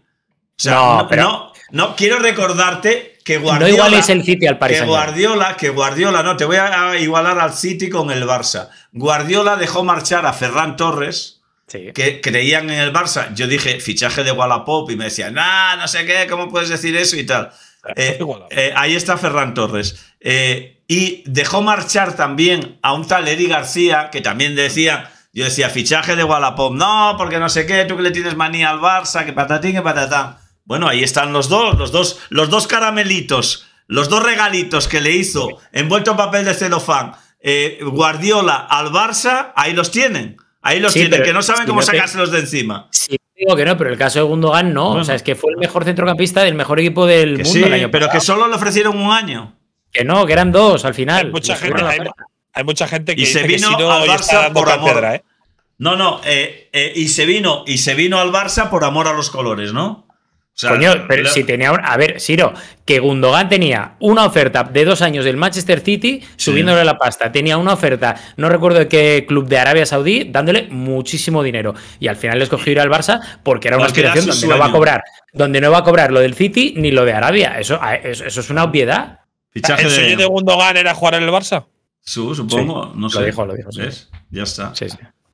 no, pero... no, quiero recordarte que Guardiola. No iguales el City al Que Guardiola, que Guardiola, no, te voy a igualar al City con el Barça. Guardiola dejó marchar a Ferran Torres que creían en el Barça. Yo dije, fichaje de Wallapop y me decían, nah, no sé qué, ¿cómo puedes decir eso y tal? Eh, eh, ahí está Ferran Torres. Eh, y dejó marchar también a un tal Edi García, que también decía, yo decía, fichaje de Wallapop, no, porque no sé qué, tú que le tienes manía al Barça, que patatín, que patatán. Bueno, ahí están los dos, los dos, los dos caramelitos, los dos regalitos que le hizo envuelto en papel de celofán Guardiola al Barça, ahí los tienen. Ahí los que no saben cómo sacárselos de encima. Sí, digo que no, pero el caso de Gundogan no. o sea, es que fue el mejor centrocampista del mejor equipo del mundo. pero que solo le ofrecieron un año. Que no, que eran dos al final. Hay mucha, gente, hay, mucha gente, que y se vino al Barça por amor. piedra, ¿eh? No, no, eh, eh, y, se vino, y se vino al Barça por amor a los colores, ¿no? pero si tenía A ver, Siro, que Gundogan tenía una oferta de dos años del Manchester City subiéndole la pasta. Tenía una oferta, no recuerdo de qué club de Arabia Saudí, dándole muchísimo dinero. Y al final le escogió ir al Barça porque era una aspiración donde no va a cobrar. Donde no va a cobrar lo del City ni lo de Arabia. Eso, eso es una obviedad. ¿El sueño de... Gundogan era jugar en el Barça? Sí, supongo, no sé. Lo dijo, lo dijo. Ya está.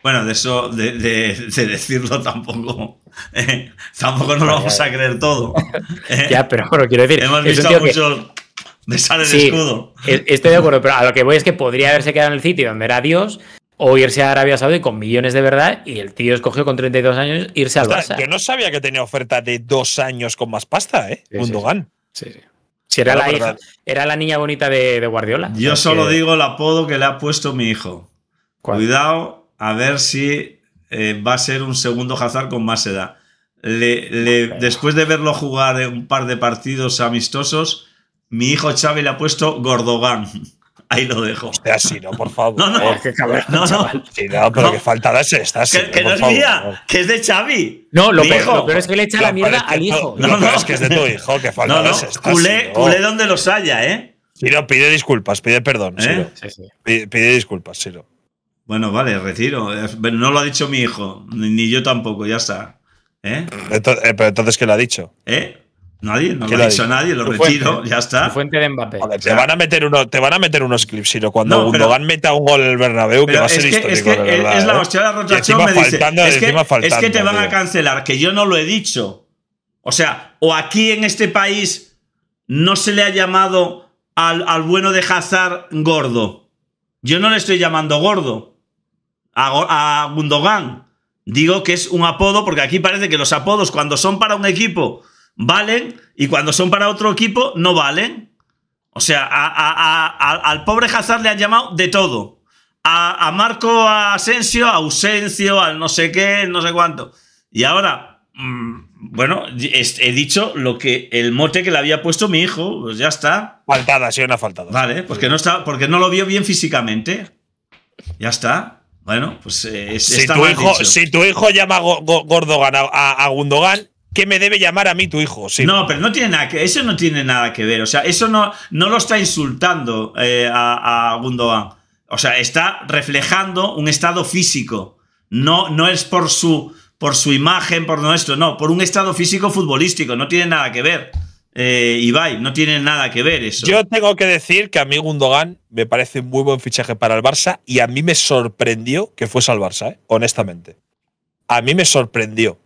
Bueno, de eso, de, decirlo tampoco, eh, tampoco nos lo vamos a creer todo. Eh, ya, pero quiero decir. Hemos visto muchos el escudo. E, estoy de acuerdo, pero a lo que voy es que podría haberse quedado en el sitio donde era Dios o irse a Arabia Saudí con millones de verdad y el tío escogió con 32 años irse al Barça. Yo no sabía que tenía oferta de dos años con más pasta, ¿eh? Gundogan. sí. sí. Si era la, era la niña bonita de, Guardiola. Yo solo digo el apodo que le ha puesto mi hijo. Cuidado a ver si eh, va a ser un segundo Hazard con más edad. después de verlo jugar en un par de partidos amistosos, mi hijo Xavi le ha puesto Gordogan. Ahí lo dejo. O sea, no, por favor. No, no. no, Si no, pero que faltará ese. que, no es mía, que es de Xavi. No, lo, peor, Pero es que le echa la, mierda al hijo. No, no, es que es de tu hijo, que faltará no, está. Culé, culé donde los haya, ¿eh? no, pide disculpas, pide perdón, ¿Eh? Sí, sí. Pide, pide, disculpas, no. Bueno, vale, retiro. No lo ha dicho mi hijo, ni yo tampoco, ya está. ¿Eh? eh ¿Pero entonces qué lo ha dicho? ¿Eh? Nadie, no lo, ha dicho nadie, lo retiro, ya está. Fuente de Mbappé. te, van a meter te van a meter unos clips, sino cuando Gundogan meta un gol en el Bernabéu, que va a ser histórico, es, que es la ¿eh? hostia de la rotación, me dice, es, que, es que te van a cancelar, que yo no lo he dicho. O sea, o aquí en este país no se le ha llamado al, al bueno de Hazard gordo. Yo no le estoy llamando gordo a, a Gundogan. Digo que es un apodo porque aquí parece que los apodos cuando son para un equipo valen y cuando son para otro equipo no valen. O sea, al pobre Hazard le han llamado de todo. A, Marco Asensio, a Ausencio, al no sé qué, no sé cuánto. Y ahora, mm, bueno, he dicho lo que el mote que le había puesto mi hijo, pues ya está. Faltada, sí, ha faltado Vale, porque pues no, está, porque no lo vio bien físicamente. Ya está. Bueno, pues eh, es, si, tu hijo, si tu hijo llama Gordogan a, Gundogan, ¿Qué me debe llamar a mí tu hijo? No, pero no tiene nada que eso no tiene nada que ver. O sea, eso no, no lo está insultando eh, a, Gundogan. O sea, está reflejando un estado físico. No, no es por su, por su imagen, por nuestro, no, por un estado físico futbolístico. No tiene nada que ver. Y eh, Ibai, no tiene nada que ver eso. Yo tengo que decir que a mí Gundogan me parece un muy buen fichaje para el Barça y a mí me sorprendió que fuese al Barça, eh, honestamente. A mí me sorprendió.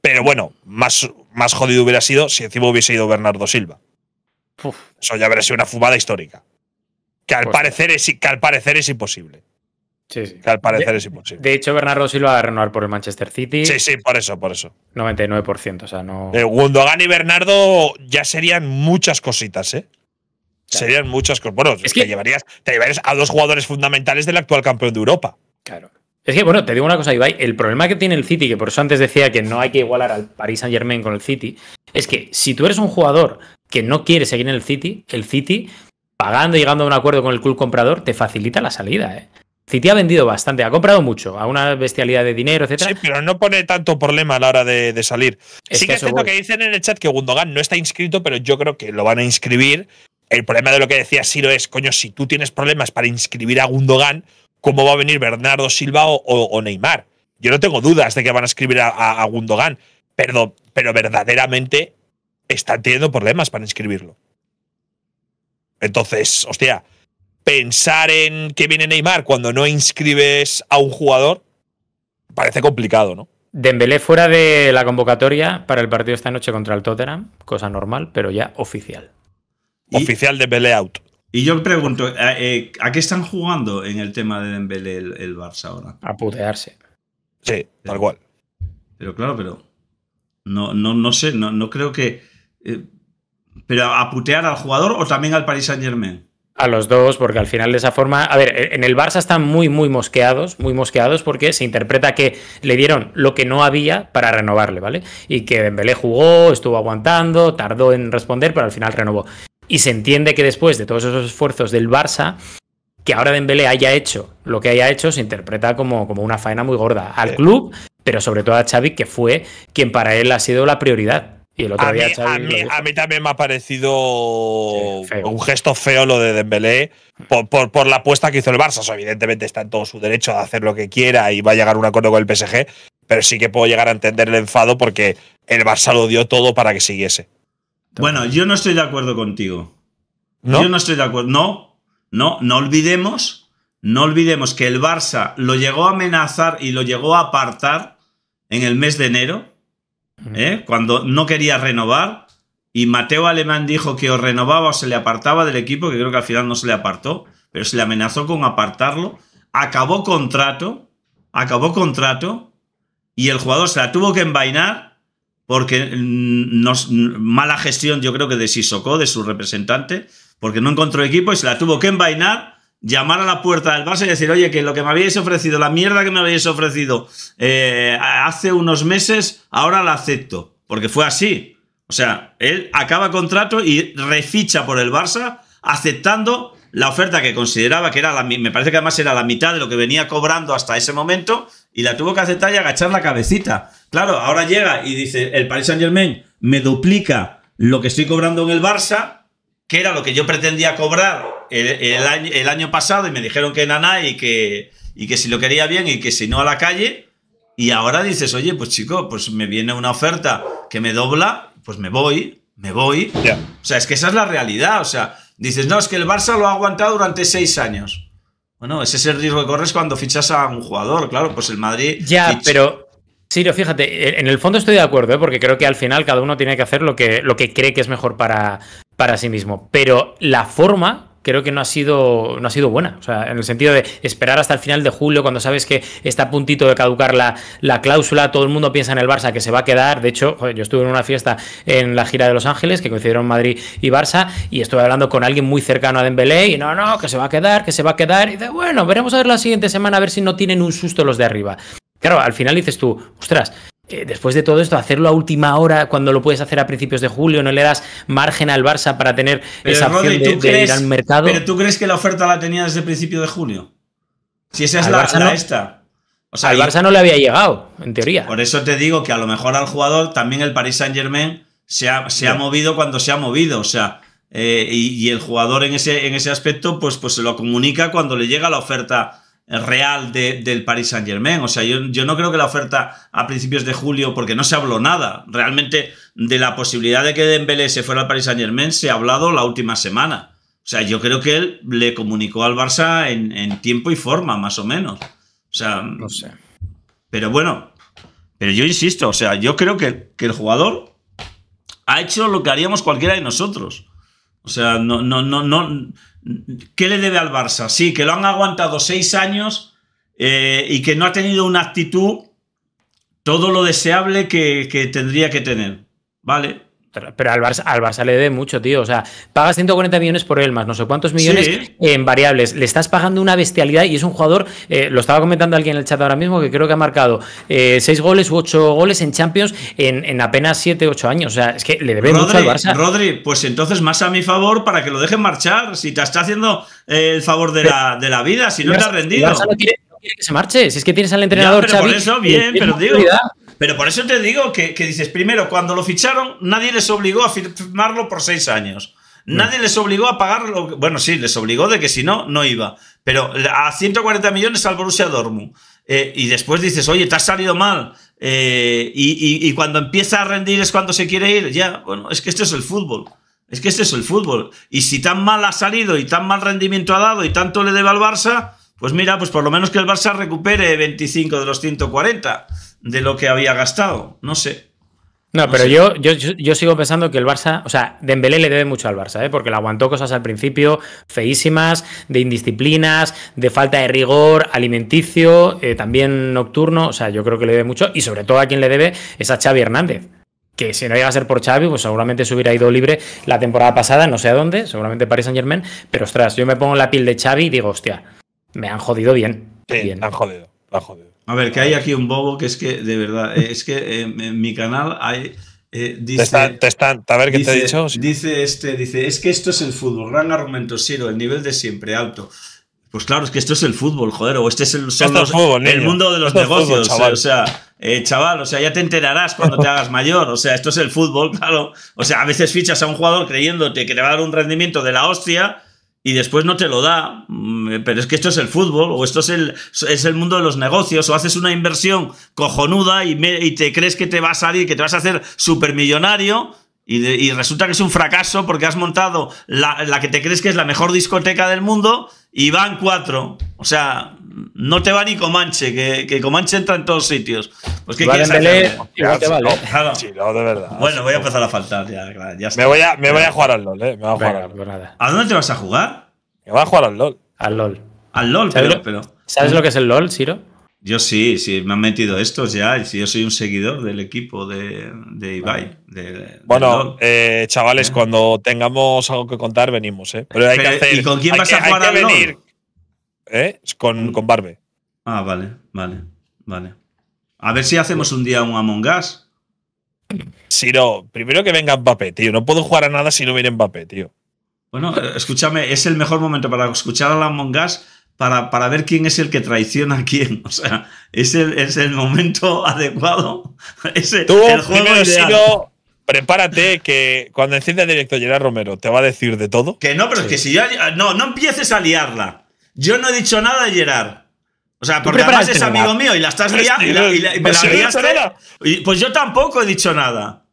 Pero bueno, más, más jodido hubiera sido si encima hubiese ido Bernardo Silva. Eso ya habría sido una fumada histórica. Que al, pues parecer que al parecer es imposible al parecer de, es imposible. De hecho, Bernardo lo va a renovar por el Manchester City. Sí, sí, por eso, por eso. 99%, o sea, no. Segundo, eh, Gundogan y Bernardo ya serían muchas cositas, ¿eh? Serían muchas cosas. Bueno, es que... llevarías, te llevarías a dos jugadores fundamentales del actual campeón de Europa. Claro. Es que, bueno, te digo una cosa, Ibai, el problema que tiene el City, que por eso antes decía que no hay que igualar al Paris Saint Germain con el City, es que si tú eres un jugador que no quiere seguir en el City, el City, pagando y llegando a un acuerdo con el club comprador, te facilita la salida, ¿eh? City ha vendido bastante, ha comprado mucho, a una bestialidad de dinero, etc. Sí, pero no pone tanto problema a la hora de, salir. sí que, es lo que dicen en el chat que Gundogan no está inscrito, pero yo creo que lo van a inscribir. El problema de lo que decía Siro es, coño, si tú tienes problemas para inscribir a Gundogan, ¿cómo va a venir Bernardo Silva o, Neymar? Yo no tengo dudas de que van a escribir a, Gundogan, pero, pero verdaderamente están teniendo problemas para inscribirlo. Entonces, hostia, pensar en que viene Neymar cuando no inscribes a un jugador parece complicado, ¿no? Dembélé fuera de la convocatoria para el partido esta noche contra el Tottenham, cosa normal, pero ya oficial. Oficial Dembélé out. Y yo pregunto, eh, ¿a, qué están jugando en el tema de Dembélé el, Barça ahora? A putearse. Sí, tal cual. Pero claro, pero no, no, no sé, no, creo que... Eh, pero a putear al jugador o también al Paris Saint Germain. A los dos, porque al final de esa forma. A ver, e-, en el Barça están muy, muy mosqueados, muy mosqueados, porque se interpreta que le dieron lo que no había para renovarle, ¿vale? Y que Dembélé jugó, estuvo aguantando, tardó en responder, pero al final renovó. Y se entiende que después de todos esos esfuerzos del Barça, que ahora Dembélé haya hecho lo que haya hecho, se interpreta como, como una faena muy gorda al club, pero sobre todo a Xavi, que fue quien para él ha sido la prioridad a mí, también me ha parecido un gesto feo lo de Dembélé por, por, la apuesta que hizo el Barça. evidentemente está en todo su derecho a hacer lo que quiera y va a llegar un acuerdo con el PSG, pero sí que puedo llegar a entender el enfado porque el Barça lo dio todo para que siguiese. Bueno, yo no estoy de acuerdo contigo. Yo no estoy de acuerdo. No, no, no olvidemos, no olvidemos que el Barça lo llegó a amenazar y lo llegó a apartar en el mes de enero ¿eh? cuando no quería renovar y Mateo Alemán dijo que o renovaba o se le apartaba del equipo, que creo que al final no se le apartó, pero se le amenazó con apartarlo, acabó contrato, acabó contrato y el jugador se la tuvo que envainar porque mm, nos, mala gestión yo creo que de Sissoko, de su representante, porque no encontró equipo y se la tuvo que envainar llamar a la puerta del Barça y decir, oye, que lo que me habíais ofrecido, la mierda que me habíais ofrecido eh, hace unos meses, ahora la acepto. Porque fue así. O sea, él acaba contrato y reficha por el Barça aceptando la oferta que consideraba que era la me parece que además era la mitad de lo que venía cobrando hasta ese momento y la tuvo que aceptar y agachar la cabecita. Claro, ahora llega y dice, el Paris Saint-Germain me duplica lo que estoy cobrando en el Barça, que era lo que yo pretendía cobrar el, año, pasado y me dijeron que nada y que, y que si lo quería bien y que si no a la calle. Y ahora dices, oye, pues chico, pues me viene una oferta que me dobla, pues me voy, me voy. O sea, es que esa es la realidad. O sea, dices, no, es que el Barça lo ha aguantado durante seis años. Bueno, ese es el riesgo que corres cuando fichas a un jugador, claro, pues el Madrid. Ya, pero pero fíjate, en el fondo estoy de acuerdo, ¿eh? porque creo que al final cada uno tiene que hacer lo que, lo que cree que es mejor para, para sí mismo. Pero la forma creo que no ha sido no ha sido buena. O sea, en el sentido de esperar hasta el final de julio, cuando sabes que está a puntito de caducar la, la cláusula, todo el mundo piensa en el Barça que se va a quedar. De hecho, yo estuve en una fiesta en la gira de Los Ángeles, que coincidieron Madrid y Barça, y estuve hablando con alguien muy cercano a Dembélé, y no, no, que se va a quedar, que se va a quedar. Y bueno, veremos a ver la siguiente semana a ver si no tienen un susto los de arriba. Claro, al final dices tú, ostras, eh, después de todo esto, hacerlo a última hora cuando lo puedes hacer a principios de julio, no le das margen al Barça para tener esa opción de, ir al mercado. Pero tú crees que la oferta la tenía desde principios principio de julio. Si esa es la, esta. O sea, al Barça no le había llegado, en teoría. Por eso te digo que a lo mejor al jugador también el Paris Saint Germain se ha, movido cuando se ha movido. O sea, eh, y, el jugador en ese, en ese aspecto, pues, pues se lo comunica cuando le llega la oferta real de, del Paris Saint Germain. O sea, yo, no creo que la oferta a principios de julio, porque no se habló nada realmente de la posibilidad de que Dembélé se fuera al Paris Saint Germain, se ha hablado la última semana. O sea, yo creo que él le comunicó al Barça en, tiempo y forma, más o menos. O sea, no sé. Pero bueno, pero yo insisto, o sea, yo creo que, el jugador ha hecho lo que haríamos cualquiera de nosotros. O sea, no, no, no, no ¿Qué le debe al Barça? Sí, que lo han aguantado seis años eh, y que no ha tenido una actitud todo lo deseable que, que tendría que tener. ¿Vale? Pero al Barça, le debe mucho, tío. O sea, pagas 140 millones por él, más no sé cuántos millones en variables. Le estás pagando una bestialidad y es un jugador, eh, lo estaba comentando alguien en el chat ahora mismo, que creo que ha marcado 6 eh, goles u 8 goles en Champions en, en apenas 7, 8 años. O sea, es que le debe mucho al Barça. Rodri, pues entonces más a mi favor para que lo dejen marchar. Si te está haciendo eh, el favor de, la, vida, si no te has rendido. no quiere, que se marche. Si es que tienes al entrenador. bien, pero pero por eso te digo que, dices, primero, cuando lo ficharon, nadie les obligó a firmarlo por seis años. Mm. Nadie les obligó a pagarlo. Bueno, sí, les obligó de que si no, no iba. Pero a 140 millones al Borussia Dortmund. Eh, y después dices, oye, te ha salido mal. Eh, y, cuando empieza a rendir es cuando se quiere ir. Ya, bueno, es que este es el fútbol. Es que este es el fútbol. Y si tan mal ha salido y tan mal rendimiento ha dado y tanto le debe al Barça, pues mira, pues por lo menos que el Barça recupere 25 de los 140 de lo que había gastado. No sé. No, pero yo, yo, yo, sigo pensando que el Barça, o sea, Dembélé le debe mucho al Barça, ¿eh? porque le aguantó cosas al principio feísimas, de indisciplinas, de falta de rigor alimenticio, eh, también nocturno, o sea, yo creo que le debe mucho, y sobre todo a quien le debe es a Xavi Hernández, que si no llega a ser por Xavi, pues seguramente se hubiera ido libre la temporada pasada, no sé a dónde, seguramente Paris Saint Germain, pero ostras, yo me pongo la piel de Xavi y digo, hostia, me han jodido bien. bien. han jodido, me han jodido. A ver, que hay aquí un bobo que es que, de verdad, eh, es que eh, en mi canal hay... Eh, te están, te están, a ver qué te he dicho. Dice este, dice, es que esto es el fútbol, gran argumento, Siro, el nivel de siempre alto. Pues claro, es que esto es el fútbol, joder, o este es el, el mundo de los negocios. o sea, chaval, o sea, ya te enterarás cuando te hagas mayor. O sea, esto es el fútbol, claro. O sea, a veces fichas a un jugador creyéndote que te va a dar un rendimiento de la hostia y después no te lo da, mm, eh, pero es que esto es el fútbol, o esto es el, es el mundo de los negocios, o haces una inversión cojonuda y, y te crees que te va a salir, que te vas a hacer supermillonario, y, y resulta que es un fracaso porque has montado la que te crees que es la mejor discoteca del mundo, y van cuatro. O sea, no te va ni Comanche, que, que Comanche entra en todos sitios. Pues que quieres no te de verdad. Bueno, voy a empezar a faltar. Ya, ya me, voy a, me voy a jugar al LOL, eh. Me voy a, jugar al LOL. Pues a dónde te vas a jugar? Me voy a jugar al LOL. Al LOL. Al LOL, pero, ¿Sabes lo que es el LOL, Siro? Yo sí, sí, me han metido estos ya. Y yo soy un seguidor del equipo de, de Ibai. bueno, eh, chavales, cuando tengamos algo que contar, venimos. ¿eh? Pero hay que hacer, ¿Y con quién vas a jugar a venir? ¿Eh? Con, mm. con Barbe. Ah, vale, vale, vale. A ver si hacemos un día un Among Us. Si no, primero que venga Mbappé, tío. No puedo jugar a nada si no viene Mbappé, tío. Bueno, escúchame, es el mejor momento para escuchar a la Among Us para, ver quién es el que traiciona a quién. O sea, es el, es el momento adecuado. Tú, juego prepárate que cuando encienda directo Gerard Romero te va a decir de todo. Que no, pero es que si yo. No, no empieces a liarla. Yo no he dicho nada de Gerard. O sea, porque además es amigo mío y la estás liando. Pues, pues yo tampoco he dicho nada.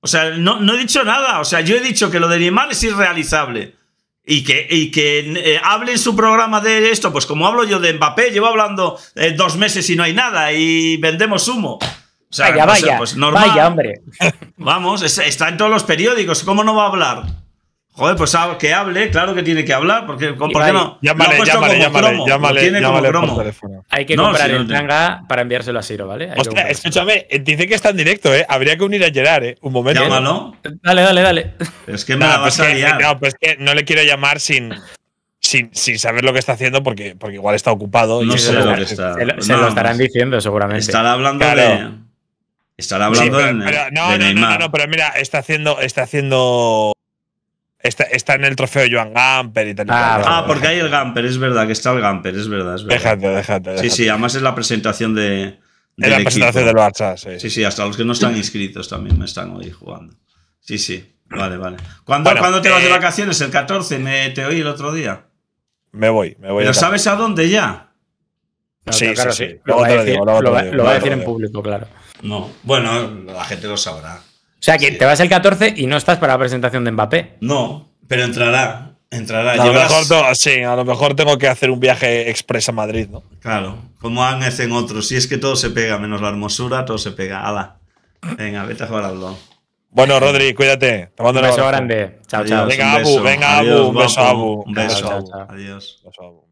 O sea, no, no he dicho nada. O sea, yo he dicho que lo de Neymar es irrealizable. Y que, y que eh, hable en su programa de esto, pues como hablo yo de Mbappé, llevo hablando eh, dos meses y no hay nada y vendemos humo. O sea, vaya, vaya, pues vaya, hombre. Vamos, está en todos los periódicos, ¿cómo no va a hablar? Joder, pues que hable, claro que tiene que hablar, porque ¿por qué no? Llámale, llámale, llámale, llámale, tiene llámale como Hay que no, comprar el tranga, para enviárselo a Siro, ¿vale? Hay escúchame, eh, dice que está en directo, ¿eh? Habría que unir a Gerard, ¿eh? Un momento. Llámalo. Dale, dale, dale. Es que me no, pues a liar. no, pues que no le quiero llamar sin, sin, sin, saber lo que está haciendo porque, porque igual está ocupado. No sé lo que está. Se, lo estarán diciendo seguramente. Estará hablando de… Estará hablando en, no, no, no, no, pero mira, está haciendo… Está haciendo Está, en el trofeo Joan Gamper y tal. Ah, ah, porque hay el Gamper, es verdad, que está el Gamper, es verdad. Es verdad. Déjate, déjate, Sí, sí, además es la presentación de. Es la presentación de del Barça, sí. Sí, sí, hasta los que no están inscritos también me están hoy jugando. Sí, sí, vale, vale. ¿Cuándo, te vas de eh, vacaciones? ¿El 14? ¿Me, ¿Te oí el otro día? Me voy, me voy. ¿Pero sabes a dónde ya? sí, claro, sí, Lo, a decir en público, claro. No, bueno, la gente lo sabrá. O sea, que te vas el 14 y no estás para la presentación de Mbappé. No, pero entrará. Entrará. A, lo mejor sí, a lo mejor tengo que hacer un viaje express a Madrid, ¿no? Claro, como han en otros. Si es que todo se pega, menos la hermosura, todo se pega. Ala. Venga, vete a jugar al balón. Bueno, Rodri, cuídate. Te mando un beso grande. Chao, chao. Venga, Abu, venga, Abu. Un beso, Abu. Un beso, Abu. Adiós. Abu.